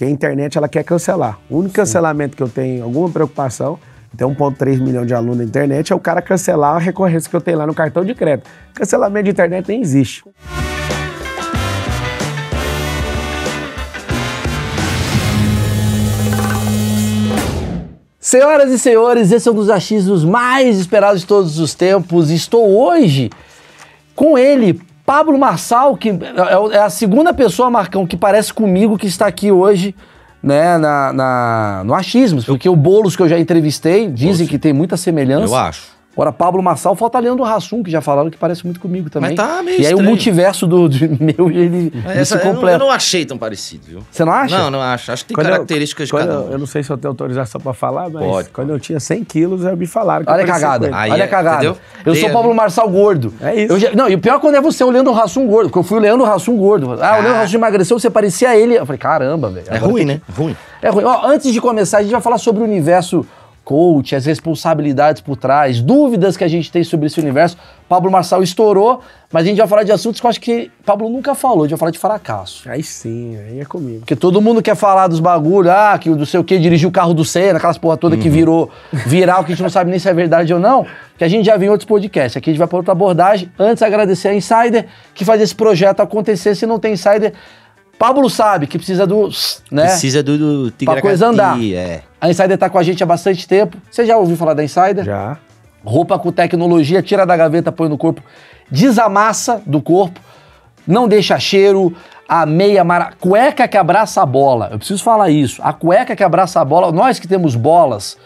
que a internet ela quer cancelar. O único Sim. cancelamento que eu tenho alguma preocupação, tem 1,3 milhão de alunos na internet, é o cara cancelar a recorrência que eu tenho lá no cartão de crédito. Cancelamento de internet nem existe. Senhoras e senhores, esse é um dos achismos mais esperados de todos os tempos. Estou hoje com ele, Pablo Marçal, que é, é a segunda pessoa, Marcão, que parece comigo que está aqui hoje né, na, na, no achismo, porque o Boulos que eu já entrevistei dizem que tem muita semelhança. Eu acho. Agora, Pablo Massal, falta Leandro é Rassum, que já falaram que parece muito comigo também. Mas tá meio E aí estranho. o multiverso do, do meu, ele, ele se completa. Eu, eu, não achei tão parecido, viu? Você não acha? Não, não acho. Acho que tem quando características eu, de cada um. Eu, não sei se eu tenho autorização pra falar, mas Pode, quando eu tinha 100 quilos, já me falaram que Olha a cagada, aí, olha a é, cagada. Entendeu? Eu sou Pablo Marçal gordo. É isso. Já, não, e o pior é quando é você, o Leandro Rassum gordo, porque eu fui o Leandro Rassum gordo. Ah, ah. o Leandro Rassum emagreceu, você parecia ele. Eu falei, caramba, velho. É ruim, tem... né? Ruim. É ruim. Ó, antes de começar, a gente vai falar sobre o universo coach, as responsabilidades por trás, dúvidas que a gente tem sobre esse universo. Pablo Marçal estourou, mas a gente vai falar de assuntos que eu acho que Pablo nunca falou, a gente vai falar de fracasso. Aí sim, aí é comigo. Porque todo mundo quer falar dos bagulhos, ah, que não sei o quê, dirigiu o carro do Senna, aquelas porra toda uhum. que virou viral, que a gente não sabe nem se é verdade ou não, que a gente já viu em outros podcasts. Aqui a gente vai para outra abordagem. Antes, agradecer a Insider, que faz esse projeto acontecer. Se não tem Insider, Pablo sabe que precisa do. Né? Precisa do, do Tigracati, Pra coisa andar. É. A Insider tá com a gente há bastante tempo. Você já ouviu falar da Insider? Já. Roupa com tecnologia, tira da gaveta, põe no corpo, desamassa do corpo, não deixa cheiro. A meia mara... cueca que abraça a bola. Eu preciso falar isso. A cueca que abraça a bola, nós que temos bolas,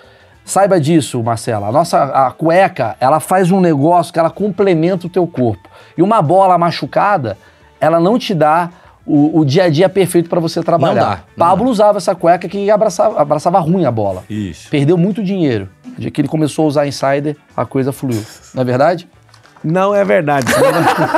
saiba disso, Marcela. A nossa a cueca, ela faz um negócio que ela complementa o teu corpo. E uma bola machucada, ela não te dá o, o dia a dia perfeito para você trabalhar. Não dá, não Pablo dá. usava essa cueca que abraçava, abraçava ruim a bola. Isso. Perdeu muito dinheiro. No dia que ele começou a usar insider, a coisa fluiu. Não é verdade? Não é verdade.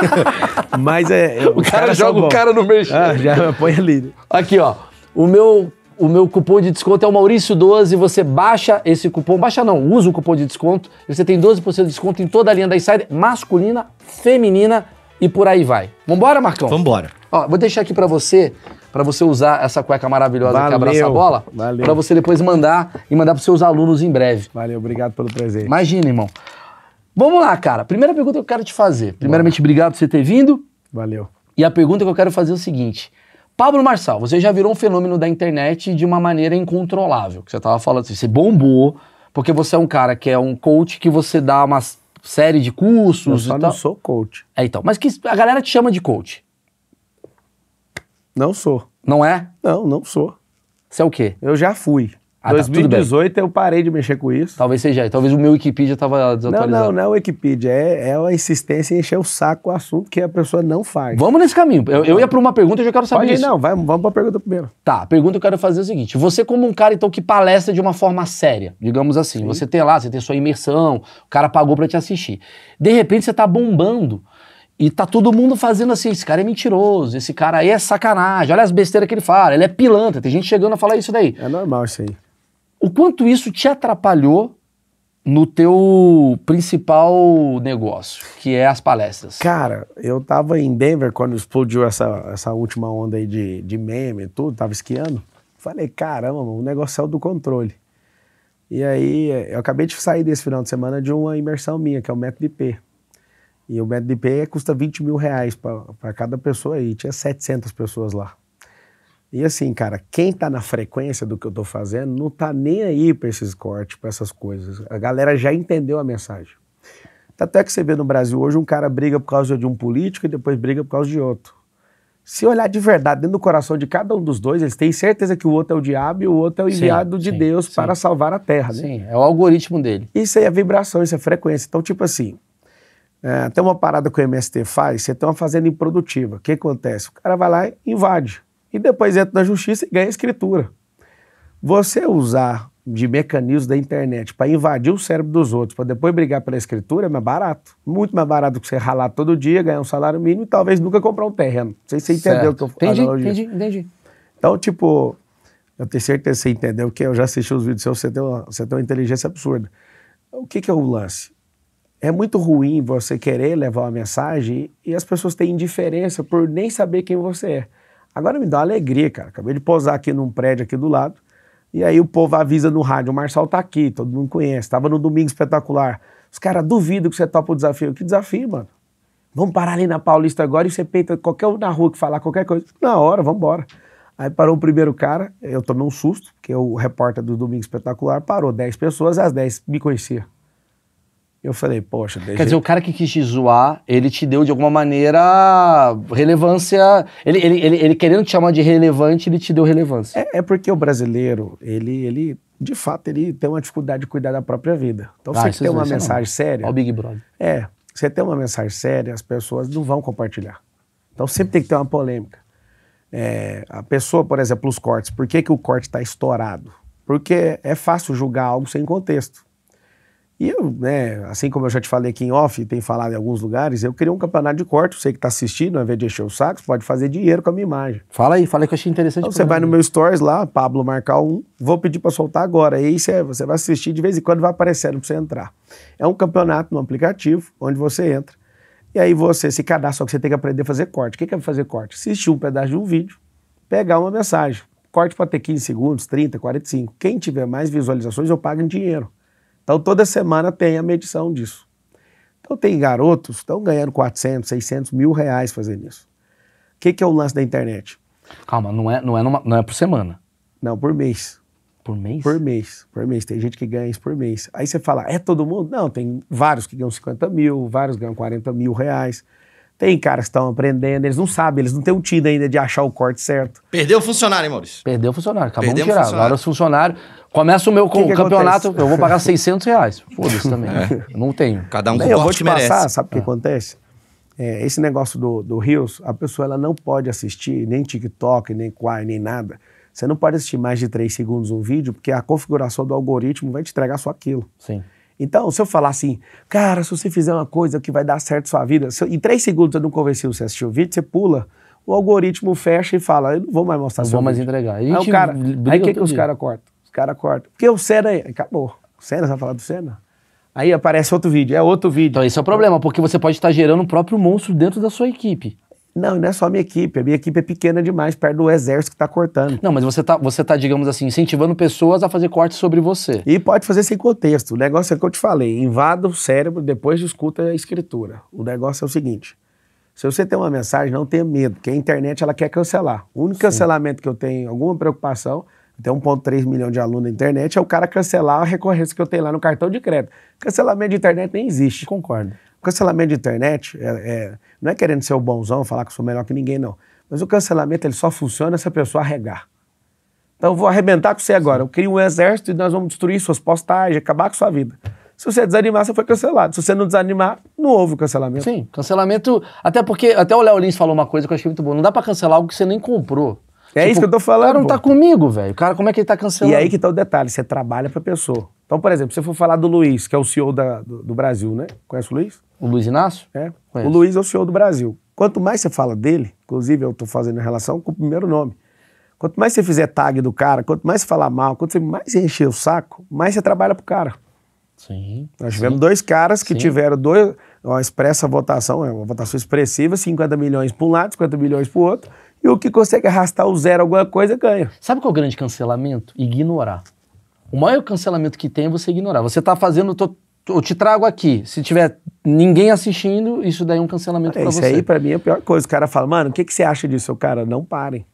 Mas é. é o cara, cara joga o cara no meio. Ah, já põe ali. Aqui, ó. O meu, o meu cupom de desconto é o Maurício12. Você baixa esse cupom. Baixa não, usa o cupom de desconto. Você tem 12% de desconto em toda a linha da Insider, masculina, feminina e por aí vai. Vambora, Marcão? Vambora. Ó, vou deixar aqui para você, para você usar essa cueca maravilhosa valeu, que abraça a bola, para você depois mandar e mandar para seus alunos em breve. Valeu, obrigado pelo presente. Imagina, irmão. Vamos lá, cara. Primeira pergunta que eu quero te fazer. Primeiramente, obrigado por você ter vindo. Valeu. E a pergunta que eu quero fazer é o seguinte: Pablo Marçal, você já virou um fenômeno da internet de uma maneira incontrolável. Que você tava falando, assim, você bombou, porque você é um cara que é um coach que você dá umas série de cursos. Eu só não sou coach. É, então. Mas que a galera te chama de coach. Não sou. Não é? Não, não sou. Você é o quê? Eu já fui. Ah, 2018 tá, eu parei de mexer com isso. Talvez seja, talvez o meu Wikipedia estava desatualizado. Não, não, não é o Wikipedia, é, é a insistência em encher o saco o assunto que a pessoa não faz. Vamos nesse caminho. Eu, eu ia para uma pergunta e eu quero saber disso. não, vai, vamos para a pergunta primeiro. Tá, a pergunta que eu quero fazer é o seguinte, você como um cara então que palestra de uma forma séria, digamos assim, Sim. você tem lá, você tem sua imersão, o cara pagou para te assistir. De repente você tá bombando. E tá todo mundo fazendo assim, esse cara é mentiroso, esse cara aí é sacanagem, olha as besteiras que ele fala, ele é pilantra, tem gente chegando a falar isso daí. É normal isso aí. O quanto isso te atrapalhou no teu principal negócio, que é as palestras? Cara, eu tava em Denver quando explodiu essa, essa última onda aí de, de meme e tudo, tava esquiando. Falei, caramba, o negócio saiu é do controle. E aí, eu acabei de sair desse final de semana de uma imersão minha, que é o método IP. E o método de IPEA custa 20 mil reais para cada pessoa aí tinha 700 pessoas lá. E assim, cara, quem tá na frequência do que eu tô fazendo não tá nem aí para esses cortes, para essas coisas. A galera já entendeu a mensagem. Até que você vê no Brasil hoje um cara briga por causa de um político e depois briga por causa de outro. Se olhar de verdade dentro do coração de cada um dos dois, eles têm certeza que o outro é o diabo e o outro é o enviado sim, de sim, Deus sim. para salvar a terra, né? Sim, é o algoritmo dele. Isso aí é vibração, isso é frequência. Então, tipo assim, até uma parada que o MST faz, você tem uma fazenda improdutiva. O que acontece? O cara vai lá e invade. E depois entra na justiça e ganha escritura. Você usar de mecanismos da internet para invadir o cérebro dos outros, para depois brigar pela escritura, é mais barato. Muito mais barato que você ralar todo dia, ganhar um salário mínimo e talvez nunca comprar um terreno. Não sei se você entendeu o que eu entendi, Entendi, entendi. Então, tipo, eu tenho certeza que você entendeu, que eu já assisti os vídeos seus, você tem uma, você tem uma inteligência absurda. O que, que é o lance? é muito ruim você querer levar uma mensagem e as pessoas têm indiferença por nem saber quem você é. Agora me dá uma alegria, cara. Acabei de posar aqui num prédio aqui do lado e aí o povo avisa no rádio, o Marçal tá aqui, todo mundo conhece. Tava no Domingo Espetacular. Os caras duvidam que você topa o desafio. Que desafio, mano? Vamos parar ali na Paulista agora e você peita qualquer um na rua que falar qualquer coisa. Na hora, vamos embora. Aí parou o primeiro cara, eu tomei um susto, porque o repórter do Domingo Espetacular parou Dez pessoas, as dez me conheciam. Eu falei, poxa, deixa. Quer dizer, o cara que quis te zoar, ele te deu de alguma maneira relevância. Ele, ele, ele, ele querendo te chamar de relevante, ele te deu relevância. É, é, porque o brasileiro, ele, ele, de fato, ele tem uma dificuldade de cuidar da própria vida. Então, ah, você tem uma mensagem não. séria. Olha o Big Brother. É. Você tem uma mensagem séria, as pessoas não vão compartilhar. Então, sempre tem que ter uma polêmica. É, a pessoa, por exemplo, os cortes. Por que, que o corte está estourado? Porque é fácil julgar algo sem contexto. E eu, né, assim como eu já te falei aqui em off, tem falado em alguns lugares, eu queria um campeonato de corte, você que está assistindo, ao invés de encher o saco, pode fazer dinheiro com a minha imagem. Fala aí, fala aí que eu achei interessante. Então, você vai no meu stories lá, Pablo Marcar um, vou pedir para soltar agora. E aí você, você vai assistir, de vez em quando vai aparecendo para você entrar. É um campeonato no aplicativo, onde você entra. E aí você se cadastra, só que você tem que aprender a fazer corte. O que é fazer corte? Assistir um pedaço de um vídeo, pegar uma mensagem. Corte pode ter 15 segundos, 30, 45. Quem tiver mais visualizações, eu pago em dinheiro. Então, toda semana tem a medição disso. Então, tem garotos que estão ganhando 400, 600 mil reais fazendo isso. O que, que, é o lance da internet? Calma, não é, não, é numa, não é por semana. Não, por mês. Por mês? Por mês, por mês. Tem gente que ganha isso por mês. Aí você fala, é todo mundo? Não, tem vários que ganham 50 mil, vários ganham 40 mil reais. Tem caras que estão aprendendo, eles não sabem, eles não têm um tido ainda de achar o corte certo. Perdeu o funcionário, hein, Maurício? Perdeu o funcionário, acabou de tirar. Agora os funcionários. Começa o meu que que campeonato, acontece? eu vou pagar 600 reais. Foda-se também. É. Não tenho. Cada um com o Eu vou te merece. passar, sabe o que é. acontece? É, esse negócio do, do Rios, a pessoa ela não pode assistir nem TikTok, nem Quai, nem nada. Você não pode assistir mais de 3 segundos um vídeo, porque a configuração do algoritmo vai te entregar só aquilo. Sim. Então, se eu falar assim, cara, se você fizer uma coisa que vai dar certo sua vida, eu, em três segundos eu não convenci você a assistir o vídeo, você pula, o algoritmo fecha e fala, eu não vou mais mostrar Não vou vídeo. mais entregar. Aí, o cara, aí que, que os caras cortam? Os caras cortam. Porque o Senna, acabou. O Senna, você vai falar do Senna? Aí aparece outro vídeo, é outro vídeo. Então esse é o problema, porque você pode estar gerando o próprio monstro dentro da sua equipe. Não, não é só a minha equipe. A minha equipe é pequena demais, perto do exército que está cortando. Não, mas você está, você tá, digamos assim, incentivando pessoas a fazer cortes sobre você. E pode fazer sem contexto. O negócio é o que eu te falei: invada o cérebro, depois escuta a escritura. O negócio é o seguinte: se você tem uma mensagem, não tenha medo, porque a internet ela quer cancelar. O único Sim. cancelamento que eu tenho alguma preocupação tem 1,3 milhão de alunos na internet, é o cara cancelar a recorrência que eu tenho lá no cartão de crédito. Cancelamento de internet nem existe. Concordo cancelamento de internet, é, é, não é querendo ser o bonzão, falar que sou melhor que ninguém, não. Mas o cancelamento ele só funciona se a pessoa arregar. Então eu vou arrebentar com você agora. Eu crio um exército e nós vamos destruir suas postagens, acabar com sua vida. Se você desanimar, você foi cancelado. Se você não desanimar, não houve cancelamento. Sim, cancelamento. Até porque, até o Léo Lins falou uma coisa que eu achei muito boa. Não dá pra cancelar algo que você nem comprou. É tipo, isso que eu tô falando. O cara não tá pô. comigo, velho. O cara, como é que ele tá cancelando? E aí que tá o detalhe: você trabalha pra pessoa. Então, por exemplo, se você for falar do Luiz, que é o CEO da, do, do Brasil, né? Conhece o Luiz? O Luiz Inácio? É. Conheço. O Luiz é o senhor do Brasil. Quanto mais você fala dele, inclusive eu estou fazendo relação com o primeiro nome. Quanto mais você fizer tag do cara, quanto mais você falar mal, quanto você mais encher o saco, mais você trabalha pro cara. Sim. Nós tivemos sim, dois caras que sim. tiveram dois, uma expressa votação, é uma votação expressiva, 50 milhões para um lado, 50 milhões para o outro, e o que consegue arrastar o zero alguma coisa ganha. Sabe qual é o grande cancelamento? Ignorar. O maior cancelamento que tem é você ignorar. Você está fazendo, tô, eu te trago aqui. Se tiver ninguém assistindo, isso daí é um cancelamento para você. Isso aí, para mim, é a pior coisa. O cara fala, mano, o que, que você acha disso? O cara, não parem.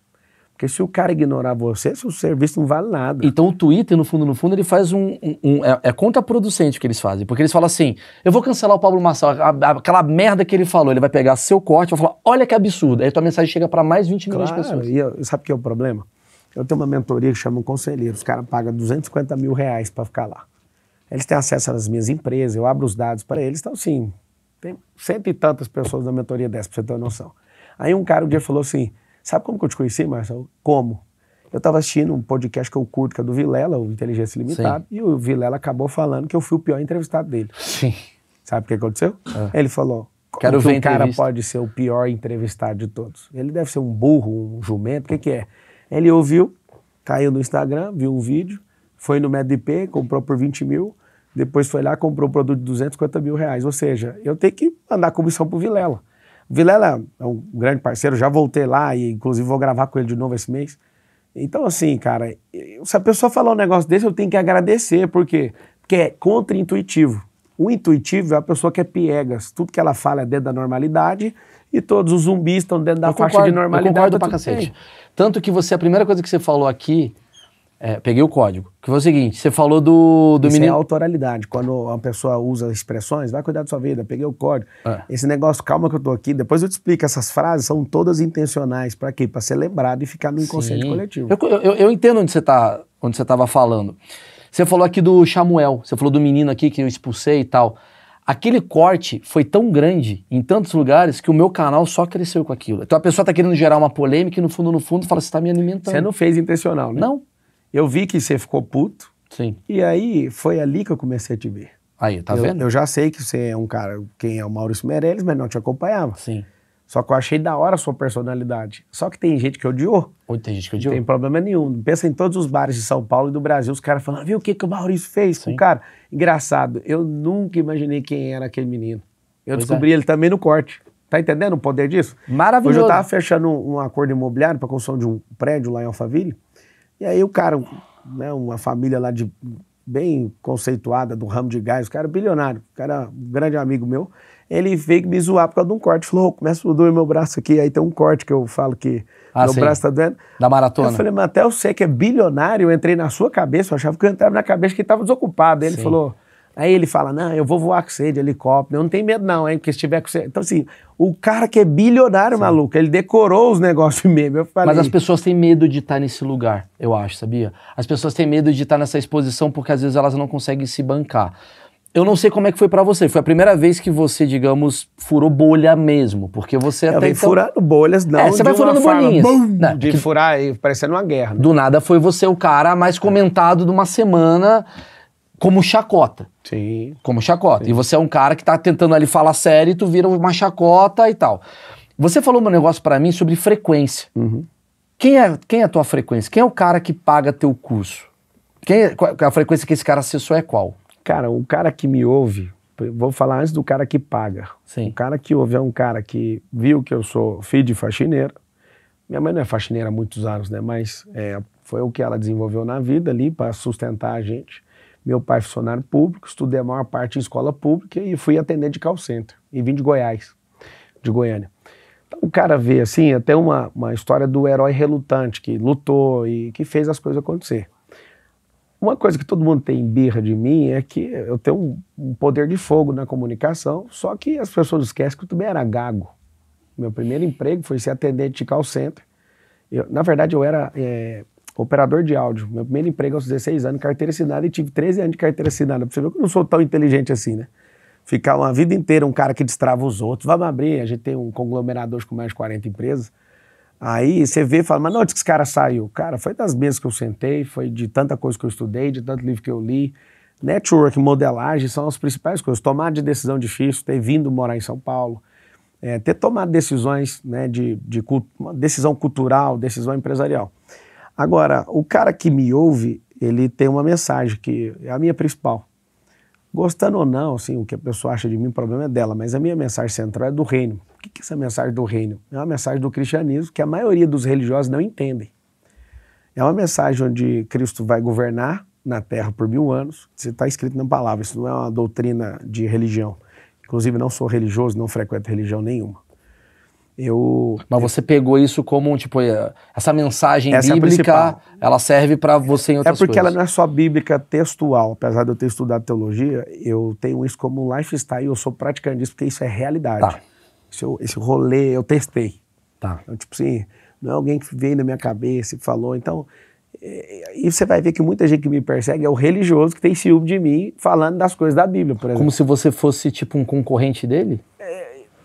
Porque se o cara ignorar você, seu serviço não vale nada. Então o Twitter, no fundo, no fundo, ele faz um. um, um é, é contraproducente o que eles fazem. Porque eles falam assim: eu vou cancelar o Pablo Marçal, a, a, aquela merda que ele falou. Ele vai pegar seu corte vai falar: olha que absurdo. Aí tua mensagem chega para mais 20 claro, milhões de pessoas. E eu, sabe o que é o problema? Eu tenho uma mentoria que chama um conselheiro. Os caras pagam 250 mil reais para ficar lá. Eles têm acesso às minhas empresas, eu abro os dados para eles. Então, sim, tem cento e tantas pessoas na mentoria dessa, para você ter uma noção. Aí um cara um dia falou assim: Sabe como que eu te conheci, Marcelo? Como? Eu estava assistindo um podcast que eu curto, que é do Vilela, o Inteligência Limitada, e o Vilela acabou falando que eu fui o pior entrevistado dele. Sim. Sabe o que aconteceu? Ah. Ele falou: como Quero que um cara pode ser o pior entrevistado de todos? Ele deve ser um burro, um jumento, o que, que é? Ele ouviu, caiu no Instagram, viu um vídeo, foi no MedP, comprou por 20 mil, depois foi lá, comprou um produto de 250 mil reais. Ou seja, eu tenho que mandar comissão pro Vilela. O Vilela é um grande parceiro, já voltei lá e inclusive vou gravar com ele de novo esse mês. Então, assim, cara, se a pessoa falar um negócio desse, eu tenho que agradecer, por quê? Porque é contra-intuitivo. O intuitivo é a pessoa que é piegas. Tudo que ela fala é dentro da normalidade e todos os zumbis estão dentro da eu faixa concordo, de normalidade. Eu concordo pra cacete. Tanto que você, a primeira coisa que você falou aqui, é, peguei o código. Que foi o seguinte: você falou do, do Isso é menino. É autoralidade. Quando uma pessoa usa expressões, vai cuidar da sua vida, peguei o código. É. Esse negócio, calma que eu tô aqui, depois eu te explico. Essas frases são todas intencionais. para quê? Para ser lembrado e ficar no inconsciente Sim. coletivo. Eu, eu, eu, entendo onde você tá, onde você tava falando. Você falou aqui do Samuel, você falou do menino aqui que eu expulsei e tal. Aquele corte foi tão grande em tantos lugares que o meu canal só cresceu com aquilo. Então a pessoa tá querendo gerar uma polêmica e no fundo, no fundo, fala: você tá me alimentando. Você não fez intencional, né? Não. Eu vi que você ficou puto. Sim. E aí foi ali que eu comecei a te ver. Aí, tá eu, vendo? Eu já sei que você é um cara, quem é o Maurício Meirelles, mas não te acompanhava. Sim. Só que eu achei da hora a sua personalidade. Só que tem gente que odiou. Ou tem gente que odiou. Não tem problema nenhum. Pensa em todos os bares de São Paulo e do Brasil, os caras falando, viu o que, que o Maurício fez Sim. com o cara? Engraçado, eu nunca imaginei quem era aquele menino. Eu pois descobri é. ele também no corte. Tá entendendo o poder disso? Maravilhoso. Hoje eu tava fechando um, acordo imobiliário para construção de um prédio lá em Alphaville. E aí o cara, né, uma família lá de bem conceituada do ramo de gás, o cara é bilionário, o cara é um grande amigo meu, ele veio me zoar por causa de um corte. Falou, oh, começa a doer meu braço aqui. Aí tem um corte que eu falo que ah, meu sim. braço tá doendo. Da maratona. Eu falei, mas até eu sei que é bilionário, eu entrei na sua cabeça, eu achava que eu entrava na cabeça que ele tava desocupado. Aí ele sim. falou, Aí ele fala: Não, eu vou voar com você de helicóptero, eu não tenho medo, não, hein? Porque se tiver com você. Então, assim, o cara que é bilionário, Sim. maluco, ele decorou os negócios mesmo. Mas as pessoas têm medo de estar tá nesse lugar, eu acho, sabia? As pessoas têm medo de estar tá nessa exposição porque às vezes elas não conseguem se bancar. Eu não sei como é que foi para você. Foi a primeira vez que você, digamos, furou bolha mesmo, porque você eu até então... furando bolhas, não. É, você vai furando bolinhas. não, é de que... furar e parecendo uma guerra. Né? Do nada foi você o cara mais comentado de uma semana como chacota. Sim. Como chacota. Sim. E você é um cara que tá tentando ali falar sério e tu vira uma chacota e tal. Você falou um negócio para mim sobre frequência. Uhum. Quem, é, quem é a tua frequência? Quem é o cara que paga teu curso? Quem é, a frequência que esse cara acessou é qual? Cara, o cara que me ouve, vou falar antes do cara que paga. Sim. O cara que ouve é um cara que viu que eu sou filho de faxineira. Minha mãe não é faxineira há muitos anos, né? Mas é, foi o que ela desenvolveu na vida ali para sustentar a gente. Meu pai é funcionário público, estudei a maior parte em escola pública e fui atender de call center. E vim de Goiás, de Goiânia. Então, o cara vê, assim, é até uma, uma história do herói relutante que lutou e que fez as coisas acontecer. Uma coisa que todo mundo tem birra de mim é que eu tenho um, um poder de fogo na comunicação, só que as pessoas esquecem que eu também era gago. Meu primeiro emprego foi ser atendente de call center. Eu, na verdade, eu era é, operador de áudio. Meu primeiro emprego aos 16 anos, carteira assinada, e tive 13 anos de carteira assinada. Pra você ver que eu não sou tão inteligente assim, né? Ficar uma vida inteira um cara que destrava os outros. Vamos abrir, a gente tem um conglomerado hoje com mais de 40 empresas. Aí você vê e fala, mas onde que esse cara saiu? Cara, foi das mesas que eu sentei, foi de tanta coisa que eu estudei, de tanto livro que eu li. Network, modelagem são as principais coisas. Tomar de decisão difícil, ter vindo morar em São Paulo, é, ter tomado decisões né, de, de, de decisão cultural, decisão empresarial. Agora, o cara que me ouve, ele tem uma mensagem que é a minha principal. Gostando ou não, assim, o que a pessoa acha de mim, o problema é dela, mas a minha mensagem central é do reino. O que é essa mensagem do reino? É uma mensagem do cristianismo que a maioria dos religiosos não entendem. É uma mensagem onde Cristo vai governar na terra por mil anos. Isso está escrito na palavra, isso não é uma doutrina de religião. Inclusive, não sou religioso, não frequento religião nenhuma. Eu, Mas você pegou isso como tipo é, essa mensagem essa é bíblica, é ela serve para você em é outras coisas. É porque coisas. ela não é só bíblica textual, apesar de eu ter estudado teologia, eu tenho isso como lifestyle, eu sou praticante disso porque isso é realidade. Tá. Esse, esse rolê eu testei. Tá. Então, tipo assim, não é alguém que veio na minha cabeça e falou, então e você vai ver que muita gente que me persegue é o religioso que tem ciúme de mim falando das coisas da Bíblia, por exemplo. Como se você fosse tipo um concorrente dele?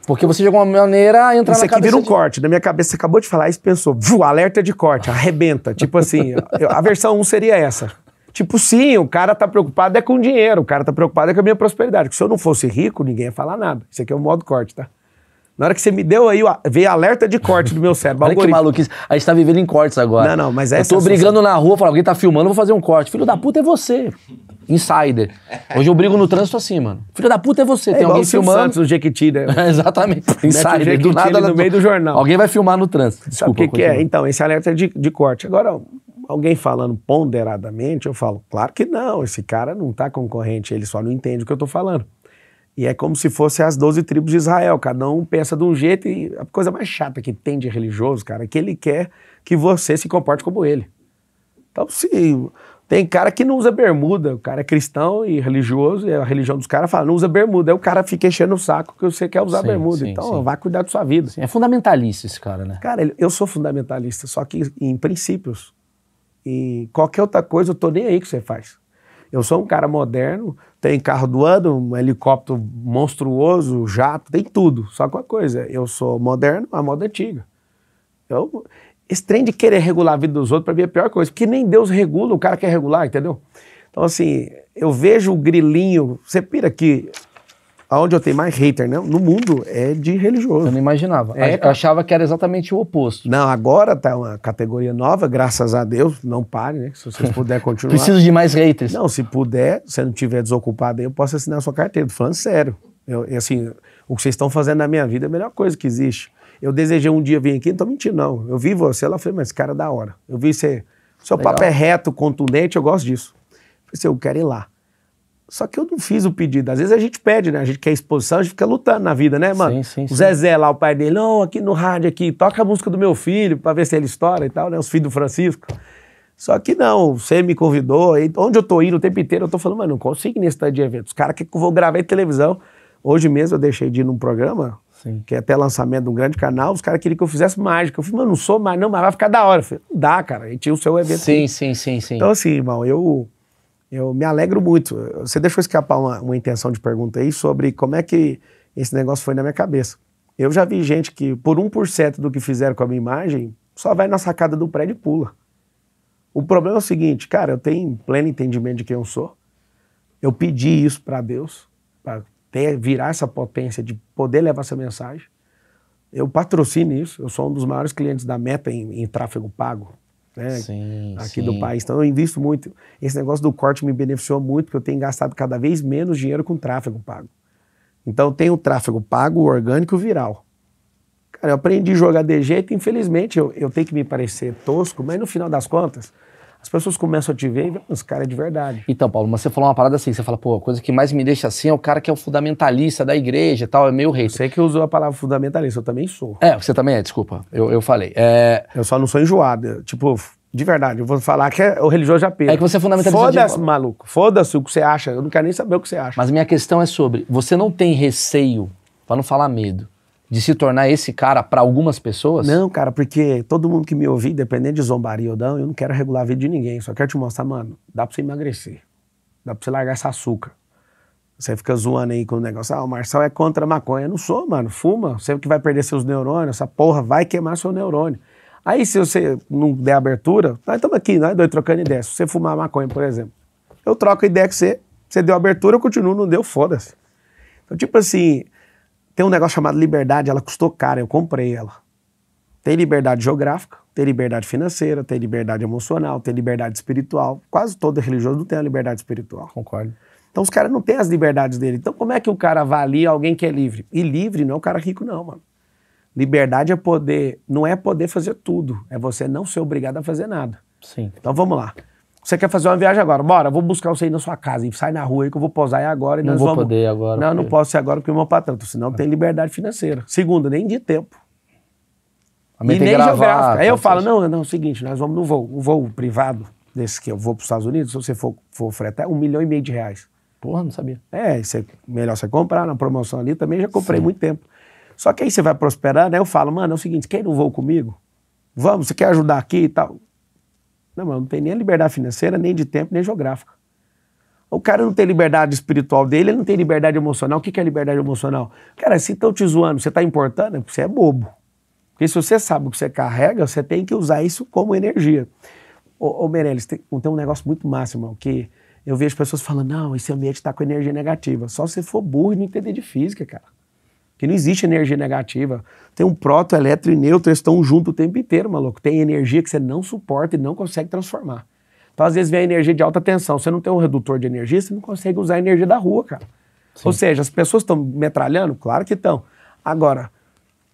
Porque você, de alguma maneira, entra Isso na aqui vira um de... corte. Na minha cabeça, você acabou de falar isso pensou, vu, alerta de corte, arrebenta. tipo assim, a versão 1 seria essa. Tipo, sim, o cara tá preocupado é com dinheiro, o cara tá preocupado é com a minha prosperidade. Porque se eu não fosse rico, ninguém ia falar nada. Isso aqui é o modo corte, tá? Na hora que você me deu aí, veio alerta de corte do meu cérebro. Olha algoritmo. que maluquice. A gente tá vivendo em cortes agora. Não, não, mas essa Eu tô é brigando na rua, falando alguém tá filmando, vou fazer um corte. Filho da puta é você. Insider. Hoje eu brigo no trânsito assim, mano. Filho da puta é você, é tem alguém filmando. Santos, o Jequiti, né? Exatamente. Insider, do nada. No, no meio do jornal. Alguém vai filmar no trânsito. Desculpa, Sabe o que, que é? Então, esse alerta é de, de corte. Agora, alguém falando ponderadamente, eu falo, claro que não, esse cara não tá concorrente, ele só não entende o que eu tô falando. E é como se fosse as 12 tribos de Israel, cada um pensa de um jeito e a coisa mais chata que tem de religioso, cara, é que ele quer que você se comporte como ele. Então, se tem cara que não usa bermuda, o cara é cristão e religioso, e a religião dos caras fala, não usa bermuda. Aí o cara fica enchendo o saco que você quer usar sim, bermuda. Sim, então, sim. vai cuidar da sua vida. é fundamentalista esse cara, né? Cara, eu sou fundamentalista, só que em princípios. E qualquer outra coisa, eu tô nem aí que você faz. Eu sou um cara moderno, tem carro do ano, um helicóptero monstruoso, jato, tem tudo. Só que uma coisa, eu sou moderno, a moda é antiga. Eu, esse trem de querer regular a vida dos outros, para mim, é a pior coisa, porque nem Deus regula, o cara quer regular, entendeu? Então, assim, eu vejo o grilinho. Você pira que aonde eu tenho mais hater não, né, no mundo é de religioso. Eu não imaginava. É, eu achava que era exatamente o oposto. Não, agora tá uma categoria nova, graças a Deus. Não pare, né? Se você puder continuar. Preciso de mais haters. Não, se puder, se não estiver desocupado aí, eu posso assinar a sua carteira. Tô falando sério. Eu, assim, o que vocês estão fazendo na minha vida é a melhor coisa que existe. Eu desejei um dia vir aqui, não tô mentindo, não. Eu vi você lá, falei, mas cara, é da hora. Eu vi você. Seu Legal. papo é reto, contundente, eu gosto disso. Eu assim, eu quero ir lá. Só que eu não fiz o pedido. Às vezes a gente pede, né? A gente quer exposição, a gente fica lutando na vida, né, mano? Sim, sim, o Zezé lá, o pai dele, não, aqui no rádio, aqui, toca a música do meu filho para ver se ele estoura e tal, né? Os filhos do Francisco. Só que não, você me convidou, e onde eu tô indo o tempo inteiro, eu tô falando, mano, não consigo nesse tanto de evento. Os caras que eu vou gravar em televisão. Hoje mesmo eu deixei de ir num programa, Sim. Que é até lançamento de um grande canal, os caras queriam que eu fizesse mágica. Eu falei, mano, não sou mais, não, mas vai ficar da hora. Eu falei, não dá, cara. E tinha o seu evento. Sim, sim, sim, sim. Então, assim, irmão, eu, eu me alegro muito. Você deixou escapar uma, uma intenção de pergunta aí sobre como é que esse negócio foi na minha cabeça. Eu já vi gente que, por 1% do que fizeram com a minha imagem, só vai na sacada do prédio e pula. O problema é o seguinte, cara, eu tenho pleno entendimento de quem eu sou. Eu pedi isso para Deus, para ter, virar essa potência de poder levar essa mensagem. Eu patrocino isso, eu sou um dos maiores clientes da Meta em, em tráfego pago. Né? Sim, aqui sim. do país. Então eu invisto muito. Esse negócio do corte me beneficiou muito, porque eu tenho gastado cada vez menos dinheiro com tráfego pago. Então eu o tráfego pago, orgânico e viral. Cara, eu aprendi a jogar de jeito, infelizmente eu, eu tenho que me parecer tosco, mas no final das contas, as pessoas começam a te ver e falam, esse cara é de verdade. Então, Paulo, mas você falou uma parada assim, você fala, pô, a coisa que mais me deixa assim é o cara que é o fundamentalista da igreja e tal, é meio rei. Você que usou a palavra fundamentalista, eu também sou. É, você também é, desculpa, eu, eu falei. É... Eu só não sou enjoado, tipo, de verdade, eu vou falar que é o religioso já pega. É que você é fundamentalista. Foda-se, de... maluco, foda-se o que você acha, eu não quero nem saber o que você acha. Mas minha questão é sobre, você não tem receio, para não falar medo, de se tornar esse cara para algumas pessoas? Não, cara, porque todo mundo que me ouvir, dependendo de zombaria ou não, eu não quero regular a vida de ninguém. Só quero te mostrar, mano, dá pra você emagrecer. Dá pra você largar esse açúcar. Você fica zoando aí com o negócio. Ah, o Marcel é contra a maconha. Eu não sou, mano. Fuma. Você que vai perder seus neurônios. Essa porra vai queimar seu neurônio. Aí, se você não der abertura, nós estamos aqui, nós dois trocando ideia. Se você fumar maconha, por exemplo, eu troco a ideia que você. Você deu abertura, eu continuo, não deu, foda-se. Então, tipo assim, tem um negócio chamado liberdade, ela custou cara, eu comprei ela. Tem liberdade geográfica, tem liberdade financeira, tem liberdade emocional, tem liberdade espiritual. Quase todo religioso não tem a liberdade espiritual. Concordo. Então os caras não têm as liberdades dele. Então como é que o cara avalia alguém que é livre? E livre não é o cara rico não, mano. Liberdade é poder, não é poder fazer tudo, é você não ser obrigado a fazer nada. Sim. Então vamos lá. Você quer fazer uma viagem agora? Bora, vou buscar você aí na sua casa. E sai na rua aí que eu vou posar aí agora. E não vou vamos... poder agora. Não, porque... não posso ser agora porque o meu patrão. senão tem liberdade financeira. Segunda, nem de tempo. A e nem gravar, geográfica. Aí eu tá, falo, tá, tá. não, não, é o seguinte, nós vamos no voo. Um voo privado, desse que eu vou para os Estados Unidos, se você for, for fretar, um milhão e meio de reais. Porra, não sabia. É, você, melhor você comprar na promoção ali. Também já comprei Sim. muito tempo. Só que aí você vai prosperando, né? aí eu falo, mano, é o seguinte, quem não vou comigo, vamos, você quer ajudar aqui e tal? Não, mas não tem nem liberdade financeira, nem de tempo, nem geográfica. O cara não tem liberdade espiritual dele, ele não tem liberdade emocional. O que é liberdade emocional? Cara, se estão te zoando, você está importando, é você é bobo. Porque se você sabe o que você carrega, você tem que usar isso como energia. Ô, ô Meirelles, tem, tem um negócio muito máximo, que eu vejo pessoas falando, não, esse ambiente está com energia negativa. Só se você for burro e não entender de física, cara que não existe energia negativa. Tem um próton, elétron e neutro, eles estão juntos o tempo inteiro, maluco. Tem energia que você não suporta e não consegue transformar. Então, às vezes, vem a energia de alta tensão. Você não tem um redutor de energia, você não consegue usar a energia da rua, cara. Sim. Ou seja, as pessoas estão metralhando? Claro que estão. Agora,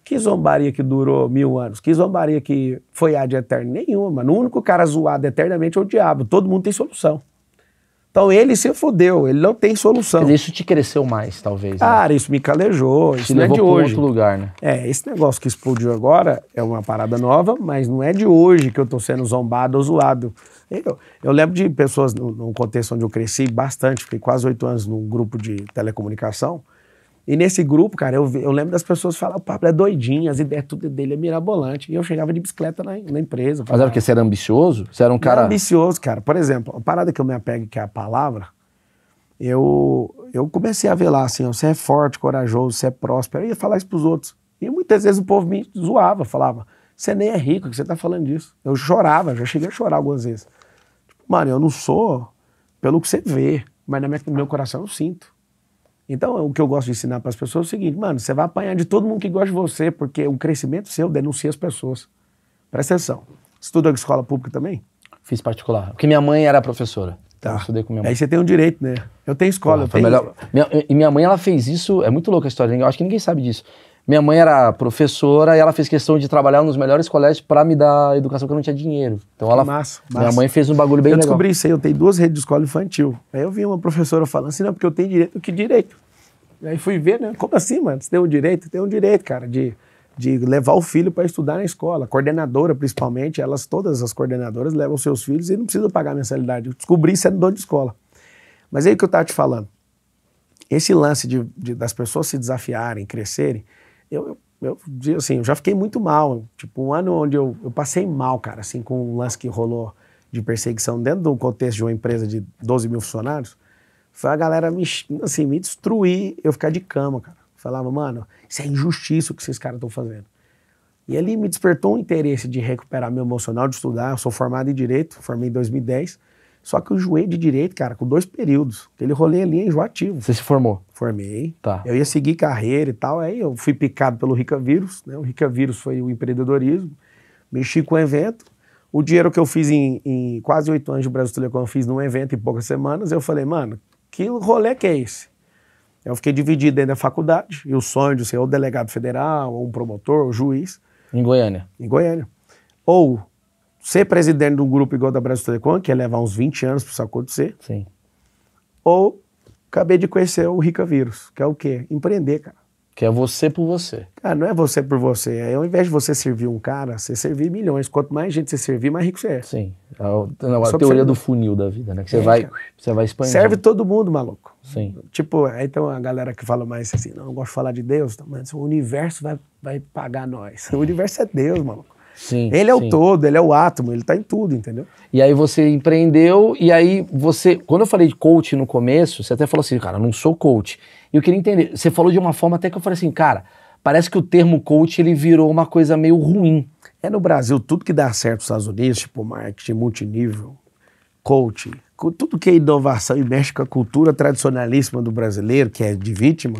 que zombaria que durou mil anos? Que zombaria que foi a de eterno? Nenhuma. O único cara zoado eternamente é o diabo. Todo mundo tem solução. Então ele se fodeu, ele não tem solução. Mas isso te cresceu mais, talvez. Né? Cara, né? isso me calejou. Te isso levou não é de hoje. outro lugar, né? É, esse negócio que explodiu agora é uma parada nova, mas não é de hoje que eu tô sendo zombado ou zoado. Eu, eu lembro de pessoas, num contexto onde eu cresci bastante, fiquei quase oito anos num grupo de telecomunicação. E nesse grupo, cara, eu, eu lembro das pessoas falarem, o Pablo é doidinho, as ideias tudo dele é mirabolante. E eu chegava de bicicleta na, na empresa. Mas era porque você era ambicioso? Você era um cara... Era ambicioso, cara. Por exemplo, a parada que eu me apego, que é a palavra, eu, eu comecei a ver lá, assim, você é forte, corajoso, você é próspero. Eu ia falar isso pros outros. E muitas vezes o povo me zoava, falava, você nem é rico, que você tá falando disso. Eu chorava, já cheguei a chorar algumas vezes. Tipo, mano, eu não sou pelo que você vê, mas no meu coração eu sinto. Então, o que eu gosto de ensinar para as pessoas é o seguinte, mano, você vai apanhar de todo mundo que gosta de você, porque o crescimento seu denuncia as pessoas. Presta atenção. Estuda escola pública também? Fiz particular, porque minha mãe era professora. Tá. Eu estudei com minha mãe. Aí você tem um direito, né? Eu tenho escola, eu tenho... Melhor... Minha, e minha mãe, ela fez isso, é muito louca a história, né? eu acho que ninguém sabe disso. Minha mãe era professora e ela fez questão de trabalhar nos melhores colégios para me dar educação que eu não tinha dinheiro. Então ela. Massa, massa. Minha mãe fez um bagulho bem legal. Eu descobri isso aí, eu tenho duas redes de escola infantil. Aí eu vi uma professora falando assim, não, porque eu tenho direito. Que direito? Aí fui ver, né? Como assim, mano? Você tem um direito? Tem um direito, cara, de, de levar o filho para estudar na escola. A coordenadora, principalmente, elas, todas as coordenadoras, levam seus filhos e não precisam pagar mensalidade. Eu descobri sendo dono de escola. Mas aí que eu estava te falando. Esse lance de, de, das pessoas se desafiarem, crescerem, eu, eu, eu, assim, eu já fiquei muito mal. Tipo, um ano onde eu, eu passei mal, cara, assim, com um lance que rolou de perseguição dentro do contexto de uma empresa de 12 mil funcionários, foi a galera me, assim, me destruir, eu ficar de cama, cara. Falava, mano, isso é injustiça o que esses caras estão fazendo. E ali me despertou um interesse de recuperar meu emocional, de estudar. Eu sou formado em Direito, formei em 2010. Só que eu joei de direito, cara, com dois períodos. Aquele rolê ali é enjoativo. Você se formou? Formei. Tá. Eu ia seguir carreira e tal. Aí eu fui picado pelo Rica Vírus, né? O Rica Vírus foi o empreendedorismo. Mexi com o evento. O dinheiro que eu fiz em, em quase oito anos de Brasil Telecom, eu fiz num evento em poucas semanas. Eu falei, mano, que rolê que é esse? Eu fiquei dividido dentro da faculdade. E o sonho de ser ou delegado federal, ou um promotor, ou juiz. Em Goiânia? Em Goiânia. Ou ser presidente de um grupo igual da Brasil Telecom, que ia é levar uns 20 anos para isso acontecer. Sim. Ou acabei de conhecer o Rica Vírus, que é o quê? Empreender, cara. Que é você por você. Cara, não é você por você. É, ao invés de você servir um cara, você servir milhões. Quanto mais gente você servir, mais rico você é. Sim. É é a, não, a teoria do funil da vida, né? Que você, é, vai, você vai expandindo. Serve todo mundo, maluco. Sim. Tipo, aí tem uma galera que fala mais assim, não, eu gosto de falar de Deus. Tá, mas o universo vai, vai pagar nós. O universo é Deus, maluco. Sim, ele é sim. o todo, ele é o átomo, ele está em tudo, entendeu? E aí você empreendeu, e aí você. Quando eu falei de coach no começo, você até falou assim, cara, não sou coach. E eu queria entender. Você falou de uma forma até que eu falei assim, cara, parece que o termo coach ele virou uma coisa meio ruim. É no Brasil, tudo que dá certo nos Estados Unidos, tipo marketing multinível, coach tudo que é inovação e mexe com a cultura tradicionalíssima do brasileiro, que é de vítima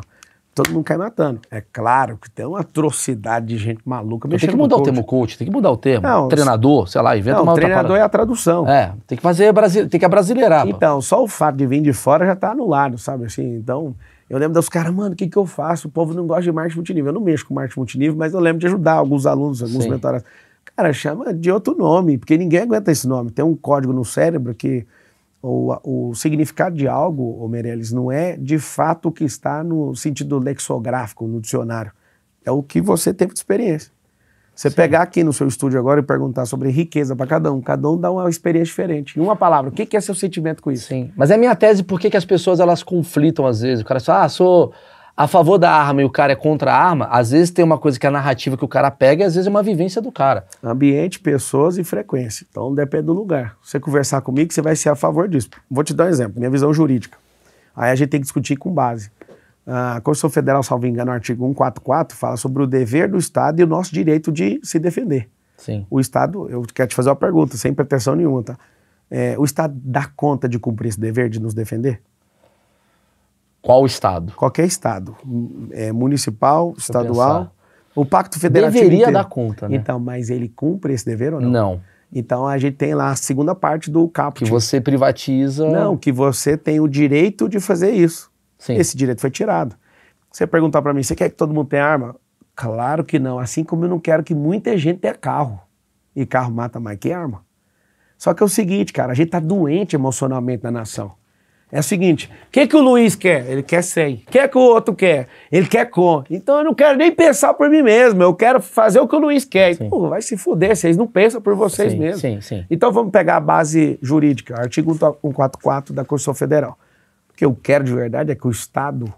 todo mundo cai matando. É claro que tem uma atrocidade de gente maluca. Então, tem que mudar o termo coach, tem que mudar o termo. Não, treinador, sei lá, inventa não, uma treinador outra é a tradução. É, tem que fazer, brasileiro, tem que abrasileirar. Então, pô. só o fato de vir de fora já tá anulado, sabe assim? Então, eu lembro dos caras, mano, o que, que eu faço? O povo não gosta de marketing multinível. Eu não mexo com marketing multinível, mas eu lembro de ajudar alguns alunos, alguns Sim. mentores. Cara, chama de outro nome, porque ninguém aguenta esse nome. Tem um código no cérebro que o, o significado de algo, o Meirelles, não é de fato o que está no sentido lexográfico, no dicionário. É o que você teve de experiência. Você Sim. pegar aqui no seu estúdio agora e perguntar sobre riqueza para cada um, cada um dá uma experiência diferente. Em uma palavra, o que, que é seu sentimento com isso? Sim, mas é minha tese por que as pessoas elas conflitam às vezes. O cara fala, ah, sou a favor da arma e o cara é contra a arma, às vezes tem uma coisa que é a narrativa que o cara pega e às vezes é uma vivência do cara. Ambiente, pessoas e frequência. Então depende do lugar. Você conversar comigo, você vai ser a favor disso. Vou te dar um exemplo, minha visão jurídica. Aí a gente tem que discutir com base. A ah, Constituição Federal, salvo engano, no artigo 144, fala sobre o dever do Estado e o nosso direito de se defender. Sim. O Estado, eu quero te fazer uma pergunta, sem pretensão nenhuma, tá? É, o Estado dá conta de cumprir esse dever de nos defender? Qual estado? Qualquer estado. É, municipal, Deixa estadual. O Pacto Federativo. Deveria inteiro. dar conta, né? Então, mas ele cumpre esse dever ou não? Não. Então a gente tem lá a segunda parte do caput. Que você privatiza. Não, que você tem o direito de fazer isso. Sim. Esse direito foi tirado. Você perguntar para mim, você quer que todo mundo tenha arma? Claro que não. Assim como eu não quero que muita gente tenha carro. E carro mata mais que arma. Só que é o seguinte, cara, a gente tá doente emocionalmente na nação. É o seguinte, o que, que o Luiz quer? Ele quer 100. O que, que o outro quer? Ele quer com. Então eu não quero nem pensar por mim mesmo, eu quero fazer o que o Luiz quer. Pô, vai se fuder, vocês não pensam por vocês sim, mesmos. Sim, sim. Então vamos pegar a base jurídica, artigo 144 da Constituição Federal. O que eu quero de verdade é que o Estado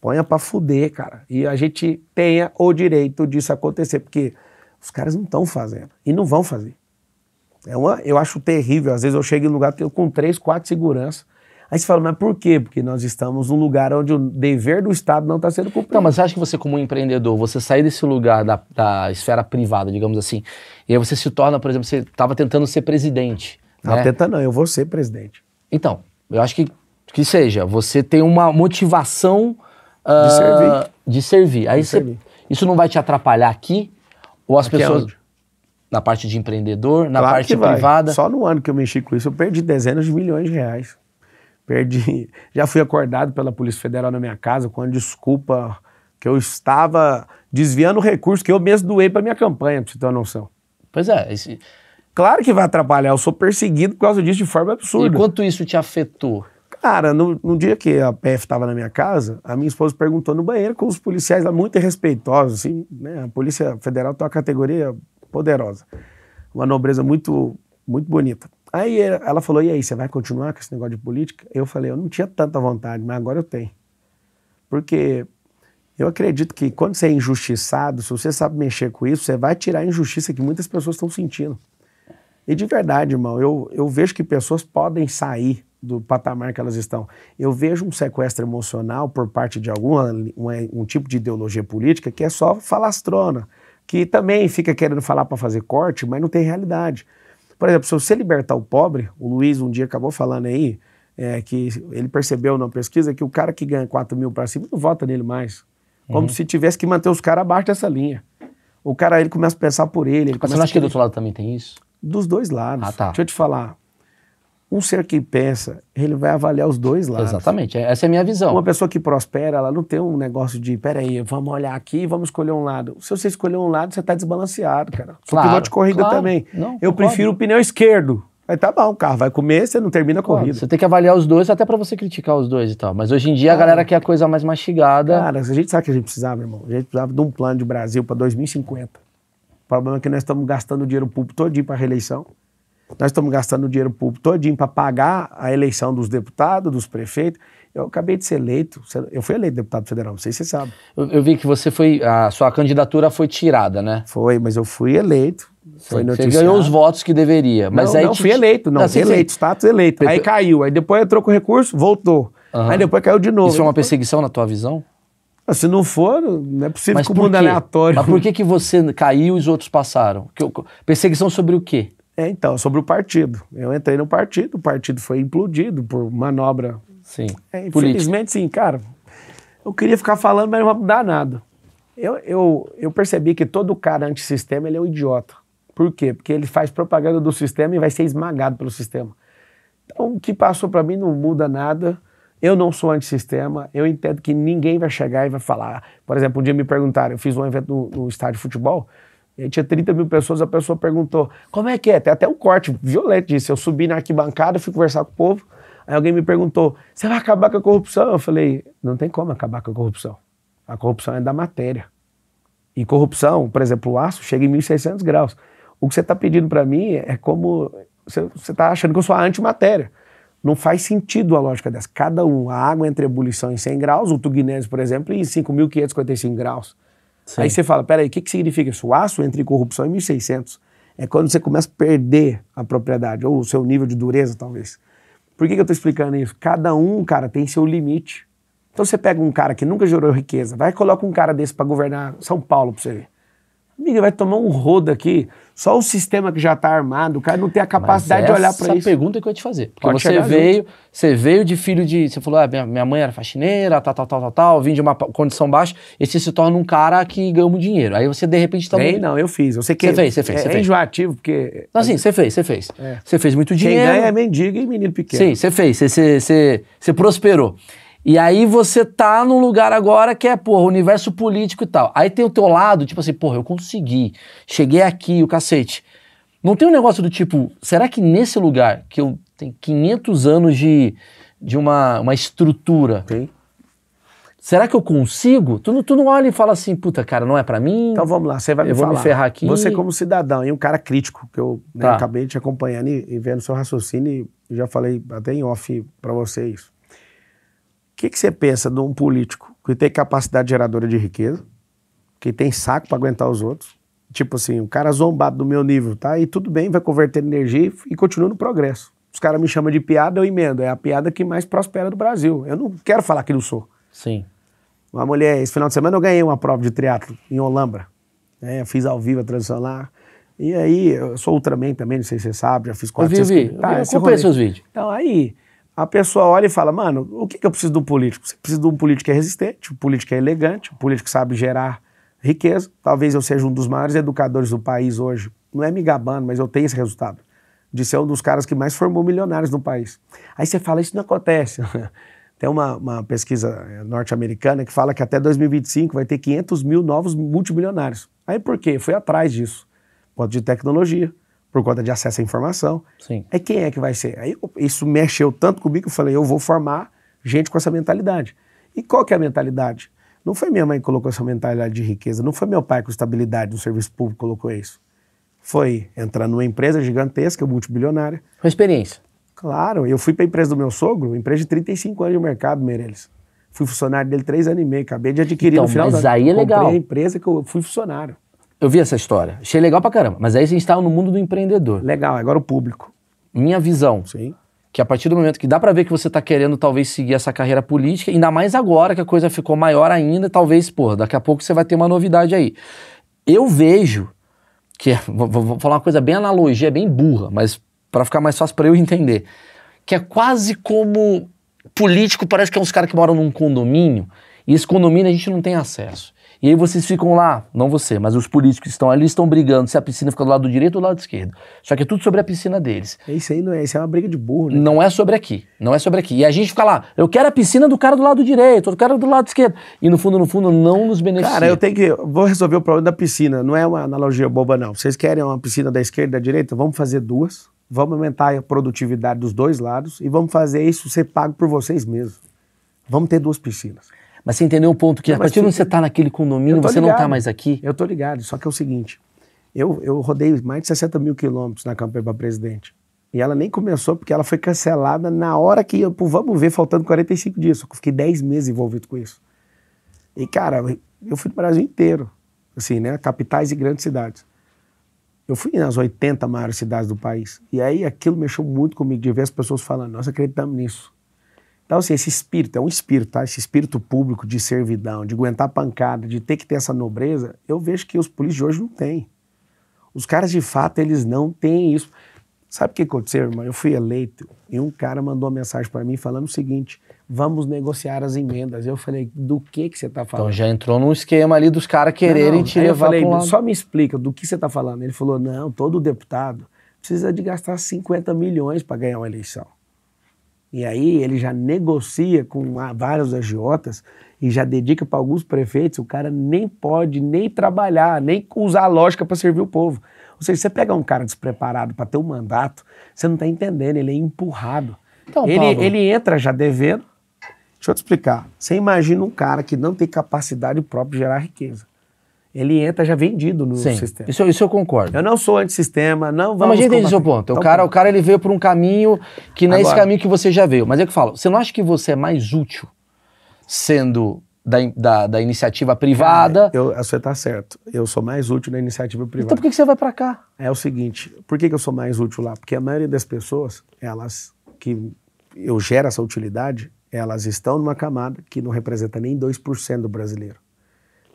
ponha pra fuder, cara. E a gente tenha o direito disso acontecer, porque os caras não estão fazendo e não vão fazer. É uma, eu acho terrível. Às vezes eu chego em lugar com três, quatro seguranças Aí você fala, mas por quê? Porque nós estamos num lugar onde o dever do Estado não está sendo cumprido. Não, mas você acha que você, como empreendedor, você sair desse lugar da, da esfera privada, digamos assim, e aí você se torna, por exemplo, você estava tentando ser presidente. Não, né? tenta não, eu vou ser presidente. Então, eu acho que, que seja, você tem uma motivação uh, de servir. De servir. Aí de você, servir. Isso não vai te atrapalhar aqui? Ou as aqui é pessoas. É na parte de empreendedor, na claro parte privada? Só no ano que eu mexi com isso, eu perdi dezenas de milhões de reais. Perdi. Já fui acordado pela Polícia Federal na minha casa com a desculpa que eu estava desviando recursos recurso que eu mesmo doei para minha campanha, para você ter uma noção. Pois é. Esse... Claro que vai atrapalhar. Eu sou perseguido por causa disso de forma absurda. E quanto isso te afetou? Cara, no, no dia que a PF estava na minha casa, a minha esposa perguntou no banheiro com os policiais lá muito respeitosos, assim, né? A Polícia Federal tem tá uma categoria poderosa, uma nobreza muito, muito bonita. Aí ela falou: e aí, você vai continuar com esse negócio de política? Eu falei: eu não tinha tanta vontade, mas agora eu tenho. Porque eu acredito que quando você é injustiçado, se você sabe mexer com isso, você vai tirar a injustiça que muitas pessoas estão sentindo. E de verdade, irmão, eu, eu vejo que pessoas podem sair do patamar que elas estão. Eu vejo um sequestro emocional por parte de algum um, um tipo de ideologia política que é só falastrona, que também fica querendo falar para fazer corte, mas não tem realidade. Por exemplo, se você libertar o pobre, o Luiz um dia acabou falando aí, é, que ele percebeu na pesquisa que o cara que ganha 4 mil para cima não vota nele mais. Como uhum. se tivesse que manter os caras abaixo dessa linha. O cara, ele começa a pensar por ele. ele Mas você não acha que do outro lado também tem isso? Dos dois lados. Ah, tá. Deixa eu te falar. Um ser que pensa, ele vai avaliar os dois lados. Exatamente, é, essa é a minha visão. Uma pessoa que prospera, ela não tem um negócio de, peraí, vamos olhar aqui e vamos escolher um lado. Se você escolher um lado, você está desbalanceado, cara. Sou claro, piloto de corrida claro. também. Não, eu concordo. prefiro o pneu esquerdo. Aí tá bom, o carro vai comer, você não termina a claro, corrida. Você tem que avaliar os dois, até para você criticar os dois e tal. Mas hoje em dia cara, a galera quer a coisa mais mastigada. Cara, a gente sabe que a gente precisava, irmão. A gente precisava de um plano de Brasil para 2050. O problema é que nós estamos gastando dinheiro público todinho para reeleição. Nós estamos gastando o dinheiro público todinho para pagar a eleição dos deputados, dos prefeitos. Eu acabei de ser eleito, eu fui eleito deputado federal, não sei se você sabe. Eu, eu vi que você foi, a sua candidatura foi tirada, né? Foi, mas eu fui eleito. Foi você ganhou os votos que deveria, mas não, aí... Não, te... fui eleito, não, eleito, status eleito. Aí caiu, aí depois entrou com recurso, voltou. Uhum. Aí depois caiu de novo. Isso é uma perseguição na tua visão? Ah, se não for, não é possível Mas que o mundo é aleatório. Mas por que, que você caiu e os outros passaram? Que, perseguição sobre o quê? É, então, sobre o partido. Eu entrei no partido, o partido foi implodido por manobra. Sim. É, infelizmente, sim, cara. Eu queria ficar falando, mas não vai mudar nada. Eu, eu, eu percebi que todo cara antissistema ele é um idiota. Por quê? Porque ele faz propaganda do sistema e vai ser esmagado pelo sistema. Então, o que passou para mim não muda nada. Eu não sou antissistema, eu entendo que ninguém vai chegar e vai falar. Por exemplo, um dia me perguntaram, eu fiz um evento no, no estádio de futebol, é, tinha 30 mil pessoas, a pessoa perguntou, como é que é? Tem até um corte violento disso. Eu subi na arquibancada, fui conversar com o povo, aí alguém me perguntou, você vai acabar com a corrupção? Eu falei, não tem como acabar com a corrupção. A corrupção é da matéria. E corrupção, por exemplo, o aço chega em 1.600 graus. O que você está pedindo para mim é como... Você está achando que eu sou a antimatéria. Não faz sentido a lógica dessa. Cada um, a água entre ebulição em 100 graus, o tuguinense, por exemplo, em 5.555 graus. Sim. Aí você fala, peraí, o que, que significa isso? O aço entre corrupção e 1600 é quando você começa a perder a propriedade, ou o seu nível de dureza, talvez. Por que, que eu estou explicando isso? Cada um, cara, tem seu limite. Então você pega um cara que nunca gerou riqueza, vai e coloca um cara desse para governar São Paulo para você ver. Ninguém vai tomar um rodo aqui. Só o sistema que já está armado, o cara não tem a capacidade de olhar para isso. Essa pergunta é que eu ia te fazer. Porque Pode você veio, junto. você veio de filho de. Você falou, ah, minha, minha mãe era faxineira, tal, tal, tal, tal, tal, vim de uma condição baixa, e você se torna um cara que ganha muito dinheiro. Aí você de repente tá. não, eu fiz. Você que. Você fez, você fez. É, é enjoativo, porque. Não, assim, você fez, você fez. É. Você fez muito dinheiro. Quem ganha é mendigo e menino pequeno. Sim, você fez. você, você, você prosperou. E aí você tá num lugar agora que é, porra, universo político e tal. Aí tem o teu lado, tipo assim, porra, eu consegui, cheguei aqui, o cacete. Não tem um negócio do tipo, será que nesse lugar, que eu tenho 500 anos de, de uma, uma estrutura, tem. será que eu consigo? Tu, não, tu não olha e fala assim, puta, cara, não é para mim? Então vamos lá, você vai me eu falar. vou me ferrar aqui. Você como cidadão e um cara crítico, que eu né, tá. acabei te acompanhando e, e vendo seu raciocínio, e já falei até em off para vocês que, que você pensa de um político que tem capacidade geradora de riqueza, que tem saco para aguentar os outros? Tipo assim, o um cara zombado do meu nível, tá? E tudo bem, vai converter energia e continua no progresso. Os caras me chamam de piada, eu emendo. É a piada que mais prospera do Brasil. Eu não quero falar que não sou. Sim. Uma mulher, esse final de semana eu ganhei uma prova de triatlo em Olambra. É, fiz ao vivo a transição lá. E aí, eu sou Ultraman também, não sei se você sabe, já fiz quatro... Eu vi, vi. Tá, eu comprei seus vídeos. Então aí a pessoa olha e fala, mano, o que, que eu preciso de um político? Você precisa de um político que é resistente, um político que é elegante, um político que sabe gerar riqueza. Talvez eu seja um dos maiores educadores do país hoje. Não é me gabando, mas eu tenho esse resultado. De ser um dos caras que mais formou milionários no país. Aí você fala, isso não acontece. Tem uma, uma pesquisa é, norte-americana que fala que até 2025 vai ter 500 mil novos multimilionários. Aí por quê? Foi atrás disso. Ponto de tecnologia, por conta de acesso à informação. Sim. É quem é que vai ser? Aí isso mexeu tanto comigo que eu falei, eu vou formar gente com essa mentalidade. E qual que é a mentalidade? Não foi minha mãe que colocou essa mentalidade de riqueza, não foi meu pai com estabilidade no serviço público que colocou isso. Foi entrar numa empresa gigantesca, multibilionária. Foi experiência. Claro, eu fui para a empresa do meu sogro, empresa de 35 anos de mercado, Meirelles. Fui funcionário dele três anos e meio, acabei de adquirir então, no final mas da... aí é legal. a empresa que eu fui funcionário. Eu vi essa história. Achei legal pra caramba. Mas aí a gente tava no mundo do empreendedor. Legal, agora o público. Minha visão. Sim. Que a partir do momento que dá para ver que você tá querendo talvez seguir essa carreira política, ainda mais agora que a coisa ficou maior ainda, talvez, pô, daqui a pouco você vai ter uma novidade aí. Eu vejo que é, vou, vou falar uma coisa bem analogia, bem burra, mas para ficar mais fácil para eu entender, que é quase como político, parece que é uns caras que moram num condomínio, e esse condomínio a gente não tem acesso. E aí vocês ficam lá, não você, mas os políticos que estão ali estão brigando se a piscina fica do lado direito ou do lado esquerdo. Só que é tudo sobre a piscina deles. É isso aí não é, isso é uma briga de burro, né? Não é sobre aqui, não é sobre aqui. E a gente fica lá, eu quero a piscina do cara do lado direito, do cara do lado esquerdo. E no fundo, no fundo, não nos beneficia. Cara, eu tenho que, vou resolver o problema da piscina. Não é uma analogia boba, não. Vocês querem uma piscina da esquerda e da direita? Vamos fazer duas. Vamos aumentar a produtividade dos dois lados e vamos fazer isso ser pago por vocês mesmos. Vamos ter duas piscinas. Mas você entendeu um ponto que não, a partir de onde você está naquele condomínio, você tá ligado, não está mais aqui? Eu tô ligado, só que é o seguinte, eu, eu rodei mais de 60 mil quilômetros na campanha para presidente. E ela nem começou porque ela foi cancelada na hora que eu, pô, vamos ver, faltando 45 dias. Eu fiquei 10 meses envolvido com isso. E, cara, eu fui no Brasil inteiro, assim, né? Capitais e grandes cidades. Eu fui nas 80 maiores cidades do país. E aí aquilo mexeu muito comigo de ver as pessoas falando, nós acreditamos nisso. Então, assim, esse espírito, é um espírito, tá? Esse espírito público de servidão, de aguentar pancada, de ter que ter essa nobreza, eu vejo que os polícias de hoje não têm. Os caras, de fato, eles não têm isso. Sabe o que aconteceu, irmão? Eu fui eleito e um cara mandou uma mensagem para mim falando o seguinte: vamos negociar as emendas. Eu falei, do que que você está então, falando? Então já entrou num esquema ali dos caras quererem tirar. eu falei, só me explica do que você está falando. Ele falou, não, todo deputado precisa de gastar 50 milhões para ganhar uma eleição. E aí ele já negocia com ah, vários agiotas e já dedica para alguns prefeitos, o cara nem pode nem trabalhar, nem usar a lógica para servir o povo. Ou seja, você pega um cara despreparado para ter um mandato, você não está entendendo, ele é empurrado. Então, ele, Paulo... ele entra já devendo. Deixa eu te explicar. Você imagina um cara que não tem capacidade própria de gerar riqueza ele entra já vendido no Sim. sistema. Isso, isso eu concordo. Eu não sou antissistema, não vamos. Não, mas a gente entende o seu ponto. o, então cara, tá. o cara ele veio por um caminho que não é esse caminho que você já veio. Mas é que eu falo, você não acha que você é mais útil sendo da, da, da iniciativa privada? eu, você está certo. Eu sou mais útil na iniciativa privada. Então por que, que você vai para cá? É o seguinte, por que, que eu sou mais útil lá? Porque a maioria das pessoas, elas que eu gero essa utilidade, elas estão numa camada que não representa nem 2% do brasileiro.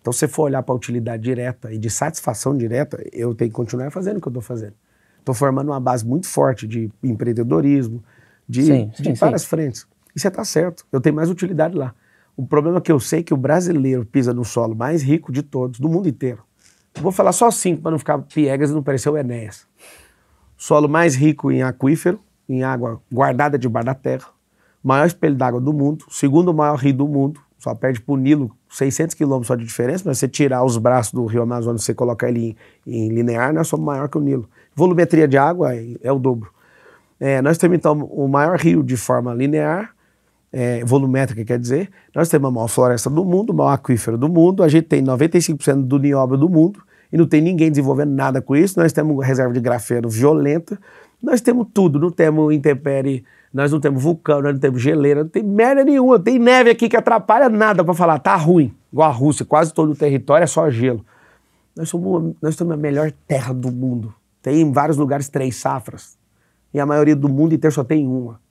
Então, se você for olhar para a utilidade direta e de satisfação direta, eu tenho que continuar fazendo o que eu estou fazendo. Estou formando uma base muito forte de empreendedorismo, de, sim, de sim, várias sim. frentes. E você está certo, eu tenho mais utilidade lá. O problema é que eu sei que o brasileiro pisa no solo mais rico de todos, do mundo inteiro. vou falar só cinco para não ficar piegas e não parecer o Enéas. Solo mais rico em aquífero, em água guardada debaixo da terra. Maior espelho d'água do mundo, segundo maior rio do mundo, só perde para o Nilo, 600 quilômetros só de diferença, mas você tirar os braços do rio Amazonas e você colocar ele em, em, linear, nós né, somos maior que o Nilo. Volumetria de água é, é o dobro. É, nós temos, então, o maior rio de forma linear, é, volumétrica, quer dizer. Nós temos a maior floresta do mundo, o maior aquífero do mundo. A gente tem 95% do nióbio do mundo e não tem ninguém desenvolvendo nada com isso. Nós temos reserva de grafeno violenta. Nós temos tudo, não temos intempérie nós não temos vulcão, nós não temos geleira, não tem merda nenhuma, tem neve aqui que atrapalha nada para falar, tá ruim. Igual a Rússia, quase todo o território é só gelo. Nós somos, uma, nós somos a melhor terra do mundo. Tem em vários lugares três safras. E a maioria do mundo inteiro só tem uma.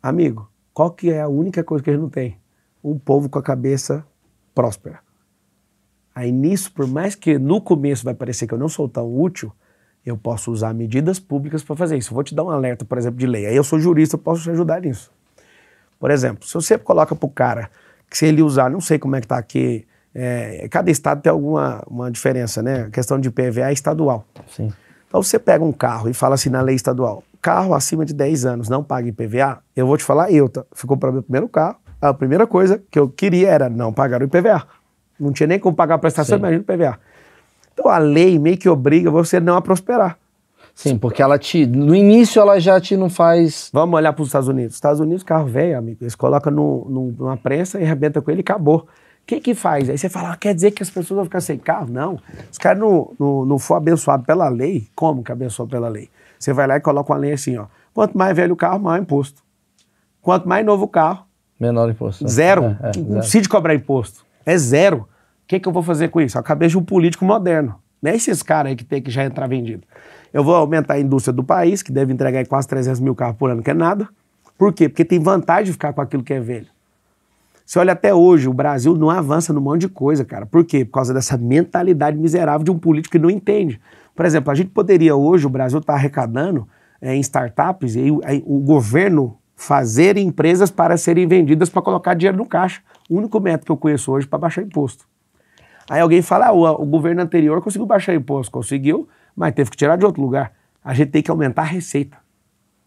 Amigo, qual que é a única coisa que a gente não tem? Um povo com a cabeça próspera. Aí nisso, por mais que no começo vai parecer que eu não sou tão útil, eu posso usar medidas públicas para fazer isso. Eu vou te dar um alerta, por exemplo, de lei. Aí eu sou jurista, eu posso te ajudar nisso. Por exemplo, se você coloca para o cara que se ele usar, não sei como é que está aqui, é, cada estado tem alguma uma diferença, né? A questão de PVA é estadual. Sim. Então você pega um carro e fala assim na lei estadual, carro acima de 10 anos não paga IPVA, eu vou te falar, eu, tá? ficou para o meu primeiro carro, a primeira coisa que eu queria era não pagar o IPVA. Não tinha nem como pagar a prestação, Sim. imagina o IPVA. Então a lei meio que obriga você não a prosperar. Sim, porque ela te. No início ela já te não faz. Vamos olhar para os Estados Unidos. Estados Unidos, carro velho, amigo. Eles colocam no, no, numa prensa e arrebenta com ele e acabou. O que que faz? Aí você fala, ah, quer dizer que as pessoas vão ficar sem carro? Não. Os caras não, não, não foram abençoados pela lei. Como que abençoou pela lei? Você vai lá e coloca uma lei assim, ó. Quanto mais velho o carro, maior imposto. Quanto mais novo o carro. Menor imposto. Né? Zero. É, é, Não precisa cobrar imposto. É zero que, que eu vou fazer com isso? A cabeça de um político moderno. Não é esses caras aí que tem que já entrar vendido. Eu vou aumentar a indústria do país, que deve entregar quase 300 mil carros por ano, que é nada. Por quê? Porque tem vantagem de ficar com aquilo que é velho. Você olha até hoje, o Brasil não avança num monte de coisa, cara. Por quê? Por causa dessa mentalidade miserável de um político que não entende. Por exemplo, a gente poderia hoje, o Brasil está arrecadando é, em startups, e o governo fazer empresas para serem vendidas para colocar dinheiro no caixa. O único método que eu conheço hoje para baixar imposto. Aí alguém fala, ah, o, o governo anterior conseguiu baixar imposto. Conseguiu, mas teve que tirar de outro lugar. A gente tem que aumentar a receita.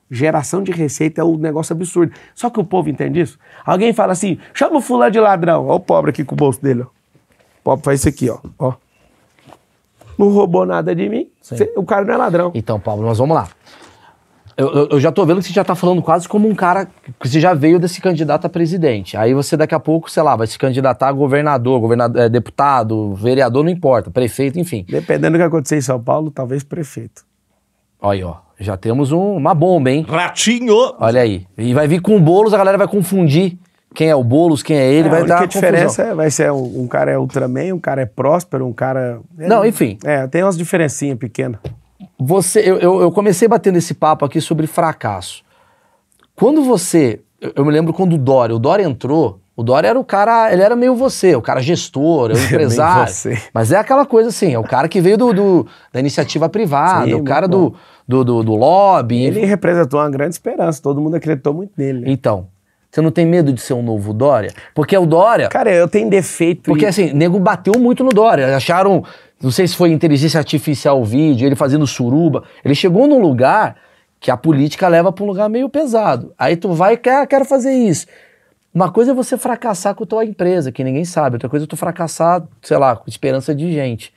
Geração de receita é um negócio absurdo. Só que o povo entende isso. Alguém fala assim, chama o fulano de ladrão. Olha o pobre aqui com o bolso dele. Ó. O pobre faz isso aqui, ó. ó. Não roubou nada de mim. o cara não é ladrão. Então, Paulo, nós vamos lá eu, eu já estou vendo que você já está falando quase como um cara que você já veio desse candidato a presidente. Aí você daqui a pouco, sei lá, vai se candidatar a governador, governador é, deputado, vereador, não importa, prefeito, enfim. Dependendo do que acontecer em São Paulo, talvez prefeito. Olha, ó, já temos um, uma bomba, hein? Ratinho! Olha aí. E vai vir com o Boulos, a galera vai confundir quem é o Boulos, quem é ele, é, vai dar a diferença é, vai ser um, um, cara é Ultraman, um cara é próspero, um cara... É, não, enfim. É, tem umas diferencinhas pequenas você, eu, eu comecei batendo esse papo aqui sobre fracasso. Quando você, eu me lembro quando o Dória, o Dória entrou, o Dória era o cara, ele era meio você, o cara gestor, é é o empresário. mas é aquela coisa assim, é o cara que veio do, do da iniciativa privada, Sim, o cara do, do, do, do, lobby. Ele representou uma grande esperança, todo mundo acreditou muito nele. Né? Então, você não tem medo de ser um novo Dória? Porque o Dória. Cara, eu tenho defeito. Porque e... assim, nego bateu muito no Dória. Acharam. Não sei se foi inteligência artificial o vídeo, ele fazendo suruba. Ele chegou num lugar que a política leva para um lugar meio pesado. Aí tu vai e quero fazer isso. Uma coisa é você fracassar com a tua empresa, que ninguém sabe. Outra coisa é tu fracassar, sei lá, com esperança de gente.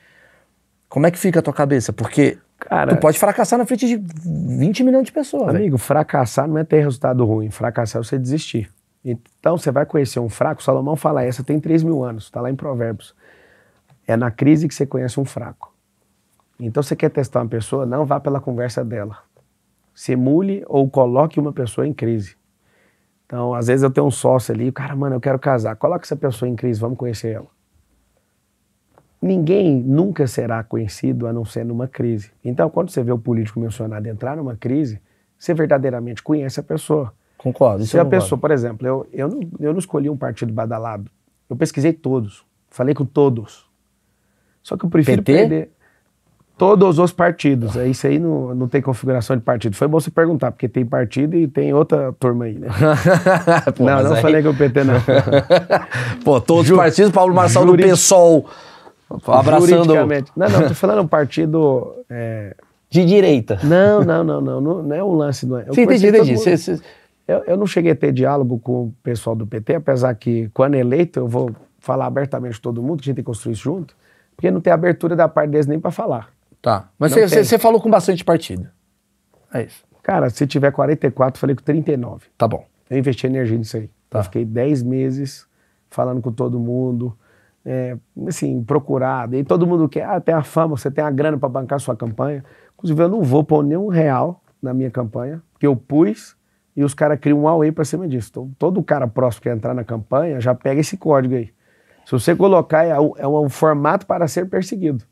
Como é que fica a tua cabeça? Porque Cara, tu pode fracassar na frente de 20 milhões de pessoas. Amigo, véio. fracassar não é ter resultado ruim. Fracassar é você desistir. Então você vai conhecer um fraco. Salomão fala essa, tem 3 mil anos, tá lá em Provérbios. É na crise que você conhece um fraco. Então você quer testar uma pessoa, não vá pela conversa dela. Simule ou coloque uma pessoa em crise. Então, às vezes eu tenho um sócio ali, o cara, mano, eu quero casar. Coloque essa pessoa em crise, vamos conhecer ela. Ninguém nunca será conhecido a não ser numa crise. Então, quando você vê o político mencionado entrar numa crise, você verdadeiramente conhece a pessoa. Concordo. Se a concordo. pessoa, por exemplo, eu, eu, não, eu não escolhi um partido badalado. Eu pesquisei todos. Falei com todos. Só que eu prefiro PT? perder todos os partidos. É isso aí, não, não tem configuração de partido. Foi bom você perguntar, porque tem partido e tem outra turma aí, né? Pô, não, não aí... falei que o PT, não. Pô, todos os partidos, Paulo Marçal Juri... do PSOL abraçando. Não, não, tô falando um partido. É... De direita. Não, não, não, não, não. Não é um lance do. É. Eu Sim, entendi, entendi. Cê, cê... Eu, eu não cheguei a ter diálogo com o pessoal do PT, apesar que, quando é eleito, eu vou falar abertamente com todo mundo, que a gente tem que construir isso junto, porque não tem abertura da parte deles nem para falar. Tá. Mas você falou com bastante partido. É isso. Cara, se tiver 44, falei com 39. Tá bom. Eu investi energia nisso aí. Tá. Eu fiquei 10 meses falando com todo mundo, é, assim, procurado. E todo mundo quer, ah, tem a fama, você tem a grana para bancar sua campanha. Inclusive, eu não vou pôr nenhum real na minha campanha, que eu pus e os caras criam um away para cima disso. Então, todo cara próximo que entrar na campanha já pega esse código aí. Se você colocar, é um, é um formato para ser perseguido.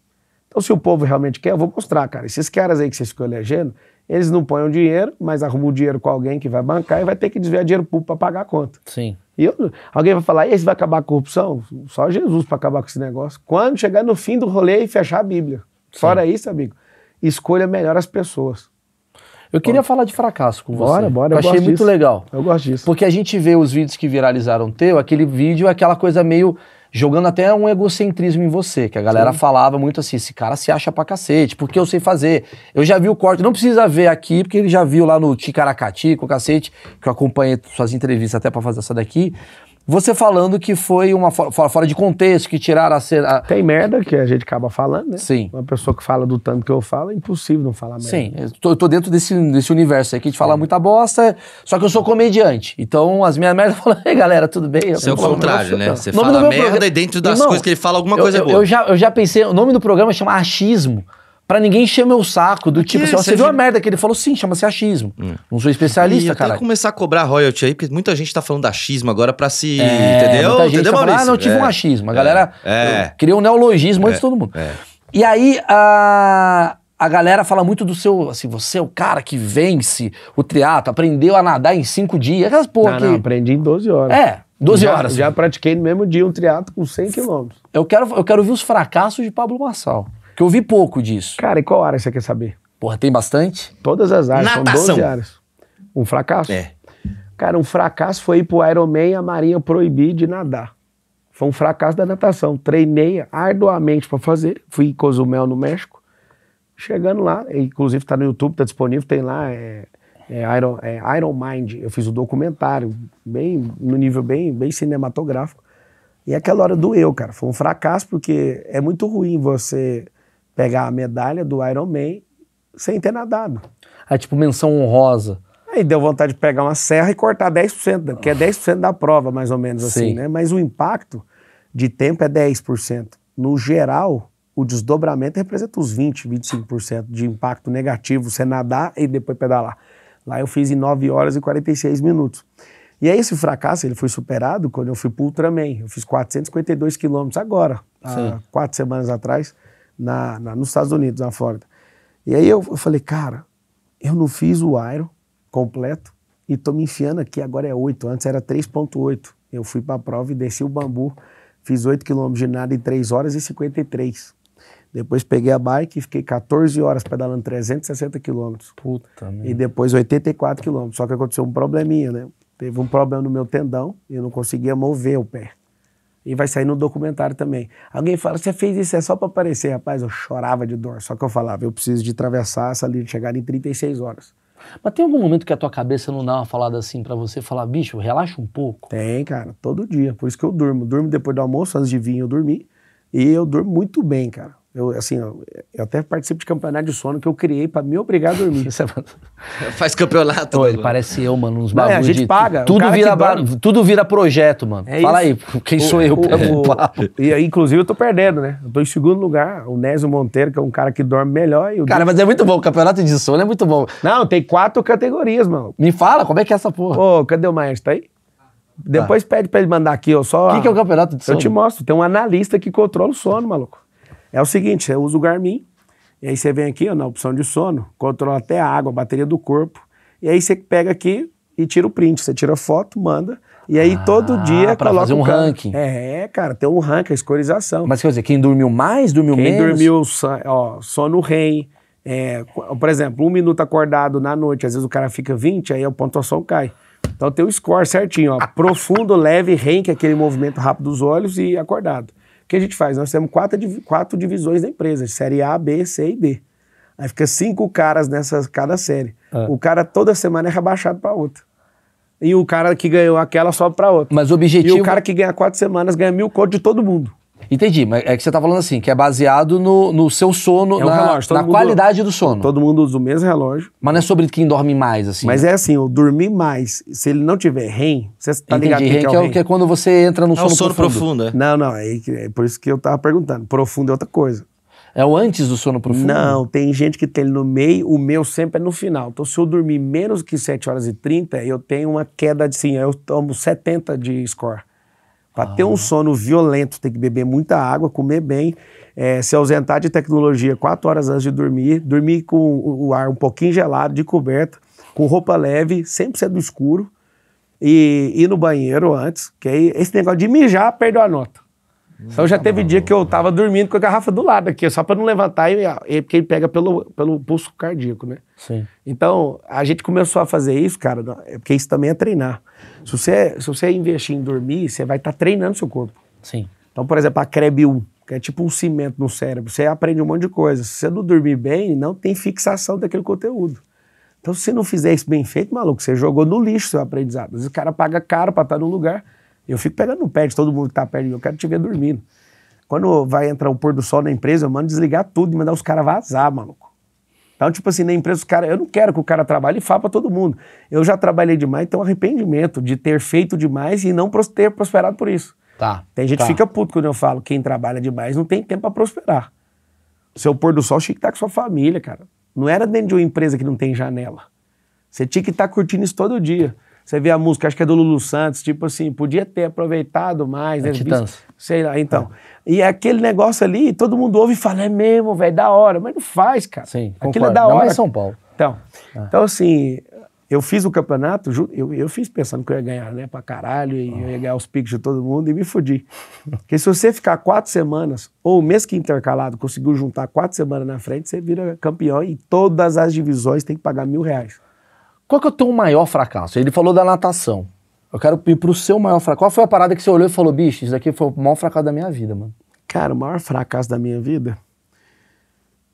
Então, se o povo realmente quer, eu vou mostrar, cara. Esses caras aí que vocês ficam elegendo, eles não põem o dinheiro, mas arrumam o dinheiro com alguém que vai bancar e vai ter que desviar dinheiro público para pagar a conta. Sim. E eu, alguém vai falar, esse vai acabar a corrupção? Só Jesus para acabar com esse negócio. Quando chegar no fim do rolê e fechar a Bíblia. Sim. Fora isso, amigo, escolha melhor as pessoas. Eu queria bora. falar de fracasso com você. Bora, bora. Eu, eu achei muito disso. legal. Eu gosto disso. Porque a gente vê os vídeos que viralizaram teu, aquele vídeo, é aquela coisa meio jogando até um egocentrismo em você, que a galera Sim. falava muito assim, esse cara se acha pra cacete, porque eu sei fazer. Eu já vi o corte, não precisa ver aqui, porque ele já viu lá no Ticaracati, com o cacete, que eu acompanhei suas entrevistas até para fazer essa daqui. Você falando que foi uma for, fora de contexto, que tiraram a cena. Tem merda que a gente acaba falando, né? Sim. Uma pessoa que fala do tanto que eu falo, é impossível não falar merda. Sim, eu tô, tô dentro desse, desse universo aí que a gente fala é. muita bosta, só que eu sou comediante. Então as minhas merdas falam, ei galera, tudo bem? Seu é contrário, né? Você fala merda programa... e dentro das coisas que ele fala alguma eu, coisa é eu, boa. Eu já, eu já pensei, o nome do programa chama Achismo para ninguém encher meu saco do é tipo assim, ó, você viu a merda que ele falou? Sim, chama-se achismo. Hum. Não sou especialista, cara. começar a cobrar royalty aí, porque muita gente tá falando da achismo agora pra se. É, entendeu? Muita gente entendeu, tá falando, ah, não, eu tive é, um achismo. A galera é, é. criou um neologismo antes de todo mundo. E aí, a a galera fala muito do seu, assim, você é o cara que vence o triato, aprendeu a nadar em cinco dias, aquelas porra não, que... Não, aprendi em 12 horas. É, 12 já, horas. Já pratiquei no mesmo dia um triatlo com 100 quilômetros. Eu quero, eu quero ver os fracassos de Pablo Marçal. Que eu ouvi pouco disso. Cara, e qual área você quer saber? Porra, tem bastante? Todas as áreas, Natação. são 12 áreas. Um fracasso? É. Cara, um fracasso foi ir pro Ironman e a Marinha proibir de nadar. Foi um fracasso da natação. Treinei arduamente para fazer. Fui em Cozumel, no México. Chegando lá, inclusive tá no YouTube, tá disponível, tem lá, é, é Iron, é Iron Mind. Eu fiz o um documentário, bem, no nível bem, bem cinematográfico. E é aquela hora doeu, cara. Foi um fracasso, porque é muito ruim você pegar a medalha do Iron Man sem ter nadado. É tipo menção honrosa. Aí deu vontade de pegar uma serra e cortar 10%, né? porque é 10% da prova, mais ou menos assim, Sim. né? Mas o impacto de tempo é 10%. No geral, o desdobramento representa uns 20, 25% de impacto negativo, você nadar e depois pedalar. Lá eu fiz em 9 horas e 46 minutos. E aí esse fracasso, ele foi superado quando eu fui pro Ultraman. Eu fiz 452 quilômetros agora, há quatro semanas atrás na, na, nos Estados Unidos, na Flórida. E aí eu, eu falei, cara, eu não fiz o Iron completo e tô me enfiando aqui, agora é 8, antes era 3.8. Eu fui para a prova e desci o bambu, fiz 8 quilômetros de nada em 3 horas e 53. Depois peguei a bike e fiquei 14 horas pedalando 360 quilômetros. Puta merda. E depois 84 quilômetros. Só que aconteceu um probleminha, né? Teve um problema no meu tendão e eu não conseguia mover o pé. E vai sair no documentário também. Alguém fala, você fez isso, é só para aparecer. Rapaz, eu chorava de dor. Só que eu falava, eu preciso de atravessar essa linha, chegar em 36 horas. Mas tem algum momento que a tua cabeça não dá uma falada assim para você, falar, bicho, relaxa um pouco? Tem, cara, todo dia. Por isso que eu durmo. Durmo depois do almoço, antes de vir eu dormir. E eu durmo muito bem, cara. Eu, assim, eu, eu, até participo de campeonato de sono que eu criei para me obrigar a dormir. É Faz campeonato. Pô, ele parece eu, mano, uns bagulhos. É, a gente de, paga. Tudo vira, tudo vira projeto, mano. É Fala isso. aí, quem o, sou eu? O, o, e, inclusive, eu tô perdendo, né? Eu tô em segundo lugar. O Nézio Monteiro, que é um cara que dorme melhor. cara, mas é muito bom. O campeonato de sono é muito bom. Não, tem quatro categorias, mano. Me fala, como é que é essa porra? Ô, cadê o Maestro? Tá aí? Ah. Depois pede pra ele mandar aqui, eu só. O que, que, é o campeonato de sono? Eu te mostro. Tem um analista que controla o sono, maluco. É o seguinte, você usa o Garmin, e aí você vem aqui ó, na opção de sono, controla até a água, a bateria do corpo, e aí você pega aqui e tira o print, você tira a foto, manda, e aí ah, todo dia pra coloca fazer um ranking. É, cara, tem um ranking, a escorização. Mas quer dizer, quem dormiu mais, dormiu quem menos? Quem dormiu ó, sono rei. é, por exemplo, um minuto acordado na noite, às vezes o cara fica 20, aí a pontuação cai. Então tem o score certinho, ó, profundo, leve, rei, que é aquele movimento rápido dos olhos e acordado. O que a gente faz? Nós temos quatro, quatro divisões da empresa, série A, B, C e D. Aí fica cinco caras nessa cada série. É. O cara toda semana é rebaixado para outra. E o cara que ganhou aquela sobe para outra. Mas o objetivo. E o cara que ganha quatro semanas ganha mil conto de todo mundo. Entendi, mas é que você tá falando assim, que é baseado no, no seu sono, é na, relógio, na mundo- qualidade do sono. Todo mundo usa o mesmo relógio. Mas não é sobre quem dorme mais, assim. Mas né? é assim, eu dormir mais. Se ele não tiver REM, você tá ligado Entendi, o que, é que é o que é quando você entra no É sono, o sono profundo, é. Não, não, é, é por isso que eu tava perguntando. Profundo é outra coisa. É o antes do sono profundo? Não, tem gente que tem ele no meio, o meu sempre é no final. Então, se eu dormir menos que 7 horas e 30, eu tenho uma queda de, assim, eu tomo 70 de score. Para ah. ter um ah. sono violento, tem que beber muita água, comer bem, é, se ausentar de tecnologia quatro horas antes de dormir, dormir com o ar um pouquinho gelado, de coberta, com roupa leve, sempre sendo escuro, e ir no banheiro antes, que aí esse negócio de mijar perdeu a nota. Então já teve dia que eu tava dormindo com a garrafa do lado aqui, só para não levantar, e, ah, e, porque ele pega pelo, pelo pulso cardíaco, né? Sim. Então, a gente começou a fazer isso, cara, é porque isso também é treinar. Se você, se você investir em dormir, você vai estar tá treinando seu corpo. Sim. Então, por exemplo, a CREB1, que é tipo um cimento no cérebro, você aprende um monte de coisa. Se você não dormir bem, não tem fixação daquele conteúdo. Então, se você não fizer isso bem feito, maluco, você jogou no lixo seu aprendizado. Às vezes o cara paga caro para estar tá num lugar eu fico pegando no pé de todo mundo que tá perto de mim, eu quero te ver dormindo. Quando vai entrar o pôr do sol na empresa, eu mando desligar tudo e mandar os caras vazar, maluco. Então, tipo assim, na empresa, os cara, eu não quero que o cara trabalhe e fale pra todo mundo. Eu já trabalhei demais, então arrependimento de ter feito demais e não ter prosperado por isso. Tá. Tem gente tá. que fica puto quando eu falo, quem trabalha demais não tem tempo para prosperar. Seu pôr do sol tinha que estar tá com sua família, cara. Não era dentro de uma empresa que não tem janela. Você tinha que estar tá curtindo isso todo dia. Você vê a música, acho que é do Lulu Santos, tipo assim, podia ter aproveitado mais, né? é Titãs. Sei lá, então. É. E é aquele negócio ali, todo mundo ouve e fala, é mesmo, velho, da hora. Mas não faz, cara. Sim, Aquilo é concordo. é da hora. Não é São Paulo. Então, é. então assim, eu fiz o campeonato, eu, eu fiz pensando que eu ia ganhar, né, pra caralho, e eu ia ganhar os picos de todo mundo, e me fudi. Porque se você ficar quatro semanas, ou mês que intercalado, conseguiu juntar quatro semanas na frente, você vira campeão e todas as divisões tem que pagar mil reais. Qual que é o teu maior fracasso? Ele falou da natação. Eu quero ir pro seu maior fracasso. Qual foi a parada que você olhou e falou, bicho, isso daqui foi o maior fracasso da minha vida, mano? Cara, o maior fracasso da minha vida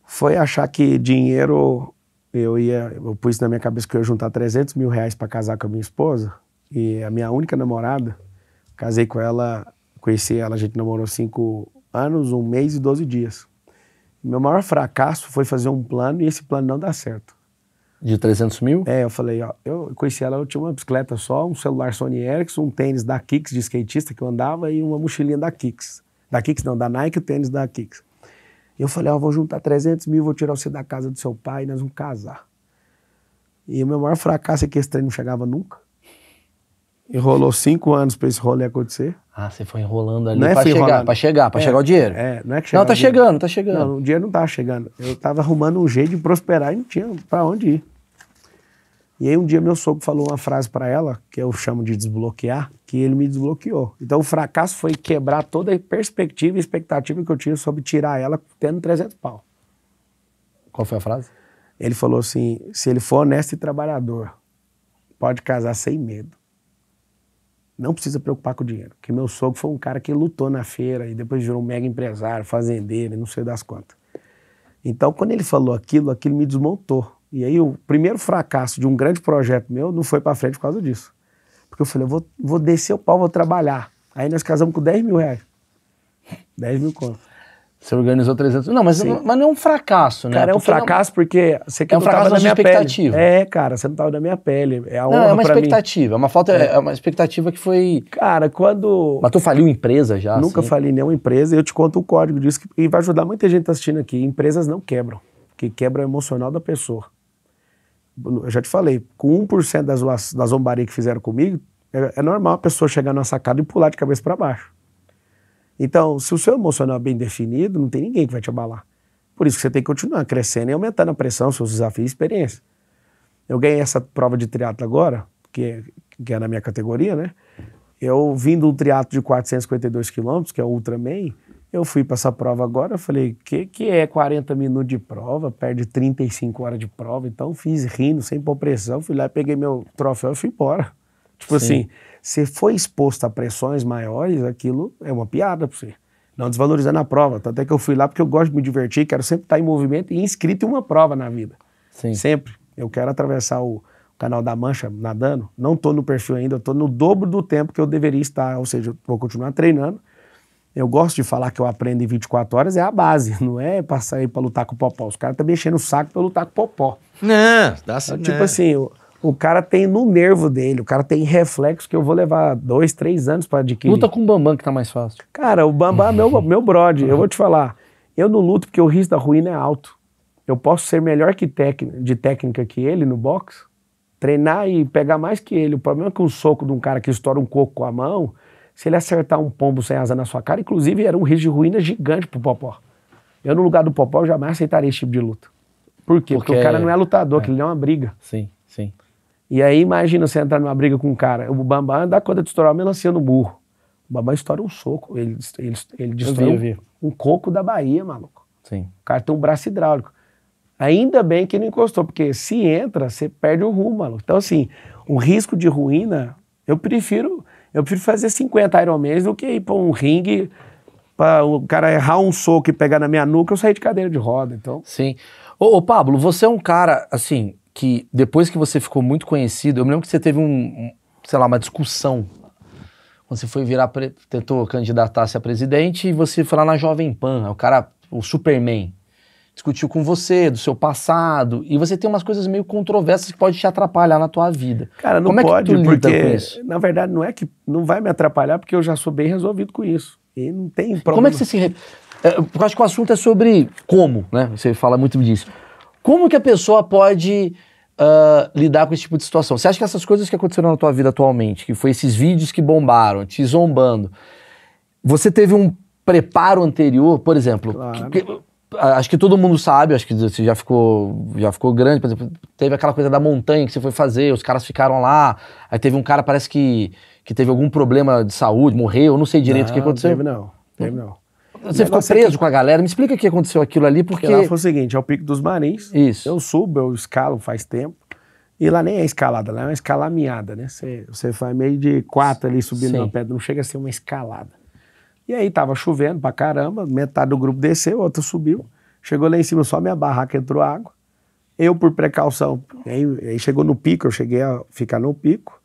foi achar que dinheiro eu ia, eu pus na minha cabeça que eu ia juntar 300 mil reais para casar com a minha esposa e a minha única namorada, casei com ela, conheci ela, a gente namorou cinco anos, um mês e 12 dias. Meu maior fracasso foi fazer um plano e esse plano não dar certo. De 300 mil? É, eu falei, ó, eu conheci ela, eu tinha uma bicicleta só, um celular Sony Ericsson, um tênis da Kicks de skatista que eu andava e uma mochilinha da Kicks. Da Kicks não, da Nike, o tênis da Kicks. Eu falei, ó, vou juntar 300 mil, vou tirar você da casa do seu pai e nós vamos casar. E o meu maior fracasso é que esse trem não chegava nunca. Enrolou cinco anos para esse rolê acontecer. Ah, você foi enrolando ali não é para chegar, para chegar, para é, chegar o dinheiro. É, não é que Não, tá chegando, tá chegando. Não, o dinheiro não tava chegando. Eu tava arrumando um jeito de prosperar e não tinha para onde ir. E aí um dia meu sogro falou uma frase para ela, que eu chamo de desbloquear, que ele me desbloqueou. Então o fracasso foi quebrar toda a perspectiva e expectativa que eu tinha sobre tirar ela tendo 300 pau. Qual foi a frase? Ele falou assim: se ele for honesto e trabalhador, pode casar sem medo não precisa preocupar com o dinheiro. Porque meu sogro foi um cara que lutou na feira e depois virou um mega empresário, fazendeiro, não sei das quantas. Então, quando ele falou aquilo, aquilo me desmontou. E aí, o primeiro fracasso de um grande projeto meu não foi para frente por causa disso. Porque eu falei, eu vou, vou descer o pau, vou trabalhar. Aí nós casamos com 10 mil reais. 10 mil contos. Você organizou 300. Não, mas, mas não é um fracasso, né? Cara, é um fracasso não... porque você que é um fracasso na minha expectativa. Pele. É, cara, você não estava na minha pele. É, a não, é uma expectativa. Mim. É uma falta, é. é. uma expectativa que foi. Cara, quando. Mas tu faliu empresa já? Nunca assim? falei nenhuma empresa. Eu te conto o código disso que vai ajudar muita gente tá assistindo aqui. Empresas não quebram. Que quebra o emocional da pessoa. Eu já te falei, com 1% das, das que fizeram comigo, é, é normal a pessoa chegar na sacada e pular de cabeça para baixo. Então, se o seu emocional é bem definido, não tem ninguém que vai te abalar. Por isso que você tem que continuar crescendo e aumentando a pressão, seus desafios e experiência. Eu ganhei essa prova de triatlo agora, que é, que é na minha categoria, né? Eu vim do triatlo de 452 quilômetros, que é o Ultraman, eu fui para essa prova agora, eu falei, que que é 40 minutos de prova, perde 35 horas de prova, então fiz rindo, sem pôr pressão, fui lá, peguei meu troféu e fui embora. Tipo Sim. assim, você foi exposto a pressões maiores, aquilo é uma piada para você. Não desvalorizando a prova. Até que eu fui lá porque eu gosto de me divertir, quero sempre estar em movimento e inscrito em uma prova na vida. Sim. Sempre. Eu quero atravessar o Canal da Mancha nadando. Não estou no perfil ainda, estou no dobro do tempo que eu deveria estar. Ou seja, vou continuar treinando. Eu gosto de falar que eu aprendo em 24 horas, é a base, não é passar aí para lutar com o popó. Os caras estão tá mexendo o saco para lutar com o popó. Não, dá certo. Tipo né? assim, eu, o cara tem no nervo dele, o cara tem reflexo que eu vou levar dois, três anos para adquirir. Luta com o Bambam que tá mais fácil. Cara, o Bambam é meu, meu brode, eu vou te falar. Eu não luto porque o risco da ruína é alto. Eu posso ser melhor que de técnica que ele no boxe, treinar e pegar mais que ele. O problema é que um soco de um cara que estoura um coco com a mão, se ele acertar um pombo sem asa na sua cara, inclusive era um risco de ruína gigante pro Popó. Eu no lugar do Popó eu jamais aceitaria esse tipo de luta. Por quê? Porque, porque o cara não é lutador, é. que ele é uma briga. Sim. E aí imagina você entrar numa briga com um cara, o Bambam dá conta de estourar uma melancia no burro. O Bambam estoura um soco, ele, ele, ele destrói vi, um, um, coco da Bahia, maluco. Sim. O cara tem um braço hidráulico. Ainda bem que não encostou, porque se entra, você perde o rumo, maluco. Então assim, o risco de ruína, eu prefiro, eu prefiro fazer 50 Ironmans do que ir para um ringue para o cara errar um soco e pegar na minha nuca, eu saí de cadeira de roda, então. Sim. Ô, ô Pablo, você é um cara, assim, que depois que você ficou muito conhecido, eu me lembro que você teve um, sei lá, uma discussão. Quando você foi virar, tentou candidatar-se a presidente e você foi lá na Jovem Pan, o cara, o Superman. Discutiu com você, do seu passado, e você tem umas coisas meio controversas que pode te atrapalhar na tua vida. Cara, não Como pode, é que tu porque, com isso? na verdade, não é que não vai me atrapalhar, porque eu já sou bem resolvido com isso. E não tem problema. Como é que você se. É, eu acho que o assunto é sobre como, né? Você fala muito disso. Como que a pessoa pode uh, lidar com esse tipo de situação? Você acha que essas coisas que aconteceram na tua vida atualmente, que foi esses vídeos que bombaram, te zombando, você teve um preparo anterior, por exemplo, claro. que, que, ah, acho que todo mundo sabe, acho que você já ficou, já ficou grande, por exemplo, teve aquela coisa da montanha que você foi fazer, os caras ficaram lá, aí teve um cara, parece que, que teve algum problema de saúde, morreu, não sei direito não, o que aconteceu. Teve não, teve não. Você ficou é preso aqui. com a galera. Me explica o que aconteceu aquilo ali, porque... porque... Lá foi o seguinte, é o Pico dos Marins. Isso. Eu subo, eu escalo faz tempo. E lá nem é escalada, lá é uma escalaminhada, né? Você, você faz meio de quatro ali subindo Sim. na pedra, não chega a ser uma escalada. E aí tava chovendo pra caramba, metade do grupo desceu, outro subiu. Chegou lá em cima, só minha barraca entrou água. Eu, por precaução, aí, aí chegou no pico, eu cheguei a ficar no pico.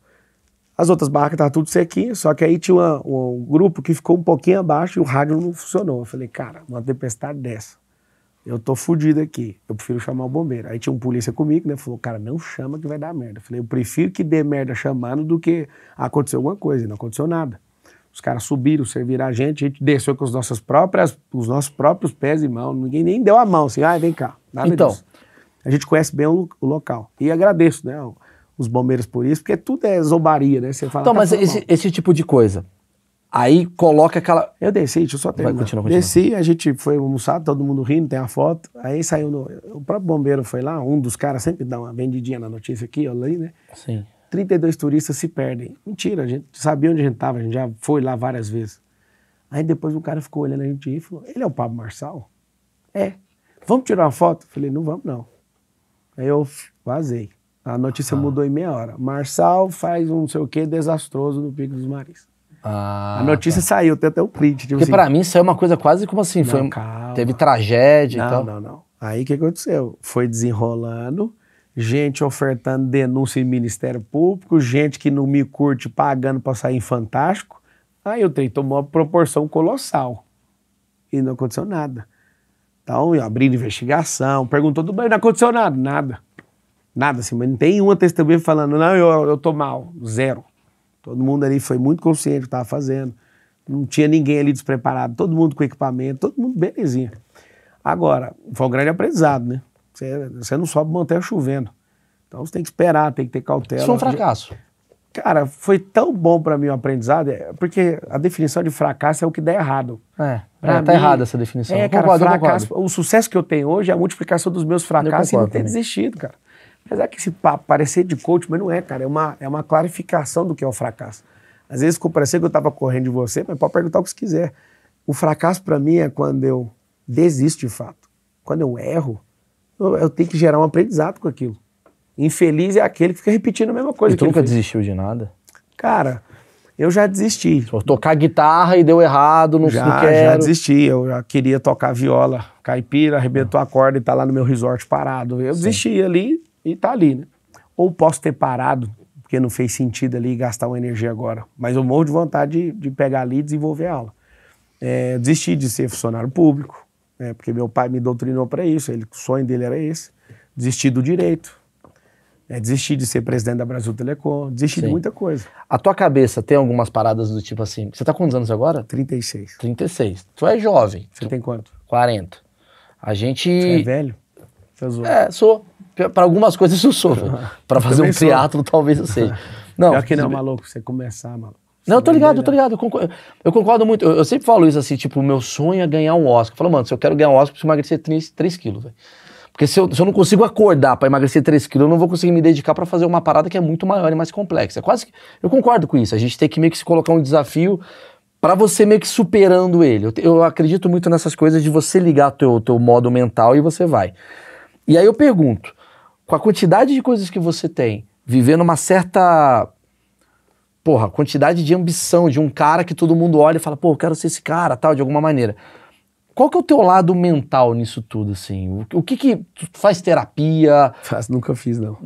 As outras barracas estavam tudo sequinho, só que aí tinha uma, um grupo que ficou um pouquinho abaixo e o rádio não funcionou. Eu falei, cara, uma tempestade dessa, eu tô fudido aqui, eu prefiro chamar o bombeiro. Aí tinha um polícia comigo, né, falou, cara, não chama que vai dar merda. Eu falei, eu prefiro que dê merda chamando do que aconteceu alguma coisa, e não aconteceu nada. Os caras subiram, serviram a gente, a gente desceu com os nossos próprios, os nossos próprios pés e mãos, ninguém nem deu a mão, assim, ah, vem cá, nada então. disso. A gente conhece bem o, o local. E agradeço, né, os bombeiros por isso, porque tudo é zombaria né? Você fala, então, tá mas esse, esse, tipo de coisa. Aí coloca aquela. Eu desci, deixa eu só terminar. Vai, continua, continua. Desci, a gente foi almoçar, todo mundo rindo, tem a foto. Aí saiu no... O próprio bombeiro foi lá, um dos caras sempre dá uma vendidinha na notícia aqui, olha aí, né? Sim. 32 turistas se perdem. Mentira, a gente sabia onde a gente estava, a gente já foi lá várias vezes. Aí depois o cara ficou olhando a gente e falou: Ele é o Pablo Marçal? É. Vamos tirar uma foto? Falei: Não vamos, não. Aí eu vazei. A notícia ah. mudou em meia hora. Marçal faz um não sei o que desastroso no Pico dos Maris. Ah, a notícia tá. saiu, tem até o print. Tipo Porque assim, pra mim saiu é uma coisa quase como assim, não, foi, teve tragédia não, e tal. Não, não, não. Aí o que aconteceu? Foi desenrolando, gente ofertando denúncia em Ministério Público, gente que não me curte pagando pra sair em Fantástico. Aí o trem tomou uma proporção colossal. E não aconteceu nada. Então, abrindo investigação, perguntou tudo bem, não aconteceu nada, nada. Nada assim, mas não tem uma testemunha falando, não, eu, eu tô mal. Zero. Todo mundo ali foi muito consciente do que estava fazendo. Não tinha ninguém ali despreparado, todo mundo com equipamento, todo mundo belezinha. Agora, foi um grande aprendizado, né? Você, não sobe montanha chovendo. Então você tem que esperar, tem que ter cautela. Isso foi um fracasso. Cara, foi tão bom para mim o aprendizado, é, porque a definição de fracasso é o que dá errado. É, pra é, tá errada essa definição. É, cara, concordo, fracasso, o sucesso que eu tenho hoje é a multiplicação dos meus fracassos e não ter também. desistido, cara. Apesar que esse papo parecer de coach, mas não é, cara. É uma, é uma clarificação do que é o fracasso. Às vezes ficou parecendo que eu estava correndo de você, mas pode perguntar o que você quiser. O fracasso para mim é quando eu desisto de fato. Quando eu erro, eu, eu, tenho que gerar um aprendizado com aquilo. Infeliz é aquele que fica repetindo a mesma coisa. E tu nunca desistiu de nada? Cara, eu já desisti. Só tocar guitarra e deu errado, não, já, não quero. Já desisti, eu já queria tocar viola, caipira, arrebentou a corda e tá lá no meu resort parado. Eu Sim. desisti ali, e tá ali, né? Ou posso ter parado, porque não fez sentido ali gastar uma energia agora, mas eu morro de vontade de, de pegar ali e desenvolver a aula. É, desisti de ser funcionário público, né? porque meu pai me doutrinou para isso, ele, o sonho dele era esse. Desisti do direito, é, desisti de ser presidente da Brasil Telecom, desisti Sim. de muita coisa. A tua cabeça tem algumas paradas do tipo assim. Você tá com quantos anos agora? 36. 36. Tu é jovem. Você tu... tem quanto? 40. A gente. Você é velho? Você é, é sou. Para algumas coisas eu sonho Para fazer um teatro talvez eu seja. Não, Pior que não, é maluco, você começar, maluco. não, eu tô ligado, eu tô ligado. Eu concordo, eu concordo muito. Eu, eu, sempre falo isso assim, tipo, meu sonho é ganhar um Oscar. Eu falo, mano, se eu quero ganhar um Oscar, eu preciso emagrecer 3, 3 quilos, velho. Porque se eu, se eu, não consigo acordar para emagrecer 3 quilos, eu não vou conseguir me dedicar para fazer uma parada que é muito maior e mais complexa. É quase que, eu concordo com isso. A gente tem que meio que se colocar um desafio para você meio que superando ele. Eu, eu, acredito muito nessas coisas de você ligar teu teu modo mental e você vai. E aí eu pergunto, com a quantidade de coisas que você tem, vivendo uma certa porra, quantidade de ambição de um cara que todo mundo olha e fala, pô, eu quero ser esse cara, tal, de alguma maneira. Qual que é o teu lado mental nisso tudo, assim? O, o que que... Tu faz terapia? Faz, nunca fiz, não.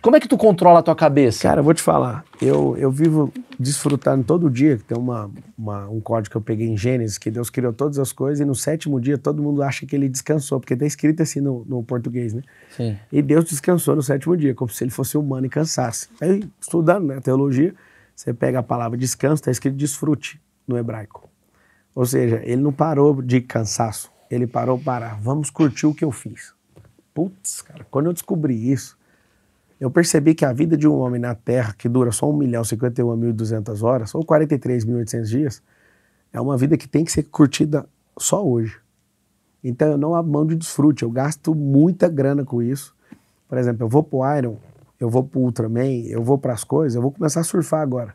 Como é que tu controla a tua cabeça? Cara, eu vou te falar. Eu, eu vivo desfrutando todo dia, que tem uma, uma, um código que eu peguei em Gênesis, que Deus criou todas as coisas, e no sétimo dia todo mundo acha que ele descansou, porque está escrito assim no, no, português, né? Sim. E Deus descansou no sétimo dia, como se ele fosse humano e cansasse. Aí, estudando né, teologia, você pega a palavra descanso, está escrito desfrute no hebraico. Ou seja, ele não parou de cansaço, ele parou para, vamos curtir o que eu fiz. Putz, cara, quando eu descobri isso, eu percebi que a vida de um homem na Terra, que dura só 1 milhão 51.200 horas, ou 43.800 dias, é uma vida que tem que ser curtida só hoje. Então eu não abro mão de desfrute, eu gasto muita grana com isso. Por exemplo, eu vou pro Iron, eu vou pro Ultraman, eu vou para as coisas, eu vou começar a surfar agora.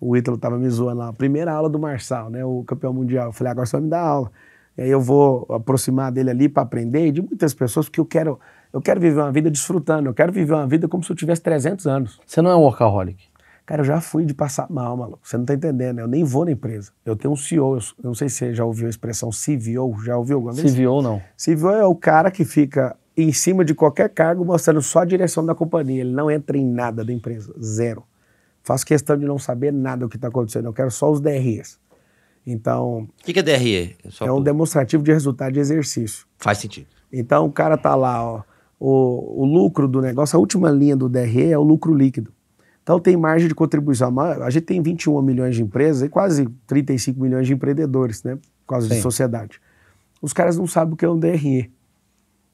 O Ítalo tava me zoando lá, primeira aula do Marçal, né, o campeão mundial. Eu falei, ah, agora você vai me dar aula. E aí eu vou aproximar dele ali para aprender e de muitas pessoas, porque eu quero eu quero viver uma vida desfrutando, eu quero viver uma vida como se eu tivesse 300 anos. Você não é um workaholic? Cara, eu já fui de passar mal, maluco. Você não tá entendendo. Eu nem vou na empresa. Eu tenho um CEO. Eu não sei se você já ouviu a expressão CVO. Já ouviu alguma vez? CVO não. CVO é o cara que fica em cima de qualquer cargo mostrando só a direção da companhia. Ele não entra em nada da empresa. Zero. Faço questão de não saber nada do que está acontecendo. Eu quero só os DREs. Então. O que, que, é DRE? Só é um por... demonstrativo de resultado de exercício. Faz sentido. Então o cara tá lá, ó o, o lucro do negócio, a última linha do DRE é o lucro líquido. Então tem margem de contribuição. A gente tem 21 milhões de empresas e quase 35 milhões de empreendedores, né? Por causa de sociedade. Os caras não sabem o que é um DRE.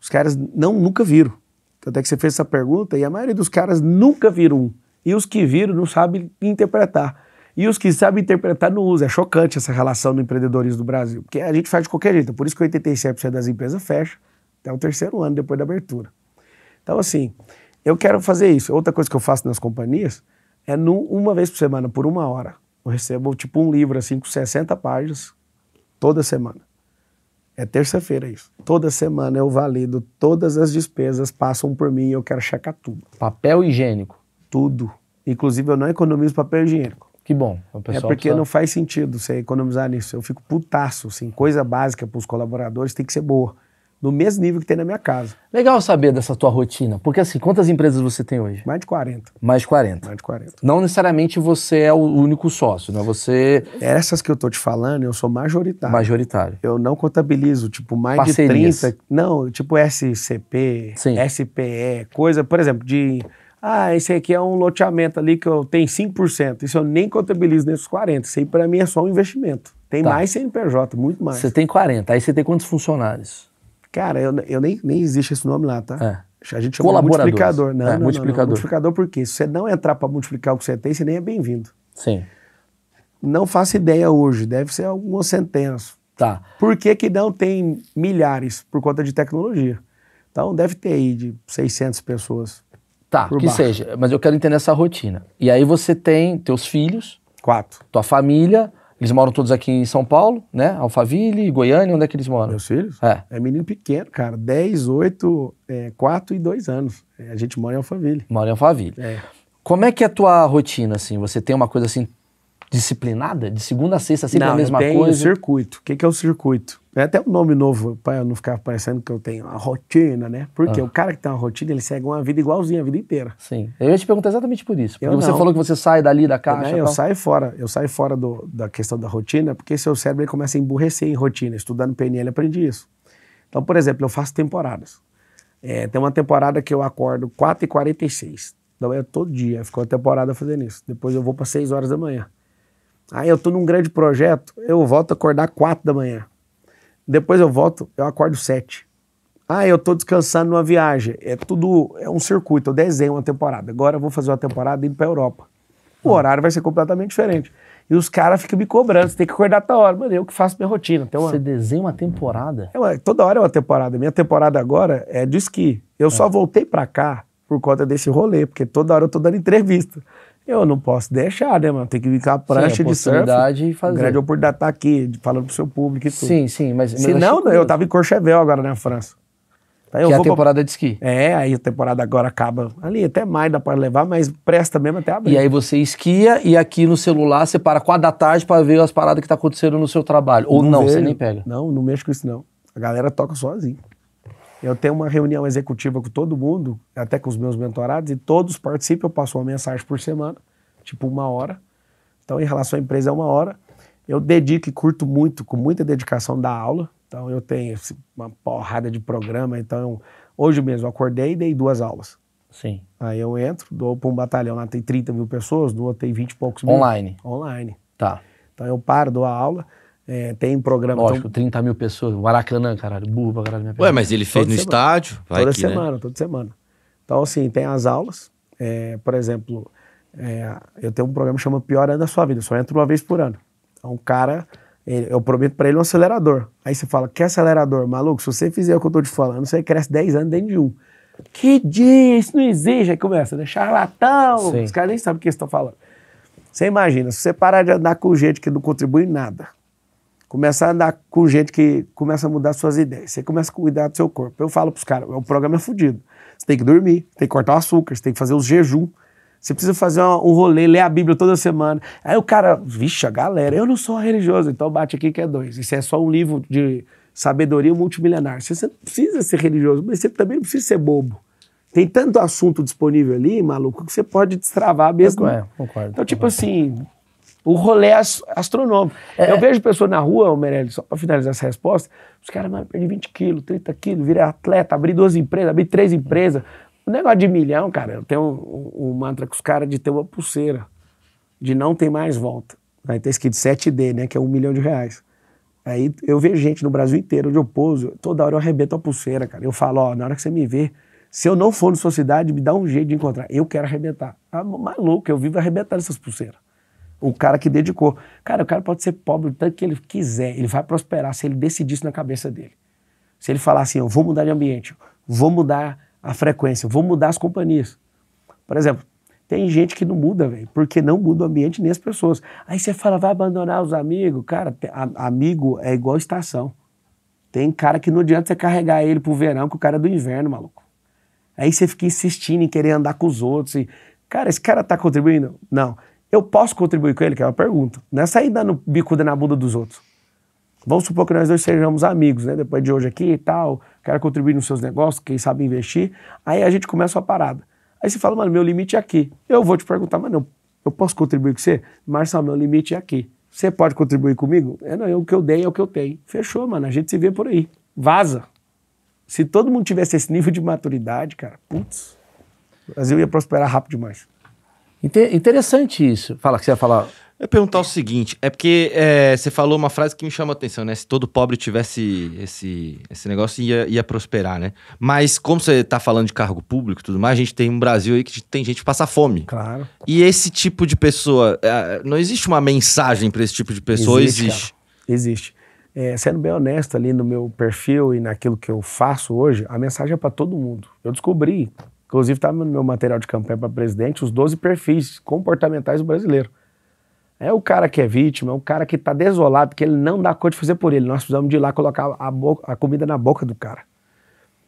Os caras não, nunca viram. Tanto é que você fez essa pergunta e a maioria dos caras nunca viram um. E os que viram não sabem interpretar. E os que sabem interpretar não usam. É chocante essa relação do empreendedorismo do Brasil. Porque a gente faz de qualquer jeito. Por isso que 87% das empresas fecha até o terceiro ano depois da abertura. Então, assim, eu quero fazer isso. Outra coisa que eu faço nas companhias é no, uma vez por semana, por uma hora. Eu recebo tipo um livro assim com 60 páginas toda semana. É terça-feira isso. Toda semana eu valido, todas as despesas passam por mim e eu quero checar tudo. Papel higiênico? Tudo. Inclusive eu não economizo papel higiênico. Que bom. é porque precisa... não faz sentido você economizar nisso. Eu fico putaço, assim, coisa básica para os colaboradores tem que ser boa no mesmo nível que tem na minha casa. Legal saber dessa tua rotina, porque assim, quantas empresas você tem hoje? Mais de 40. Mais de 40. Mais de 40. Não necessariamente você é o único sócio, né? Você Essas que eu tô te falando, eu sou majoritário. Majoritário. Eu não contabilizo, tipo, mais Parcerias. de 30, não, tipo SCP, Sim. SPE, coisa, por exemplo, de ah, esse aqui é um loteamento ali que eu tenho 5%. Isso eu nem contabilizo nesses 40. Isso aí para mim é só um investimento. Tem tá. mais CNPJ, muito mais. Você tem 40. Aí você tem quantos funcionários? Cara, eu, eu nem, nem existe esse nome lá, tá? É. A gente chama multiplicador. Não, é, não, multiplicador. Não, não. Multiplicador por quê? Se você não entrar para multiplicar o que você tem, você nem é bem-vindo. Sim. Não faço ideia hoje, deve ser algumas centenas. Tá. Por que, que não tem milhares? Por conta de tecnologia. Então deve ter aí de 600 pessoas. Tá, que baixo. seja. Mas eu quero entender essa rotina. E aí você tem teus filhos. Quatro. Tua família eles moram todos aqui em São Paulo, né? Alphaville, Goiânia, onde é que eles moram? Meus filhos? É. É menino pequeno, cara. 10, 8, é, 4 e 2 anos. É, a gente mora em Alphaville. Mora em Alphaville. É. Como é que é a tua rotina, assim? Você tem uma coisa, assim, disciplinada? De segunda a sexta, sempre assim, não, a mesma eu tenho coisa? Não, o circuito. O que é o circuito? É até um nome novo, para não ficar parecendo que eu tenho uma rotina, né? Porque ah. o cara que tem uma rotina, ele segue uma vida igualzinha a vida inteira. Sim. Eu ia te perguntar exatamente por isso. Porque você falou que você sai dali da caixa. Eu, saio fora. Eu saio fora do, da questão da rotina, porque seu cérebro ele começa a emburrecer em rotina. Estudando PNL, aprendi isso. Então, por exemplo, eu faço temporadas. É, tem uma temporada que eu acordo 4h46. Então, é todo dia. Ficou a temporada fazendo isso. Depois eu vou para 6 horas da manhã. Aí eu tô num grande projeto, eu volto a acordar 4 da manhã. Depois eu volto, eu acordo sete. Ah, eu tô descansando numa viagem. É tudo, é um circuito, eu desenho uma temporada. Agora eu vou fazer uma temporada indo pra Europa. O hum. horário vai ser completamente diferente. E os caras ficam me cobrando, você tem que acordar toda hora. Mano, eu que faço minha rotina. Tem uma... Você desenha uma temporada? É uma, toda hora é uma temporada. Minha temporada agora é de esqui. Eu é. só voltei pra cá por conta desse rolê, porque toda hora eu tô dando entrevista eu não posso deixar, né, mano? Tem que vir com a prancha sim, a de surf. E fazer. Grande oportunidade estar tá aqui, falando pro seu público e tudo. Sim, sim, mas. Se não, eu tava em Corchevel agora né, na França. Aí tá, que é a temporada pra... de esqui. É, aí a temporada agora acaba ali, até mais dá para levar, mas presta mesmo até abrir. E aí você esquia e aqui no celular você para a da tarde para ver as paradas que tá acontecendo no seu trabalho. Ou não, não você nem pega. Não, não mexo com isso não. A galera toca sozinho. Eu tenho uma reunião executiva com todo mundo, até com os meus mentorados, e todos participam. Eu passo uma mensagem por semana, tipo uma hora. Então, em relação à empresa, é uma hora. Eu dedico e curto muito, com muita dedicação da aula. Então, eu tenho uma porrada de programa. Então, hoje mesmo, acordei e dei duas aulas. Sim. Aí eu entro, dou para um batalhão lá, tem 30 mil pessoas, do outro tem 20 e poucos mil. Online. Online. Tá. Então, eu paro, dou a aula. É, tem um programa. Lógico, então... 30 mil pessoas. Maracanã, caralho, burro pra caralho. Minha Ué, mas ele fez toda no semana. estádio? Vai toda aqui, né? semana, né? toda semana. Então, assim, tem as aulas. É, por exemplo, é, eu tenho um programa que chama Pior Ano da Sua Vida. Eu só entro uma vez por ano. Então, um cara, ele, eu prometo para ele um acelerador. Aí você fala, que acelerador? Maluco, se você fizer o que eu tô te falando, você cresce 10 anos dentro de um. Que dia, isso não exige. Aí começa, né? Charlatão. Sim. Os caras nem sabem o que eles estão falando. Você imagina, se você parar de andar com o jeito que não contribui nada começa a andar com gente que começa a mudar suas ideias, você começa a cuidar do seu corpo. Eu falo pros caras, o programa é fodido. Você tem que dormir, tem que cortar o açúcar, você tem que fazer os jejum. Você precisa fazer um rolê, ler a Bíblia toda semana. Aí o cara, vixe, a galera, eu não sou religioso, então bate aqui que é dois. Isso é só um livro de sabedoria multimilionária. Você não precisa ser religioso, mas você também não precisa ser bobo. Tem tanto assunto disponível ali, maluco, que você pode destravar mesmo. É, concordo. Então, tipo concordo. assim, o rolê astronômico. É. Eu vejo pessoas na rua, Meirelles, só para finalizar essa resposta, os caras, mano, perdi 20 quilos, 30 quilos, virei atleta, abri duas empresas, abri três empresas. O negócio de milhão, cara, eu tenho um, um, mantra com os caras de ter uma pulseira, de não ter mais volta. Aí tem escrito 7D, né, que é um milhão de reais. Aí eu vejo gente no Brasil inteiro onde eu pouso, toda hora eu arrebento a pulseira, cara. Eu falo, ó, na hora que você me ver, se eu não for na sua cidade, me dá um jeito de encontrar. Eu quero arrebentar. Ah, maluco, eu vivo arrebentando essas pulseiras o cara que dedicou. Cara, o cara pode ser pobre o tanto que ele quiser, ele vai prosperar se ele decidir isso na cabeça dele. Se ele falar assim, eu vou mudar de ambiente, vou mudar a frequência, vou mudar as companhias. Por exemplo, tem gente que não muda, velho, porque não muda o ambiente nem as pessoas. Aí você fala, vai abandonar os amigos. Cara, a, amigo é igual estação. Tem cara que não adianta você carregar ele pro verão, que o cara é do inverno, maluco. Aí você fica insistindo em querer andar com os outros. E, cara, esse cara tá contribuindo? Não. Eu posso contribuir com ele? Que é uma pergunta. Não é sair dando bicuda na bunda dos outros. Vamos supor que nós dois sejamos amigos, né? Depois de hoje aqui e tal, quero contribuir nos seus negócios, quem sabe investir. Aí a gente começa uma parada. Aí você fala, mano, meu limite é aqui. Eu vou te perguntar, mano, eu, eu posso contribuir com você? Marcelo, meu limite é aqui. Você pode contribuir comigo? É, não, é o que eu dei, é o que eu tenho. Fechou, mano, a gente se vê por aí. Vaza. Se todo mundo tivesse esse nível de maturidade, cara, putz, o Brasil ia prosperar rápido demais. Inter interessante isso. Fala que você ia falar. Eu ia perguntar o seguinte, é porque é, você falou uma frase que me chama a atenção, né? Se todo pobre tivesse esse, esse negócio, ia, ia prosperar, né? Mas como você está falando de cargo público e tudo mais, a gente tem um Brasil aí que tem gente que passa fome. Claro. E esse tipo de pessoa, é, não existe uma mensagem para esse tipo de pessoa? Existe. Existe. existe. É, sendo bem honesto ali no meu perfil e naquilo que eu faço hoje, a mensagem é para todo mundo. Eu descobri Inclusive, está no meu material de campanha para presidente os 12 perfis comportamentais do brasileiro. É o cara que é vítima, é o cara que está desolado, que ele não dá conta de fazer por ele. Nós precisamos de ir lá colocar a, boca, a comida na boca do cara.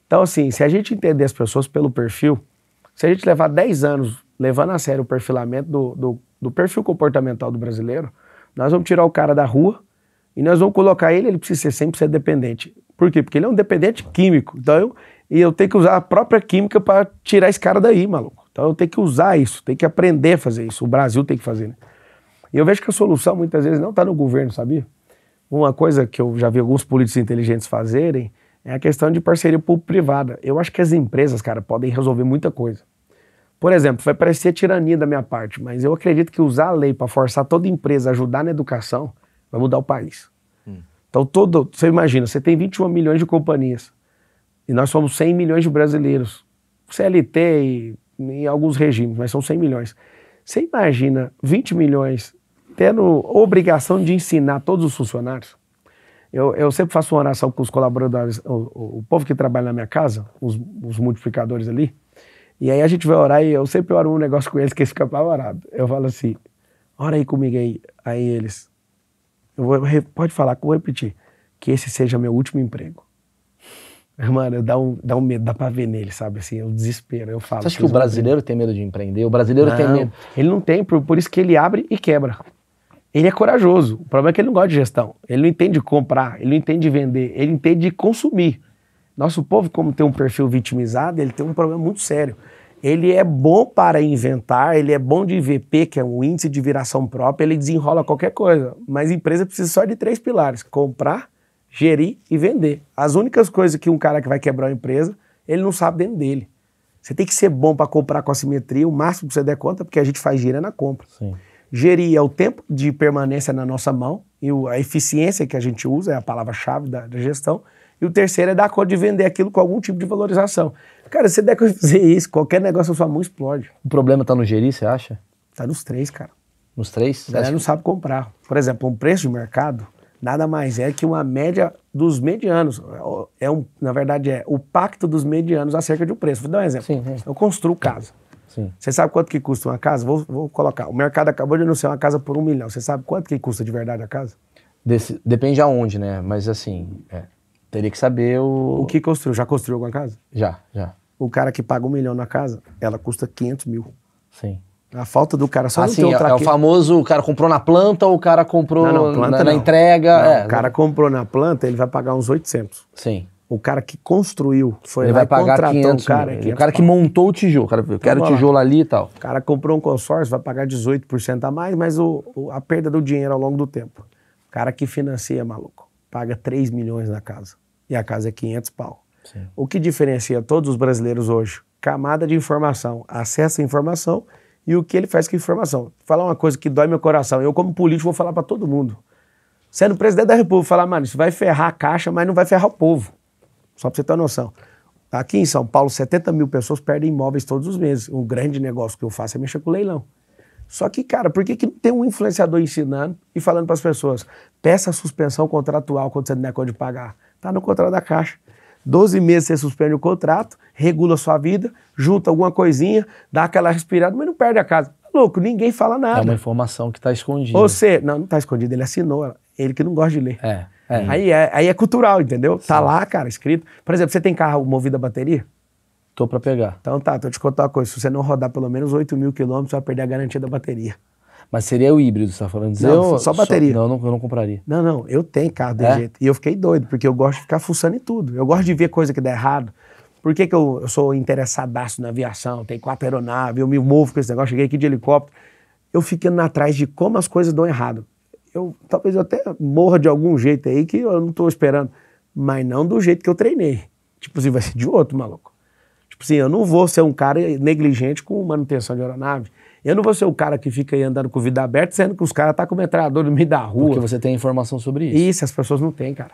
Então, assim, se a gente entender as pessoas pelo perfil, se a gente levar 10 anos levando a sério o perfilamento do, do, do perfil comportamental do brasileiro, nós vamos tirar o cara da rua e nós vamos colocar ele, ele precisa ser 100% dependente. Por quê? Porque ele é um dependente químico. Então, eu, e eu tenho que usar a própria química para tirar esse cara daí, maluco. Então eu tenho que usar isso, tenho que aprender a fazer isso. O Brasil tem que fazer, né? E eu vejo que a solução muitas vezes não está no governo, sabia? Uma coisa que eu já vi alguns políticos inteligentes fazerem é a questão de parceria público-privada. Eu acho que as empresas, cara, podem resolver muita coisa. Por exemplo, vai parecer tirania da minha parte, mas eu acredito que usar a lei para forçar toda empresa a ajudar na educação vai mudar o país. Hum. Então, todo, você imagina, você tem 21 milhões de companhias. E nós somos 100 milhões de brasileiros. CLT e em alguns regimes, mas são 100 milhões. Você imagina 20 milhões tendo obrigação de ensinar todos os funcionários? Eu, eu sempre faço uma oração com os colaboradores, o, o povo que trabalha na minha casa, os, os, multiplicadores ali. E aí a gente vai orar e eu sempre oro um negócio com eles que eles ficam apavorados. Eu falo assim: ora aí comigo aí. Aí eles. Eu vou, pode falar, vou repetir. Que esse seja meu último emprego. Mano, dá um, dá um medo, dá pra ver nele, sabe? Assim, eu é desespero, eu falo. Você acha que o brasileiro tem medo de empreender? O brasileiro não, tem medo. Ele não tem, por, por isso que ele abre e quebra. Ele é corajoso. O problema é que ele não gosta de gestão. Ele não entende comprar, ele não entende vender, ele entende consumir. Nosso povo, como tem um perfil vitimizado, ele tem um problema muito sério. Ele é bom para inventar, ele é bom de IVP, que é um índice de viração própria, ele desenrola qualquer coisa. Mas empresa precisa só de três pilares: comprar, gerir e vender. As únicas coisas que um cara que vai quebrar uma empresa, ele não sabe dentro dele. Você tem que ser bom para comprar com a simetria, o máximo que você der conta, porque a gente faz gira na compra. Sim. Gerir é o tempo de permanência na nossa mão, e a eficiência que a gente usa é a palavra-chave da, da, gestão. E o terceiro é dar conta de vender aquilo com algum tipo de valorização. Cara, se der conta de fazer isso, qualquer negócio na sua mão explode. O problema está no gerir, você acha? Está nos três, cara. Nos três? A galera não sabe comprar. Por exemplo, um preço de mercado, nada mais é que uma média dos medianos. É um, na verdade, é o pacto dos medianos acerca de um preço. Vou dar um exemplo. Sim, sim. Eu construo casa. Você sabe quanto que custa uma casa? Vou, vou colocar. O mercado acabou de anunciar uma casa por um milhão. Você sabe quanto que custa de verdade a casa? Desse, depende aonde, né? Mas assim, é, teria que saber o. O que construiu? Já construiu alguma casa? Já, já. O cara que paga um milhão na casa, ela custa 500 mil. Sim. A falta do cara só assim, não é, é o famoso, o cara comprou na planta ou o cara comprou não, não, planta, na, na, entrega. Não, é, o né? cara comprou na planta, ele vai pagar uns 800. Sim. O cara que construiu, foi ele vai pagar 500 o cara. 500 o cara que montou o tijolo, o cara, eu quero o tijolo ali e tal. O cara comprou um consórcio, vai pagar 18% a mais, mas o, o, a perda do dinheiro ao longo do tempo. O cara que financia, maluco, paga 3 milhões na casa. E a casa é 500 pau. Sim. O que diferencia todos os brasileiros hoje? Camada de informação. Acesso à informação e o que ele faz com informação. Falar uma coisa que dói meu coração. Eu, como político, vou falar para todo mundo. Sendo presidente da República, falar, mano, isso vai ferrar a caixa, mas não vai ferrar o povo. Só para você ter uma noção. Aqui em São Paulo, 70 mil pessoas perdem imóveis todos os meses. Um grande negócio que eu faço é mexer com leilão. Só que, cara, por que, que não tem um influenciador ensinando e falando para as pessoas? Peça suspensão contratual quando você não é de pagar. Está no contrato da Caixa. 12 meses você suspende o contrato, regula a sua vida, junta alguma coisinha, dá aquela respirada, mas não perde a casa. Tá louco, ninguém fala é nada. É uma informação que está escondida. Ou você, não, não está escondida, ele assinou, ele que não gosta de ler. É, é. Aí, é, aí é cultural, entendeu? Tá Sim. Tá lá, cara, escrito. Por exemplo, você tem carro movido a bateria? Tô para pegar. Então tá, tô te contando uma coisa. Se você não rodar pelo menos 8 mil quilômetros, você vai perder a garantia da bateria. Mas seria o híbrido, você tá falando? não, eu, só bateria. Só, não, eu não compraria. Não, não, eu tenho carro desse é? jeito. E eu fiquei doido, porque eu gosto de ficar fuçando em tudo. Eu gosto de ver coisa que dá errado. Por que, que eu, eu sou interessadaço na aviação? Tem quatro aeronaves, eu me movo com esse negócio, cheguei aqui de helicóptero. Eu fiquei atrás de como as coisas dão errado. Eu, talvez eu até morra de algum jeito aí que eu não estou esperando, mas não do jeito que eu treinei. Tipo assim, vai ser de outro, maluco. Tipo assim, eu não vou ser um cara negligente com manutenção de aeronave. Eu não vou ser o cara que fica aí andando com o vidro aberto, sendo que os caras estão tá com metralhador no meio da rua. Porque você tem informação sobre isso. Isso, as pessoas não têm, cara.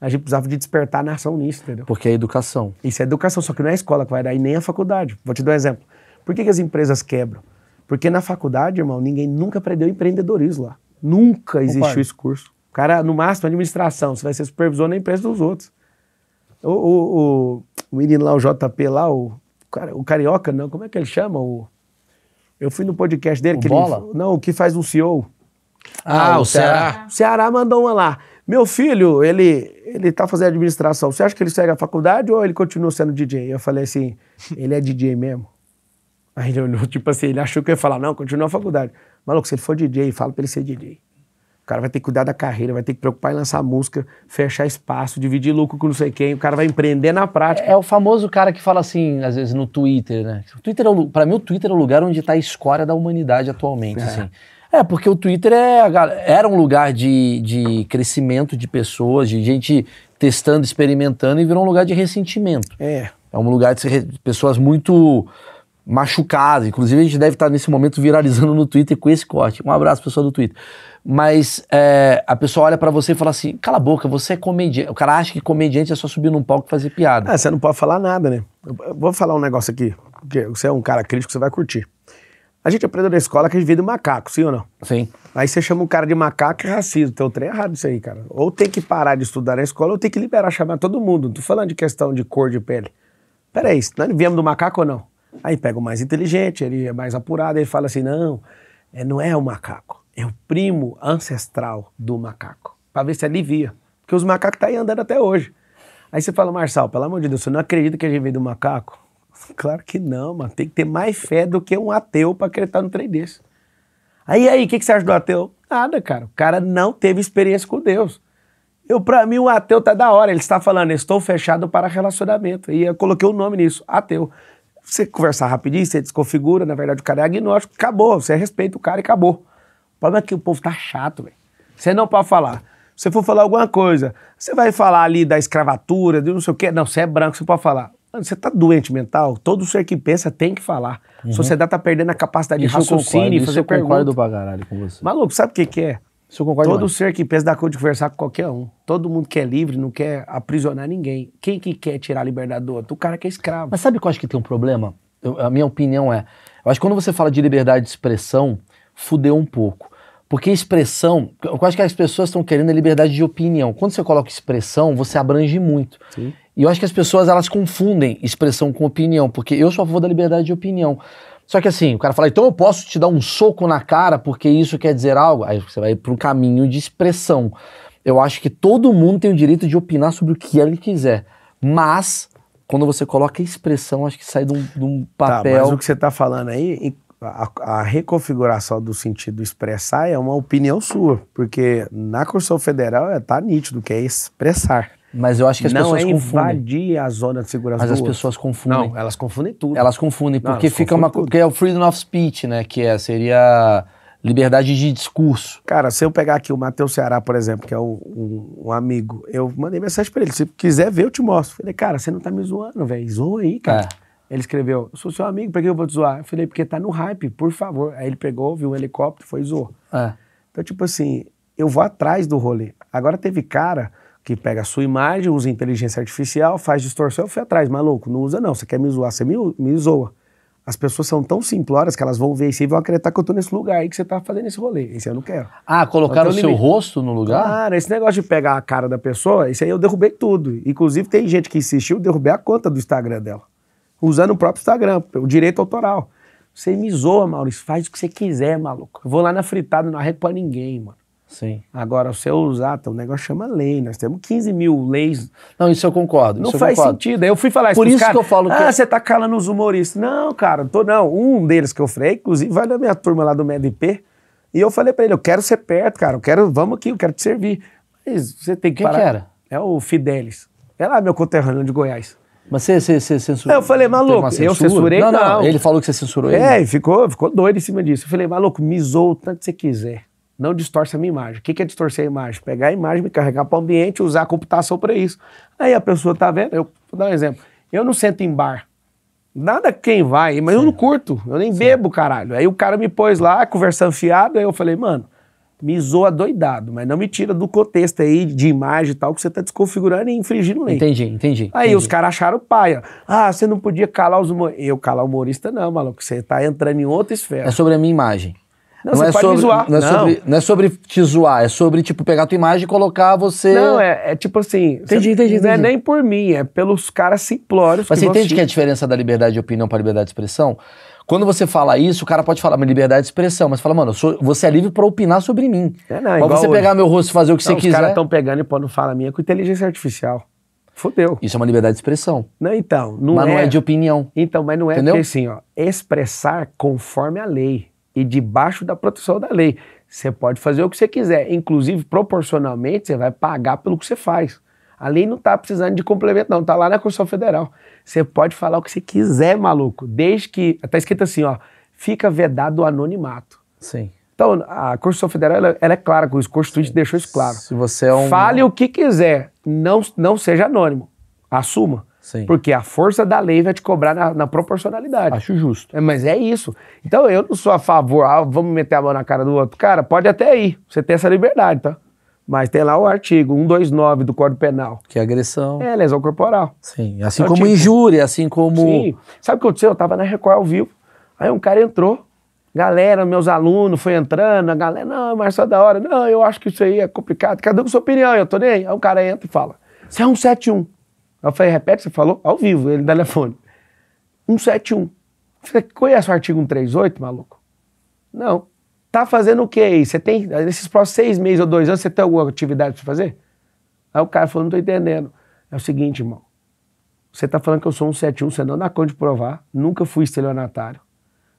A gente precisava de despertar a nação nisso, entendeu? Porque é educação. Isso é educação, só que não é a escola que vai dar e nem a faculdade. Vou te dar um exemplo. Por que, que as empresas quebram? Porque na faculdade, irmão, ninguém nunca aprendeu empreendedorismo lá. Nunca existiu esse curso. O cara, no máximo, administração. Você vai ser supervisor na empresa dos outros. O, o, o, o menino lá, o JP lá, o, o Carioca, não, como é que ele chama? O, eu fui no podcast dele. O que Bola? Ele, não, o que faz um CEO. Ah, ah o, o Ceará. Ceará. O Ceará mandou uma lá. Meu filho, ele ele tá fazendo administração. Você acha que ele segue a faculdade ou ele continua sendo DJ? Eu falei assim, ele é DJ mesmo? Aí ele olhou, tipo assim, ele achou que eu ia falar, não, continua a faculdade. Maluco, se ele for DJ, fala pra ele ser DJ. O cara vai ter que cuidar da carreira, vai ter que preocupar em lançar música, fechar espaço, dividir lucro com não sei quem, o cara vai empreender na prática. É, é o famoso cara que fala assim, às vezes, no Twitter, né? Twitter é o, pra mim, o Twitter é o lugar onde tá a escória da humanidade atualmente, é. assim. É, porque o Twitter é, era um lugar de, de crescimento de pessoas, de gente testando, experimentando, e virou um lugar de ressentimento. É. É um lugar de pessoas muito machucadas. Inclusive, a gente deve estar nesse momento viralizando no Twitter com esse corte. Um abraço, pessoal do Twitter. Mas é, a pessoa olha para você e fala assim: cala a boca, você é comediante. O cara acha que comediante é só subir num palco e fazer piada. Ah, você não pode falar nada, né? Eu vou falar um negócio aqui. Porque você é um cara crítico, você vai curtir. A gente aprendeu na escola que a gente vive macaco, sim ou não? Sim. Aí você chama o cara de macaco racista, é racismo. Então, trem errado isso aí, cara. Ou tem que parar de estudar na escola, ou tem que liberar, chamar todo mundo. Não tô falando de questão de cor de pele. Peraí, nós viemos do macaco ou não? Aí pega o mais inteligente, ele é mais apurado, ele fala assim: não, é, não é o macaco, é o primo ancestral do macaco. Pra ver se alivia. Porque os macacos tá aí andando até hoje. Aí você fala, Marçal, pelo amor de Deus, você não acredita que a gente veio do macaco? Claro que não, mano. Tem que ter mais fé do que um ateu para acreditar no trem desse. Aí, aí, o que, que você acha do ateu? Nada, cara. O cara não teve experiência com Deus. Eu, para mim, o ateu tá da hora. Ele está falando, estou fechado para relacionamento. E eu coloquei o um nome nisso, ateu. Você conversar rapidinho, você desconfigura, na verdade o cara é agnóstico, acabou. Você respeita o cara e acabou. O problema é que o povo tá chato, velho. Você não pode falar. Se você for falar alguma coisa, você vai falar ali da escravatura, de não sei o quê. Não, você é branco, você pode falar. Mano, você tá doente mental? Todo ser que pensa tem que falar. Uhum. A sociedade tá perdendo a capacidade isso de raciocínio e fazer isso eu concordo pra caralho com você. Maluco, sabe o que que é? Isso eu concordo Todo mais. ser que pensa dá conta de conversar com qualquer um. Todo mundo que é livre não quer aprisionar ninguém. Quem que quer tirar a liberdade do outro? O cara que é escravo. Mas sabe que eu acho que tem um problema? Eu, a minha opinião é... Eu acho que quando você fala de liberdade de expressão, fudeu um pouco. Porque expressão, eu acho que as pessoas estão querendo a é liberdade de opinião. Quando você coloca expressão, você abrange muito. Sim. E eu acho que as pessoas elas confundem expressão com opinião, porque eu sou a favor da liberdade de opinião. Só que assim, o cara fala, então eu posso te dar um soco na cara porque isso quer dizer algo? Aí você vai para um caminho de expressão. Eu acho que todo mundo tem o direito de opinar sobre o que ele quiser. Mas, quando você coloca expressão, acho que sai de um, de um papel. Tá, mas o que você está falando aí, a, a, reconfiguração do sentido expressar é uma opinião sua, porque na Constituição Federal está é, nítido que é expressar. Mas eu acho que as não pessoas é confundem. invadir a zona de segurança Mas as pessoas confundem. Não, elas confundem tudo. Elas confundem, porque não, elas fica confundem uma. Tudo. Porque é o freedom of speech, né? Que é, seria liberdade de discurso. Cara, se eu pegar aqui o Matheus Ceará, por exemplo, que é um, um, um amigo, eu mandei mensagem para ele: se quiser ver, eu te mostro. Falei, cara, você não tá me zoando, velho. Zoa aí, cara. É. Ele escreveu: sou seu amigo, pra que eu vou te zoar? Eu falei, porque tá no hype, por favor. Aí ele pegou, viu um helicóptero, foi e zoou. É. Então, tipo assim, eu vou atrás do rolê. Agora teve cara que pega a sua imagem, usa inteligência artificial, faz distorção, eu fui atrás, maluco, não usa não, você quer me zoar, você me, me zoa. As pessoas são tão simplórias que elas vão ver isso e vão acreditar que eu tô nesse lugar aí que você tá fazendo esse rolê. Esse eu não quero. Ah, colocaram então, o seu rosto no lugar? Cara, esse negócio de pegar a cara da pessoa, isso aí eu derrubei tudo. Inclusive tem gente que insistiu, derrubei a conta do Instagram dela. Usando o próprio Instagram, o direito autoral. Você me zoa, Maurício, faz o que você quiser, maluco. Eu vou lá na fritada, não arreco pra ninguém, mano. Sim. Agora, se eu usar, tá, o negócio chama lei. Nós temos 15 mil leis. Não, isso eu concordo. Não faz concordo. sentido. Eu fui falar isso Por isso cara, que eu falo que... Ah, você tá calando os humoristas. Não, cara, tô não. Um deles que eu falei, inclusive, vai na minha turma lá do MEDP. E eu falei para ele, eu quero ser perto, cara. Eu quero, vamos aqui, eu quero te servir. Mas você tem que Quem parar. que era? É o Fidelis. É lá meu conterrâneo de Goiás. Mas você, você, censurou? Eu falei, maluco, eu censurei? Não, não, não, Ele falou que você censurou é, ele. É, ficou, ficou doido em cima disso. Eu falei, maluco, me o tanto que você quiser não distorce a minha imagem. O que é distorcer a imagem? Pegar a imagem, me carregar para o ambiente, usar a computação para isso. Aí a pessoa está vendo, eu vou dar um exemplo. Eu não sento em bar. Nada quem vai, mas Sim. eu não curto, eu nem Sim. bebo, caralho. Aí o cara me pôs lá, conversando fiado, aí eu falei, mano, me zoa doidado, mas não me tira do contexto aí de imagem e tal, que você tá desconfigurando e infringindo lei. Entendi, entendi. Aí entendi. os caras acharam paia. Ah, você não podia calar os humoristas. Eu calar humorista não, maluco, você tá entrando em outra esfera. É sobre a minha imagem. Não, não é pode sobre, zoar. Não é, não. Sobre, não é sobre te zoar, é sobre, tipo, pegar tua imagem e colocar você. Não, é, é tipo assim. Entendi, você, entendi, Não é nem por mim, é pelos caras simplórios. Mas que você entende que é a diferença da liberdade de opinião para liberdade de expressão? Quando você fala isso, o cara pode falar, mas liberdade de expressão, mas fala, mano, sou, você é livre para opinar sobre mim. É, não, pode você hoje. pegar meu rosto e fazer o que não, você os quiser. Os caras estão pegando e pondo fala minha com inteligência artificial. Fodeu. Isso é uma liberdade de expressão. Não, então. Não mas é. não é de opinião. Então, mas não é Entendeu? porque assim, ó, expressar conforme a lei e debaixo da proteção da lei. Você pode fazer o que você quiser, inclusive proporcionalmente você vai pagar pelo que você faz. A lei não está precisando de complemento, não, está lá na Constituição Federal. Você pode falar o que você quiser, maluco, desde que. Está escrito assim, ó, fica vedado o anonimato. Sim. Então, a Constituição Federal ela, ela é clara com isso, o Constituinte deixou isso claro. Se você é um... Fale o que quiser, não, não seja anônimo. Assuma. Sim. Porque a força da lei vai te cobrar na, na proporcionalidade. Acho justo. É, mas é isso. Então eu não sou a favor, ah, vamos meter a mão na cara do outro. Cara, pode até ir. Você tem essa liberdade, tá? Mas tem lá o artigo 129 do Código Penal. Que é agressão. É, lesão corporal. Sim. Assim então, como tipo, injúria, assim como. Sim. Sabe o que aconteceu? Eu tava na Record ao vivo. Aí um cara entrou. Galera, meus alunos, foi entrando, a galera, não, mas só da hora, não, eu acho que isso aí é complicado, cada um com sua opinião, eu tô nem aí. Aí o cara entra e fala, você é 171. Eu falei, repete, você falou? Ao vivo, ele no telefone. 171. Você conhece o artigo 138, maluco? Não. Tá fazendo o que aí? Você tem, nesses próximos seis meses ou dois anos, você tem alguma atividade para fazer? Aí o cara falou, não tô entendendo. É o seguinte, irmão. Você tá falando que eu sou 171, você não dá conta de provar. Nunca fui estelionatário.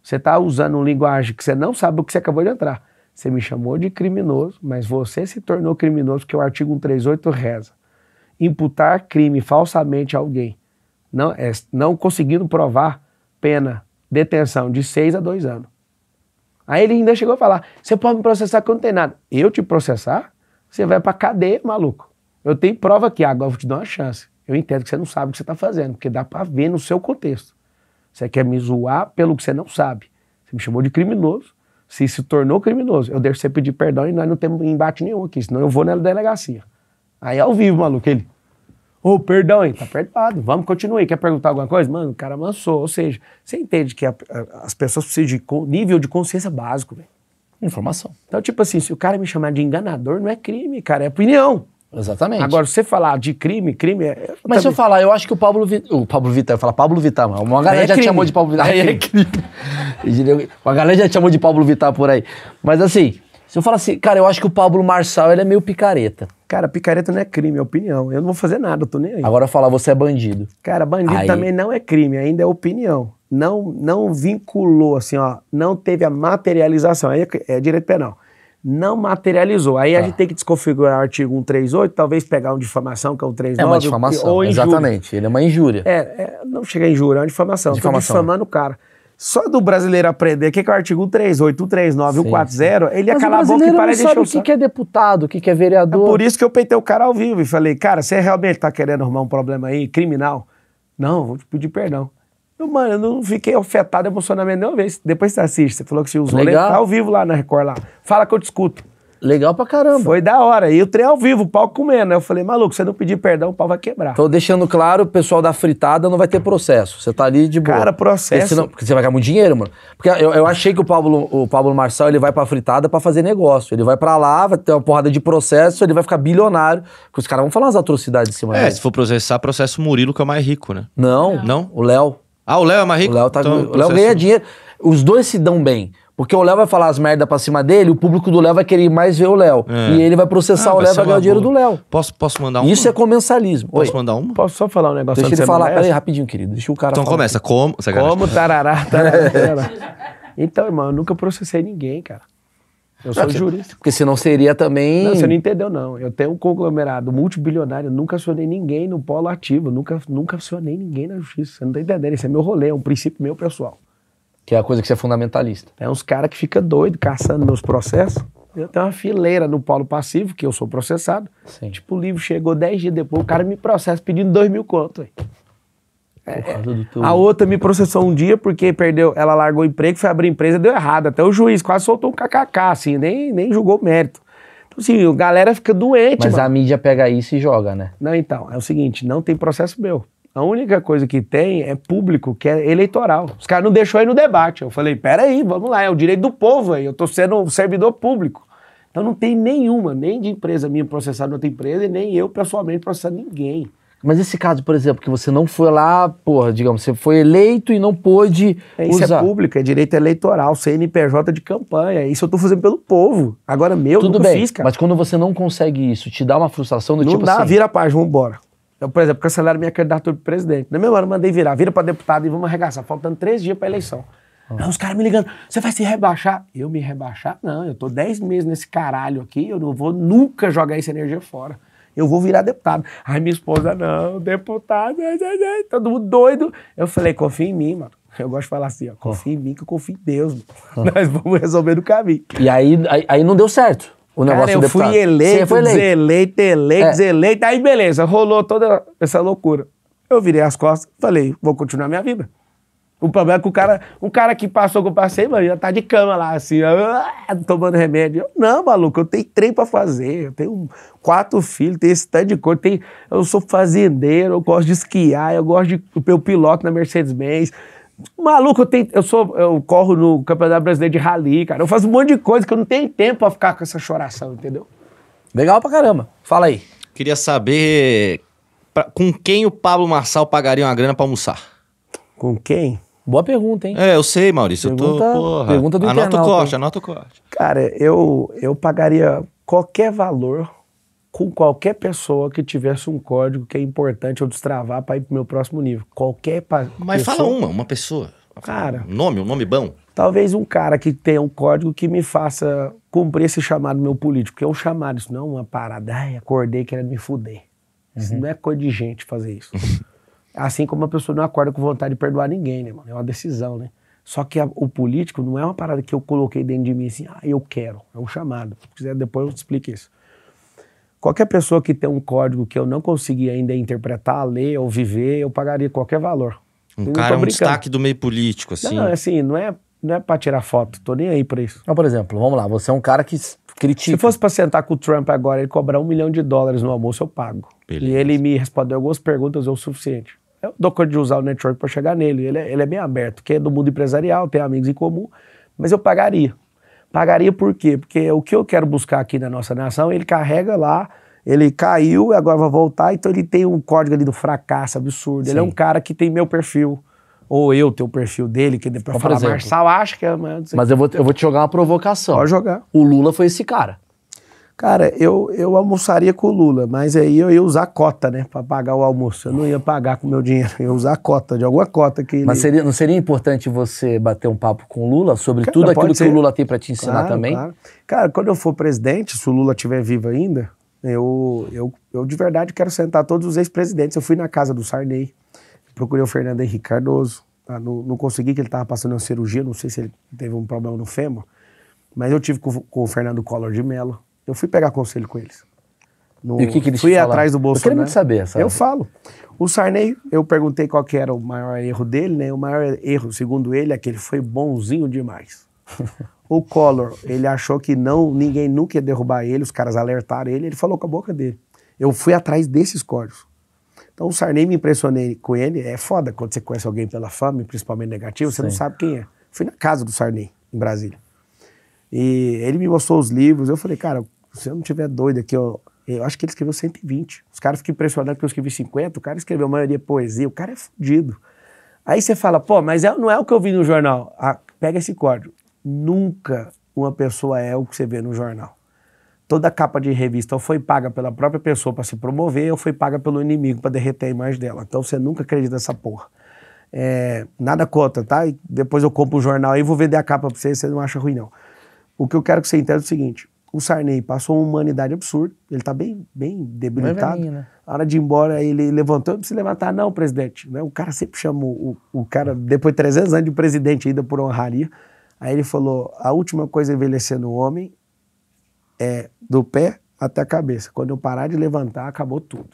Você tá usando uma linguagem que você não sabe o que você acabou de entrar. Você me chamou de criminoso, mas você se tornou criminoso porque o artigo 138 reza imputar crime falsamente a alguém, não, é, não conseguindo provar pena, detenção de seis a dois anos. Aí ele ainda chegou a falar: você pode me processar que eu não tenho nada. Eu te processar? Você vai pra cadeia, maluco. Eu tenho prova aqui, agora eu vou te dar uma chance. Eu entendo que você não sabe o que você está fazendo, porque dá para ver no seu contexto. Você quer me zoar pelo que você não sabe. Você me chamou de criminoso, se se tornou criminoso. Eu deixo você pedir perdão e nós não temos embate nenhum aqui, senão eu vou na delegacia. Aí ao vivo, maluco, ele. Ô, oh, perdão, hein? Tá perdoado. Vamos continuar. Quer perguntar alguma coisa? Mano, o cara amansou. Ou seja, você entende que a, a, as pessoas precisam de nível de consciência básico, velho. Informação. Então, tipo assim, se o cara me chamar de enganador, não é crime, cara, é opinião. Exatamente. Agora, se você falar de crime, crime é. Mas também. se eu falar, eu acho que o Pablo Vittar. O Pablo Vittar, eu falo Pablo Vittar, mas uma galera é já crime. te chamou de Pablo Vittar. Aí é, é crime. uma galera já te chamou de Pablo Vittar por aí. Mas assim, se eu falar assim, cara, eu acho que o Pablo Marçal ele é meio picareta. Cara, picareta não é crime, é opinião. Eu não vou fazer nada, eu tô nem aí. Agora falar você é bandido. Cara, bandido aí... também não é crime, ainda é opinião. Não, não vinculou, assim, ó, não teve a materialização. Aí é, é direito penal. Não materializou. Aí tá. a gente tem que desconfigurar o artigo 138, talvez pegar uma difamação, que é o 139. É uma difamação, ou exatamente. Ele é uma injúria. É, é não chega a injúria, é uma difamação. difamação. Tô né? difamando o cara. Só do brasileiro aprender o que, é o artigo 38, 39, 140, ele ia calar a boca e parar de deixar o que, que é deputado, o que, que é vereador. É por isso que eu peitei o cara ao vivo e falei, cara, você realmente tá querendo arrumar um problema aí, criminal? Não, vou te pedir perdão. Eu, mano, eu não fiquei afetado emocionalmente nenhuma vez. Depois você assiste. Você falou que você usou. Legal. Tá ao vivo lá na Record lá. Fala que eu te escuto. Legal pra caramba. Foi da hora. E o trem ao vivo, o pau comendo. Né? Eu falei, maluco, você não pedir perdão, o pau vai quebrar. Tô deixando claro, o pessoal da fritada não vai ter processo. Você tá ali de boa. Cara, processo. Porque, senão, porque você vai ganhar muito dinheiro, mano. Porque eu, eu achei que o Pablo, o Pablo Marçal ele vai pra fritada pra fazer negócio. Ele vai pra lá, vai ter uma porrada de processo, ele vai ficar bilionário. Porque os caras vão falar umas atrocidades em cima É, dele. se for processar, processo Murilo, que é o mais rico, né? Não. Não? O Léo. Ah, o Léo é mais rico? O Léo, tá, então, o Léo ganha dinheiro. Os dois se dão bem. Porque o Léo vai falar as merdas pra cima dele, o público do Léo vai querer mais ver o Léo. É. E ele vai processar ah, o Léo pra ganhar o dinheiro do Léo. Posso, posso mandar um. Isso é comensalismo. Posso Oi. mandar um. Posso só falar um negócio? Deixa ele falar. Peraí, rapidinho, querido. Deixa o cara Então falar começa. Aqui. Como? Como tarará, tarará, então, irmão, eu nunca processei ninguém, cara. Eu sou jurista. Porque senão seria também. Não, você não entendeu, não. Eu tenho um conglomerado multibilionário, nunca acionei ninguém no polo ativo, nunca, nunca acionei ninguém na justiça. Você não tá entendendo? Esse é meu rolê, é um princípio meu pessoal. Que é a coisa que você é fundamentalista. É uns caras que fica doido caçando meus processos. Eu tenho uma fileira no Paulo Passivo, que eu sou processado. Sim. Tipo, o livro chegou 10 dias depois, o cara me processa pedindo 2 mil conto. É, a outra me processou um dia porque perdeu, ela largou o emprego, foi abrir empresa, deu errado. Até o juiz quase soltou um kkk, assim, nem, nem julgou mérito. Então, assim, a galera fica doente. Mas mano. a mídia pega isso e joga, né? Não, então, é o seguinte: não tem processo meu. A única coisa que tem é público, que é eleitoral. Os caras não deixou aí no debate. Eu falei, peraí, vamos lá, é o direito do povo aí, eu tô sendo um servidor público. Então não tem nenhuma, nem de empresa minha processada outra empresa, e nem eu pessoalmente processando ninguém. Mas esse caso, por exemplo, que você não foi lá, porra, digamos, você foi eleito e não pôde. É, isso é usar. é público, é direito eleitoral, CNPJ de campanha. Isso eu tô fazendo pelo povo. Agora meu, Tudo bem, fiz, cara. Mas quando você não consegue isso, te dá uma frustração do não tipo dá, assim. Não dá, vira a página, vambora. Eu, então, por exemplo, cancelaram minha candidatura para presidente. Na é mesma hora, eu mandei virar, vira para deputado e vamos arregaçar, faltando três dias para eleição. Ah. os caras me ligando, você vai se rebaixar? Eu me rebaixar? Não, eu tô dez meses nesse caralho aqui, eu não vou nunca jogar essa energia fora. Eu vou virar deputado. Ai, minha esposa, não, deputado, todo mundo doido. Eu falei, confia em mim, mano. Eu gosto de falar assim, ó, confia oh. em ah. mim que eu confio em Deus, mano. Oh. Nós vamos resolver no caminho. E aí, aí, aí não deu certo o negócio Cara, eu fui eleito, Você foi eleito. deseleito, eleito, é. deseleito. Aí, beleza, rolou toda essa loucura. Eu virei as costas, falei, vou continuar minha vida. O problema é que o cara, o cara que passou que eu passei, mano, já tá de cama lá, assim, ó, ah, tomando remédio. Eu, não, maluco, eu tenho trem pra fazer, eu tenho quatro filhos, tenho esse tanto de coisa, tenho, eu sou fazendeiro, eu gosto de esquiar, eu gosto de. Eu piloto na Mercedes-Benz, Maluco, eu, tenho, eu, sou, eu corro no Campeonato Brasileiro de Rally, cara. Eu faço um monte de coisa que eu não tenho tempo pra ficar com essa choração, entendeu? Legal pra caramba. Fala aí. Queria saber pra, com quem o Pablo Marçal pagaria uma grana pra almoçar? Com quem? Boa pergunta, hein? É, eu sei, Maurício. Pergunta, eu tô, porra, pergunta do Anota o corte, anota o corte. Cara, eu, eu pagaria qualquer valor com qualquer pessoa que tivesse um código que é importante eu destravar para ir pro meu próximo nível. Qualquer Mas pessoa, fala uma, uma pessoa. Cara. Um nome, um nome bom. Talvez um cara que tenha um código que me faça cumprir esse chamado meu político, que é um chamado, isso não é uma parada, ai, acordei querendo me fuder. Isso uhum. não é coisa de gente fazer isso. assim como uma pessoa não acorda com vontade de perdoar ninguém, né, mano? É uma decisão, né? Só que a, o político não é uma parada que eu coloquei dentro de mim assim, ah, eu quero. É um chamado. Se quiser, depois eu te explico isso. Qualquer pessoa que tem um código que eu não consegui ainda interpretar, ler ou viver, eu pagaria qualquer valor. Um cara é um destaque do meio político, assim. Não, não assim, não é, não é pra tirar foto, tô nem aí pra isso. Então, por exemplo, vamos lá, você é um cara que critica. Se fosse pra sentar com o Trump agora e cobrar um milhão de dólares no almoço, eu pago. Beleza. E ele me respondeu algumas perguntas, é o suficiente. Eu dou conta de usar o network para chegar nele. Ele é, ele é bem aberto, que é do mundo empresarial, tem amigos em comum, mas eu pagaria. Pagaria por quê? Porque o que eu quero buscar aqui na nossa nação, ele carrega lá, ele caiu, e agora vai voltar, então ele tem um código ali do fracasso absurdo. Sim. Ele é um cara que tem meu perfil. Ou eu tenho o perfil dele, que depois fala, Marçal acho que é. Mas, mas eu, vou, eu vou te jogar uma provocação. Pode jogar. O Lula foi esse cara. Cara, eu, eu almoçaria com o Lula, mas aí eu ia usar cota, né, para pagar o almoço. Eu não ia pagar com o meu dinheiro, eu ia usar cota, de alguma cota que ele... Mas seria, não seria importante você bater um papo com o Lula sobre Cara, tudo aquilo ser... que o Lula tem para te ensinar claro, também? Claro. Cara, quando eu for presidente, se o Lula estiver vivo ainda, eu, eu, eu de verdade quero sentar todos os ex-presidentes. Eu fui na casa do Sarney, procurei o Fernando Henrique Cardoso, tá? não, não consegui que ele estava passando uma cirurgia, não sei se ele teve um problema no fêmur, mas eu tive com, com o Fernando Collor de Mello, eu fui pegar conselho com eles. No, e o que, que eles Fui atrás do Bolsonaro. Eu queria muito saber. Sabe? Eu falo. O Sarney, eu perguntei qual que era o maior erro dele, né? O maior erro, segundo ele, é que ele foi bonzinho demais. o Collor, ele achou que não, ninguém nunca ia derrubar ele, os caras alertaram ele, ele falou com a boca dele. Eu fui atrás desses códigos. Então o Sarney me impressionei com ele, é foda quando você conhece alguém pela fama, principalmente negativo você não sabe quem é. Fui na casa do Sarney, em Brasília. E ele me mostrou os livros, eu falei, cara, se eu não tiver doido aqui, eu, eu acho que ele escreveu 120. Os caras ficam impressionados que eu escrevi 50, o cara escreveu a maioria poesia, o cara é fudido. Aí você fala, pô, mas é, não é o que eu vi no jornal. Ah, pega esse código. Nunca uma pessoa é o que você vê no jornal. Toda capa de revista ou foi paga pela própria pessoa para se promover ou foi paga pelo inimigo para derreter a imagem dela. Então você nunca acredita nessa porra. É, nada conta, tá? E depois eu compro o um jornal aí e vou vender a capa para você, você não acha ruim, não. O que eu quero que você entenda é o seguinte: o Sarney passou uma humanidade absurda. Ele está bem, bem é debilitado. É né? A hora de ir embora, ele levantou. Não se levantar, não, presidente. Né? O cara sempre chamou o, o cara, depois de 300 anos de presidente, ainda por honraria. Aí ele falou: a última coisa a é envelhecer no homem é do pé até a cabeça. Quando eu parar de levantar, acabou tudo.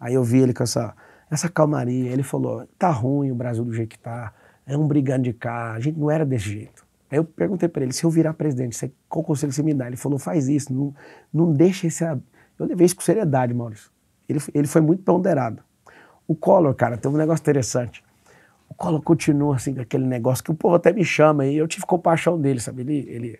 Aí eu vi ele com essa, essa calmaria. Ele falou: tá ruim o Brasil do jeito que tá. É um brigando de cá. A gente não era desse jeito. Aí eu perguntei para ele, se eu virar presidente, qual conselho você me dá? Ele falou, faz isso, não, não deixa esse... Eu levei isso com seriedade, Maurício. Ele, ele foi muito ponderado. O Collor, cara, tem um negócio interessante. O Collor continua assim, com aquele negócio que o povo até me chama, e eu tive compaixão dele, sabe? Ele, ele,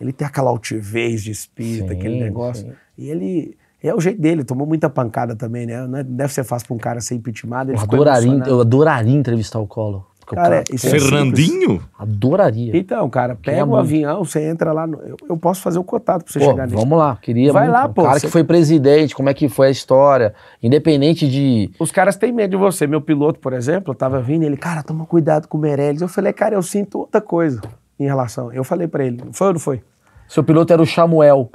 ele tem aquela altivez de espírito, sim, aquele negócio. Sim. E ele... É o jeito dele, tomou muita pancada também, né? Não é, deve ser fácil para um cara ser impeachmentado. eu, adoraria, eu adoraria entrevistar o Collor. Cara, é, é Fernandinho? Adoraria. Então, cara, pega é o avião, você entra lá. No, eu, eu, posso fazer o cotado pra você pô, chegar nisso. Vamos lá, queria. Vai muito. lá, pô. O cara você... que foi presidente, como é que foi a história? Independente de. Os caras têm medo de você. Meu piloto, por exemplo, tava vindo, ele, cara, toma cuidado com o Meirelles. Eu falei, cara, eu sinto outra coisa em relação. Eu falei para ele, foi ou não foi? Seu piloto era o Samuel.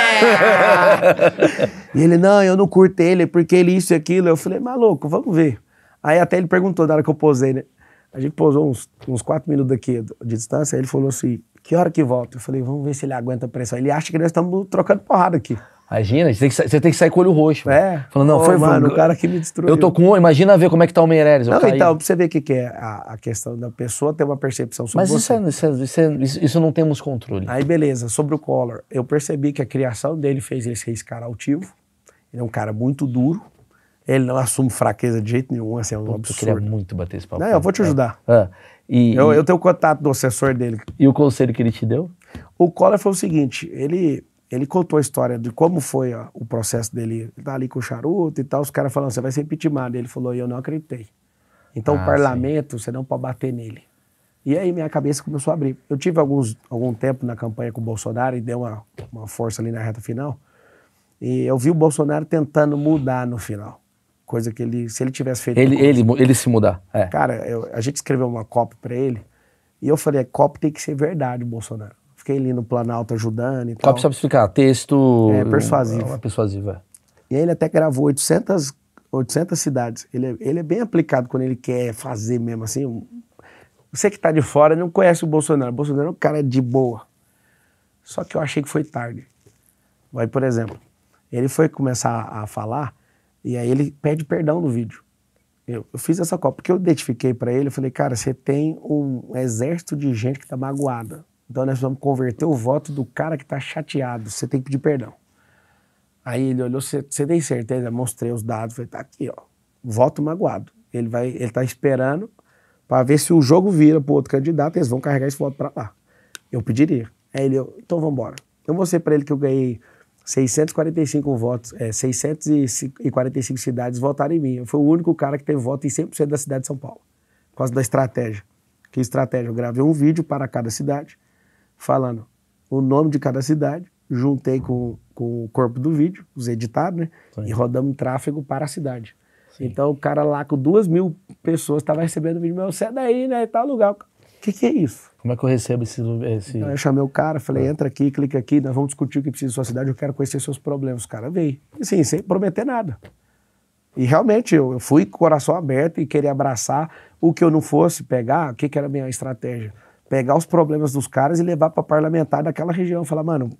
e ele, não, eu não curto ele, porque ele isso e aquilo. Eu falei, maluco, vamos ver. Aí até ele perguntou na hora que eu posei, né? A gente pousou uns, uns quatro minutos daqui de distância, ele falou assim, que hora que volta? Eu falei, vamos ver se ele aguenta a pressão. Ele acha que nós estamos trocando porrada aqui. Imagina, você tem, que, você tem que sair com o olho roxo. É. Mano. Falando, não, Ô, foi mano, o cara que me destruiu. Eu tô com imagina ver como é que tá o Meireles. Não, caí. então, pra você ver o que, que é a, a, questão da pessoa ter uma percepção sobre Mas você. Mas é, isso, é, isso, é, isso, isso, não temos controle. Aí, beleza, sobre o Collor. Eu percebi que a criação dele fez ele ser esse cara altivo. Ele é um cara muito duro, ele não assume fraqueza de jeito nenhum, assim, é um Puta, Eu queria muito bater esse papo. Não, eu vou te ajudar. É. Ah, e, eu, e... eu tenho o contato do assessor dele. E o conselho que ele te deu? O Collor foi o seguinte, ele ele contou a história de como foi ó, o processo dele. Ele tá ali com o charuto e tal, os caras falando, você vai ser impeachment. Ele falou, e eu não acreditei. Então ah, o parlamento, sim. você não pode bater nele. E aí minha cabeça começou a abrir. Eu tive alguns, algum tempo na campanha com o Bolsonaro e deu uma, uma força ali na reta final. E eu vi o Bolsonaro tentando mudar no final. Coisa que ele, se ele tivesse feito. Ele, ele, ele se mudar. É. Cara, eu, a gente escreveu uma copy para ele e eu falei: a é, copy tem que ser verdade, Bolsonaro. Fiquei ali no Planalto ajudando e copy tal. Copy pra explicar, texto. É, persuasivo. É é. é. E aí ele até gravou 800, 800 cidades. Ele é, ele é bem aplicado quando ele quer fazer mesmo assim. você que tá de fora não conhece o Bolsonaro. O Bolsonaro é um cara de boa. Só que eu achei que foi tarde. Vai, por exemplo, ele foi começar a falar e aí ele pede perdão no vídeo. Eu, eu fiz essa Copa porque eu identifiquei para ele, eu falei, cara, você tem um exército de gente que tá magoada. Então nós vamos converter o voto do cara que tá chateado, você tem que pedir perdão. Aí ele olhou, você tem certeza? Eu mostrei os dados, falei, tá aqui, ó, voto magoado. Ele vai, ele tá esperando para ver se o jogo vira pro outro candidato, eles vão carregar esse voto para lá. Eu pediria. Aí ele, eu, então vamos embora. Eu mostrei para ele que eu ganhei 645 votos, é, 645 cidades votaram em mim. Eu fui o único cara que teve voto em 100% da cidade de São Paulo, por causa da estratégia. Que estratégia? Eu gravei um vídeo para cada cidade, falando o nome de cada cidade, juntei com, com o corpo do vídeo, os editados, né? Sim. E rodamos tráfego para a cidade. Sim. Então o cara lá com duas mil pessoas estava recebendo o vídeo, meu, é daí, né? E tal lugar. O que, que é isso? Como é que eu recebo esse. esse... Então eu chamei o cara, falei, ah. entra aqui, clica aqui, nós vamos discutir o que precisa da sua cidade, eu quero conhecer seus problemas. O cara veio. Assim, sem prometer nada. E realmente eu, eu fui com o coração aberto e queria abraçar o que eu não fosse pegar, o que, que era a minha estratégia? Pegar os problemas dos caras e levar para parlamentar daquela região. Falar, mano,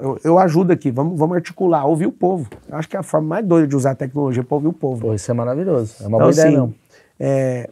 eu, eu, ajudo aqui, vamos, vamos articular, ouvir o povo. Eu acho que é a forma mais doida de usar a tecnologia para ouvir o povo. Pô, isso é maravilhoso. É uma então, boa assim, ideia, não. É,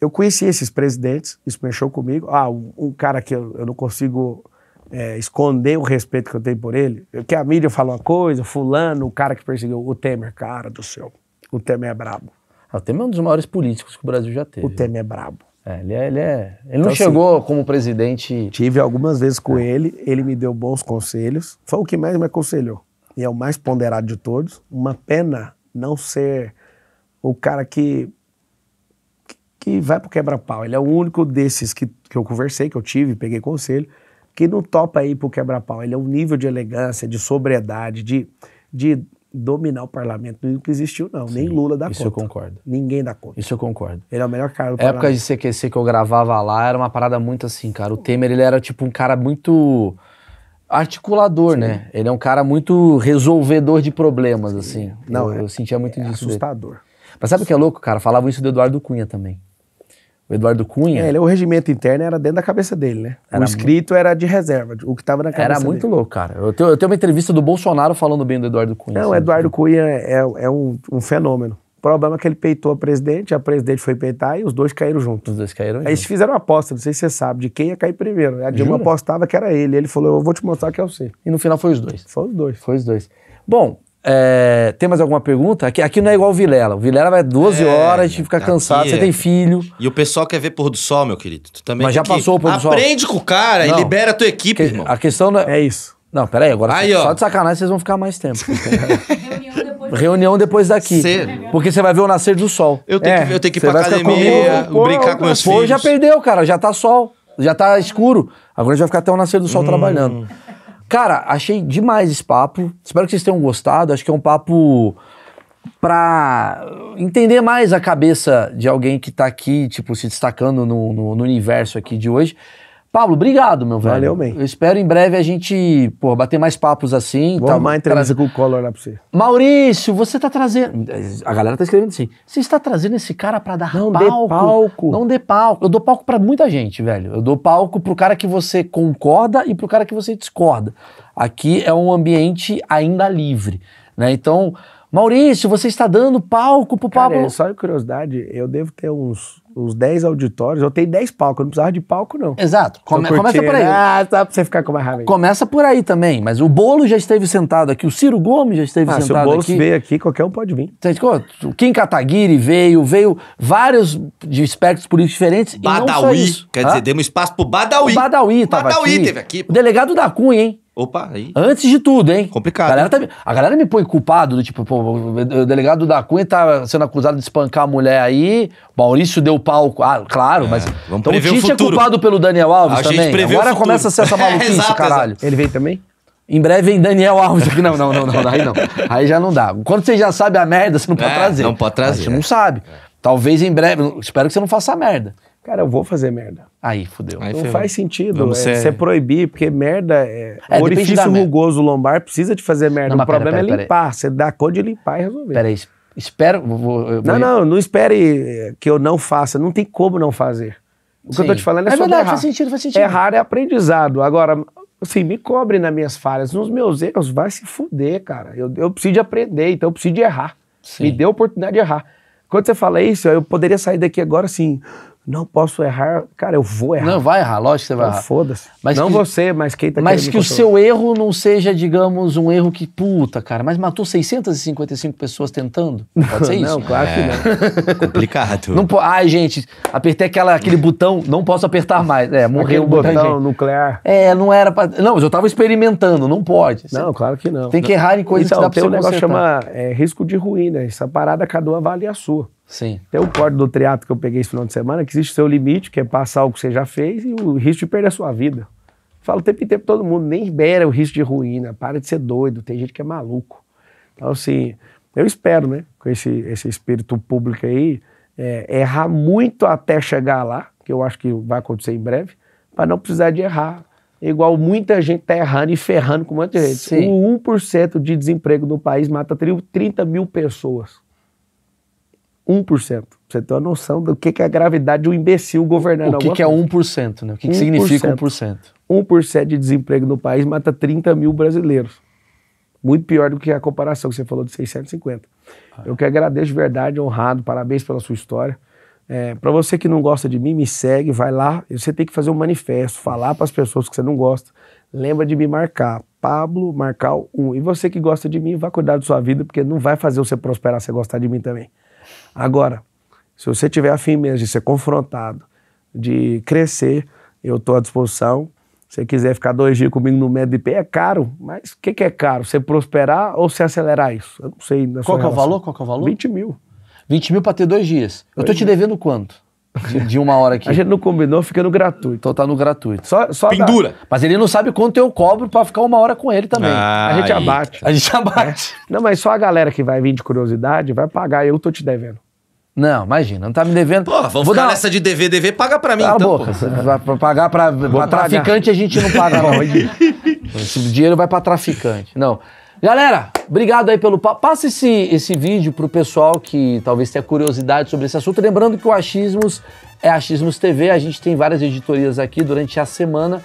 eu conheci esses presidentes, isso mexeu comigo. Ah, um, um cara que eu, eu não consigo é, esconder o respeito que eu tenho por ele. Eu, que a mídia falou uma coisa, fulano, o cara que perseguiu o Temer, cara do céu. O Temer é brabo. Ah, o Temer é um dos maiores políticos que o Brasil já teve. O Temer é brabo. É, ele, é, ele, é, ele então, não assim, chegou assim, como presidente. Tive algumas vezes com é. ele, ele me deu bons conselhos. Foi o que mais me aconselhou. E é o mais ponderado de todos. Uma pena não ser o cara que que vai pro quebra-pau. Ele é o único desses que, que eu conversei, que eu tive, peguei conselho, que não topa aí pro quebra-pau. Ele é um nível de elegância, de sobriedade, de, de dominar o parlamento não existiu, não. Sim, Nem Lula dá isso conta. Isso eu concordo. Ninguém dá conta. Isso eu concordo. Ele é o melhor cara do Época de CQC que eu gravava lá era uma parada muito assim, cara. O Temer, ele era tipo um cara muito articulador, Sim. né? Ele é um cara muito resolvedor de problemas, Sim. assim. Não, eu, é, eu sentia muito é disso. Assustador. Dele. Mas sabe o que é louco, cara? Falavam isso do Eduardo Cunha também. O Eduardo Cunha. É, ele, o regimento interno era dentro da cabeça dele, né? Era o escrito muito... era de reserva, o que estava na cabeça Era muito dele. louco, cara. Eu tenho, eu tenho, uma entrevista do Bolsonaro falando bem do Eduardo Cunha. Não, o assim. Eduardo Cunha é, é um, um, fenômeno. O problema é que ele peitou a presidente, a presidente foi peitar e os dois caíram juntos. Os dois caíram Aí eles fizeram uma aposta, não sei se você sabe, de quem ia cair primeiro. Né? A Dilma Jura? apostava que era ele. Ele falou, eu vou te mostrar que é você. E no final foi os dois. Foi os dois. Foi os dois. Bom, é, tem mais alguma pergunta? Aqui, aqui não é igual o Vilela. O Vilela vai 12 é, horas, a gente fica tá cansado, você tem é. filho. E o pessoal quer ver pôr do sol, meu querido. Tu também Mas já passou o pôr do sol. Aprende com o cara não. e libera a tua equipe, que, irmão. A questão não é... é isso. Não, peraí, agora aí, só, ó. de sacanagem vocês vão ficar mais tempo. Reunião depois daqui. Cedo. Porque você vai ver o nascer do sol. Eu tenho, que, é. eu tenho que ir pra academia, comigo, brincar com meus filhos. Pô, já perdeu, cara. Já tá sol. Já tá escuro. Agora a gente vai ficar até o nascer do sol hum. trabalhando. Cara, achei demais esse papo. Espero que vocês tenham gostado. Acho que é um papo para entender mais a cabeça de alguém que está aqui, tipo, se destacando no, no, no universo aqui de hoje. Pablo, obrigado, meu velho. Valeu, man. Eu espero em breve a gente, pô, bater mais papos assim. Vou tá, amar entrevista tra... com o Collor lá pra você. Maurício, você tá trazendo... A galera tá escrevendo assim. Você está trazendo esse cara pra dar Não palco. Não dê palco. Não dê palco. Eu dou palco pra muita gente, velho. Eu dou palco pro cara que você concorda e pro cara que você discorda. Aqui é um ambiente ainda livre, né? Então, Maurício, você está dando palco pro cara, Pablo... É só curiosidade, eu devo ter uns uns 10 auditórios, eu tenho 10 palcos, eu não precisava de palco, não. Exato. Come, então, começa por aí. Ah, tá pra você ficar com mais raiva. Começa por aí também, mas o bolo já esteve sentado aqui, o Ciro Gomes já esteve ah, sentado aqui. Se o bolo veio aqui, qualquer um pode vir. O Kim Kataguiri veio, veio vários de espectros políticos diferentes. Badawi, quer dizer, demos espaço pro Badawi. O Badawi tava Badawi aqui. teve aqui. Pô. O delegado da Cunha, hein? Opa, aí. Antes de tudo, hein? Complicado. A galera, tá, a galera me põe culpado do tipo, pô, o delegado da Cunha tá sendo acusado de espancar a mulher aí, Maurício deu palco. Ah, claro, é, mas. Vamos então o Tite o é culpado pelo Daniel Alves a também. Agora começa a ser essa maluquice, é, exato, caralho. Exato. Ele veio também? Em breve vem Daniel Alves aqui. Não, não, não, não, aí não. Aí já não dá. Quando você já sabe a merda, você não pode é, trazer. Não pode trazer. Você não é. sabe. Talvez em breve. Espero que você não faça merda. Cara, eu vou fazer merda. Aí fudeu. Aí não ferrou. faz sentido Vamos é, ser... você é- é proibir, porque merda. É... É, o orifício rugoso lombar precisa de fazer merda. Não, o problema pera, pera, é limpar. Você dá cor de limpar e resolver. Peraí, espero. Vou, vou... Não, não, não espere eh, que eu não faça. Não tem como não fazer. O que Sim. eu tô te falando é, é sobre verdade, errar. Faz sentido, faz sentido. Errar é aprendizado. Agora, assim, me cobre nas minhas falhas. Nos meus erros, vai se fuder, cara. Eu, eu preciso de aprender, então eu preciso de errar. Sim. Me dê a oportunidade de errar. Quando você fala isso, eu poderia sair daqui agora assim, não posso errar, cara, eu vou errar. Não, vai errar, lógico que você vai não, errar. Foda-se. Mas não que, você, mas quem tá Mas que o seu erro não seja, digamos, um erro que, puta, cara, mas matou 655 pessoas tentando? Pode ser isso? É, não, claro é, que não. Complicado. Não Ai, gente, apertei aquela, aquele botão, não posso apertar mais. É, morreu o botão. botão nuclear. É, não era pra... Não, mas eu tava experimentando, não pode. Você não, claro que não. Tem que errar em coisas então, que dá pra você um negócio que chama é, risco de ruína. Essa parada cada um avalia a sua. Sim. Tem o código do teatro que eu peguei esse final de semana, que existe o seu limite, que é passar o que você já fez e o risco de perder a sua vida. Falo o tempo inteiro todo mundo, nem libera o risco de ruína, para de ser doido, tem gente que é maluco. Então, assim, eu espero, né, com esse, esse espírito público aí, é, errar muito até chegar lá, que eu acho que vai acontecer em breve, para não precisar de errar. Igual muita gente tá errando e ferrando com muita gente. Sim. O 1% de desemprego no país mata 30 mil pessoas. 1%. Você tem uma noção do que, que é a gravidade de um imbecil governando O que, que é 1%, né? O que, 1%, que significa 1%? 1% de desemprego no país mata 30 mil brasileiros. Muito pior do que a comparação que você falou de 650. Ah. Eu que agradeço de verdade, honrado, parabéns pela sua história. É, para você que não gosta de mim, me segue, vai lá. Você tem que fazer um manifesto, falar para as pessoas que você não gosta. Lembra de me marcar. Pablo Marcal 1. E você que gosta de mim, vá cuidar da sua vida, porque não vai fazer você prosperar se gostar de mim também. Agora, se você tiver afim mesmo de ser confrontado, de crescer, eu estou à disposição. Se você quiser ficar dois dias comigo no MEDP, é caro. Mas o que, que é caro? Você prosperar ou você acelerar isso? Eu não sei. Na Qual é, é o valor? Qual é o valor? 20 mil. 20 mil para ter dois dias. Eu estou te devendo quanto? de uma hora aqui. A gente não combinou, fica no gratuito. Então tá no gratuito. Só, só Pendura. Dá. Mas ele não sabe quanto eu cobro para ficar uma hora com ele também. Ah, a gente aí. abate. A gente abate. É. Não, mas só a galera que vai vir de curiosidade vai pagar, eu tô te devendo. Não, imagina, não tá me devendo. Pô, vamos Vou ficar dar... nessa de dever, dever, paga pra mim Cala então. A boca. Pra pagar pra, pra traficante a gente não paga, não. Esse dinheiro vai pra traficante. Não. Galera, obrigado aí pelo Passa esse, esse vídeo pro pessoal que talvez tenha curiosidade sobre esse assunto. Lembrando que o Achismos é Achismos TV, a gente tem várias editorias aqui durante a semana.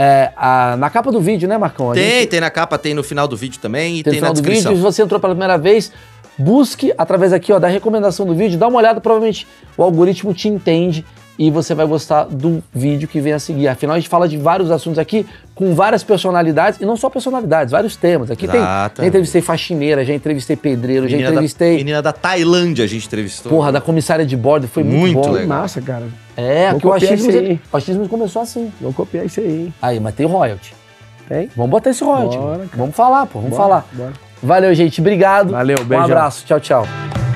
É, a, na capa do vídeo, né, Marcão? A tem, gente... tem na capa, tem no final do vídeo também e tem, tem no final na descrição. Do vídeo, se você entrou pela primeira vez, busque através aqui ó, da recomendação do vídeo, dá uma olhada, provavelmente o algoritmo te entende e você vai gostar do vídeo que vem a seguir. Afinal, a gente fala de vários assuntos aqui, com várias personalidades, e não só personalidades, vários temas. Aqui Exatamente. tem. Já entrevistei faxineira, já entrevistei pedreiro, menina já entrevistei. Da, menina da Tailândia a gente entrevistou. Porra, da comissária de bordo, foi muito, muito bom. Legal. Massa, cara. É, Vou que o achismo, aí. o achismo começou assim. Vou copiar isso aí. Aí, mas tem royalty. Tem? Vamos botar esse royalty. Bora, Vamos falar, pô, vamos bora, falar. Bora. Valeu, gente. Obrigado. Valeu, beijo. Um abraço. Tchau, tchau.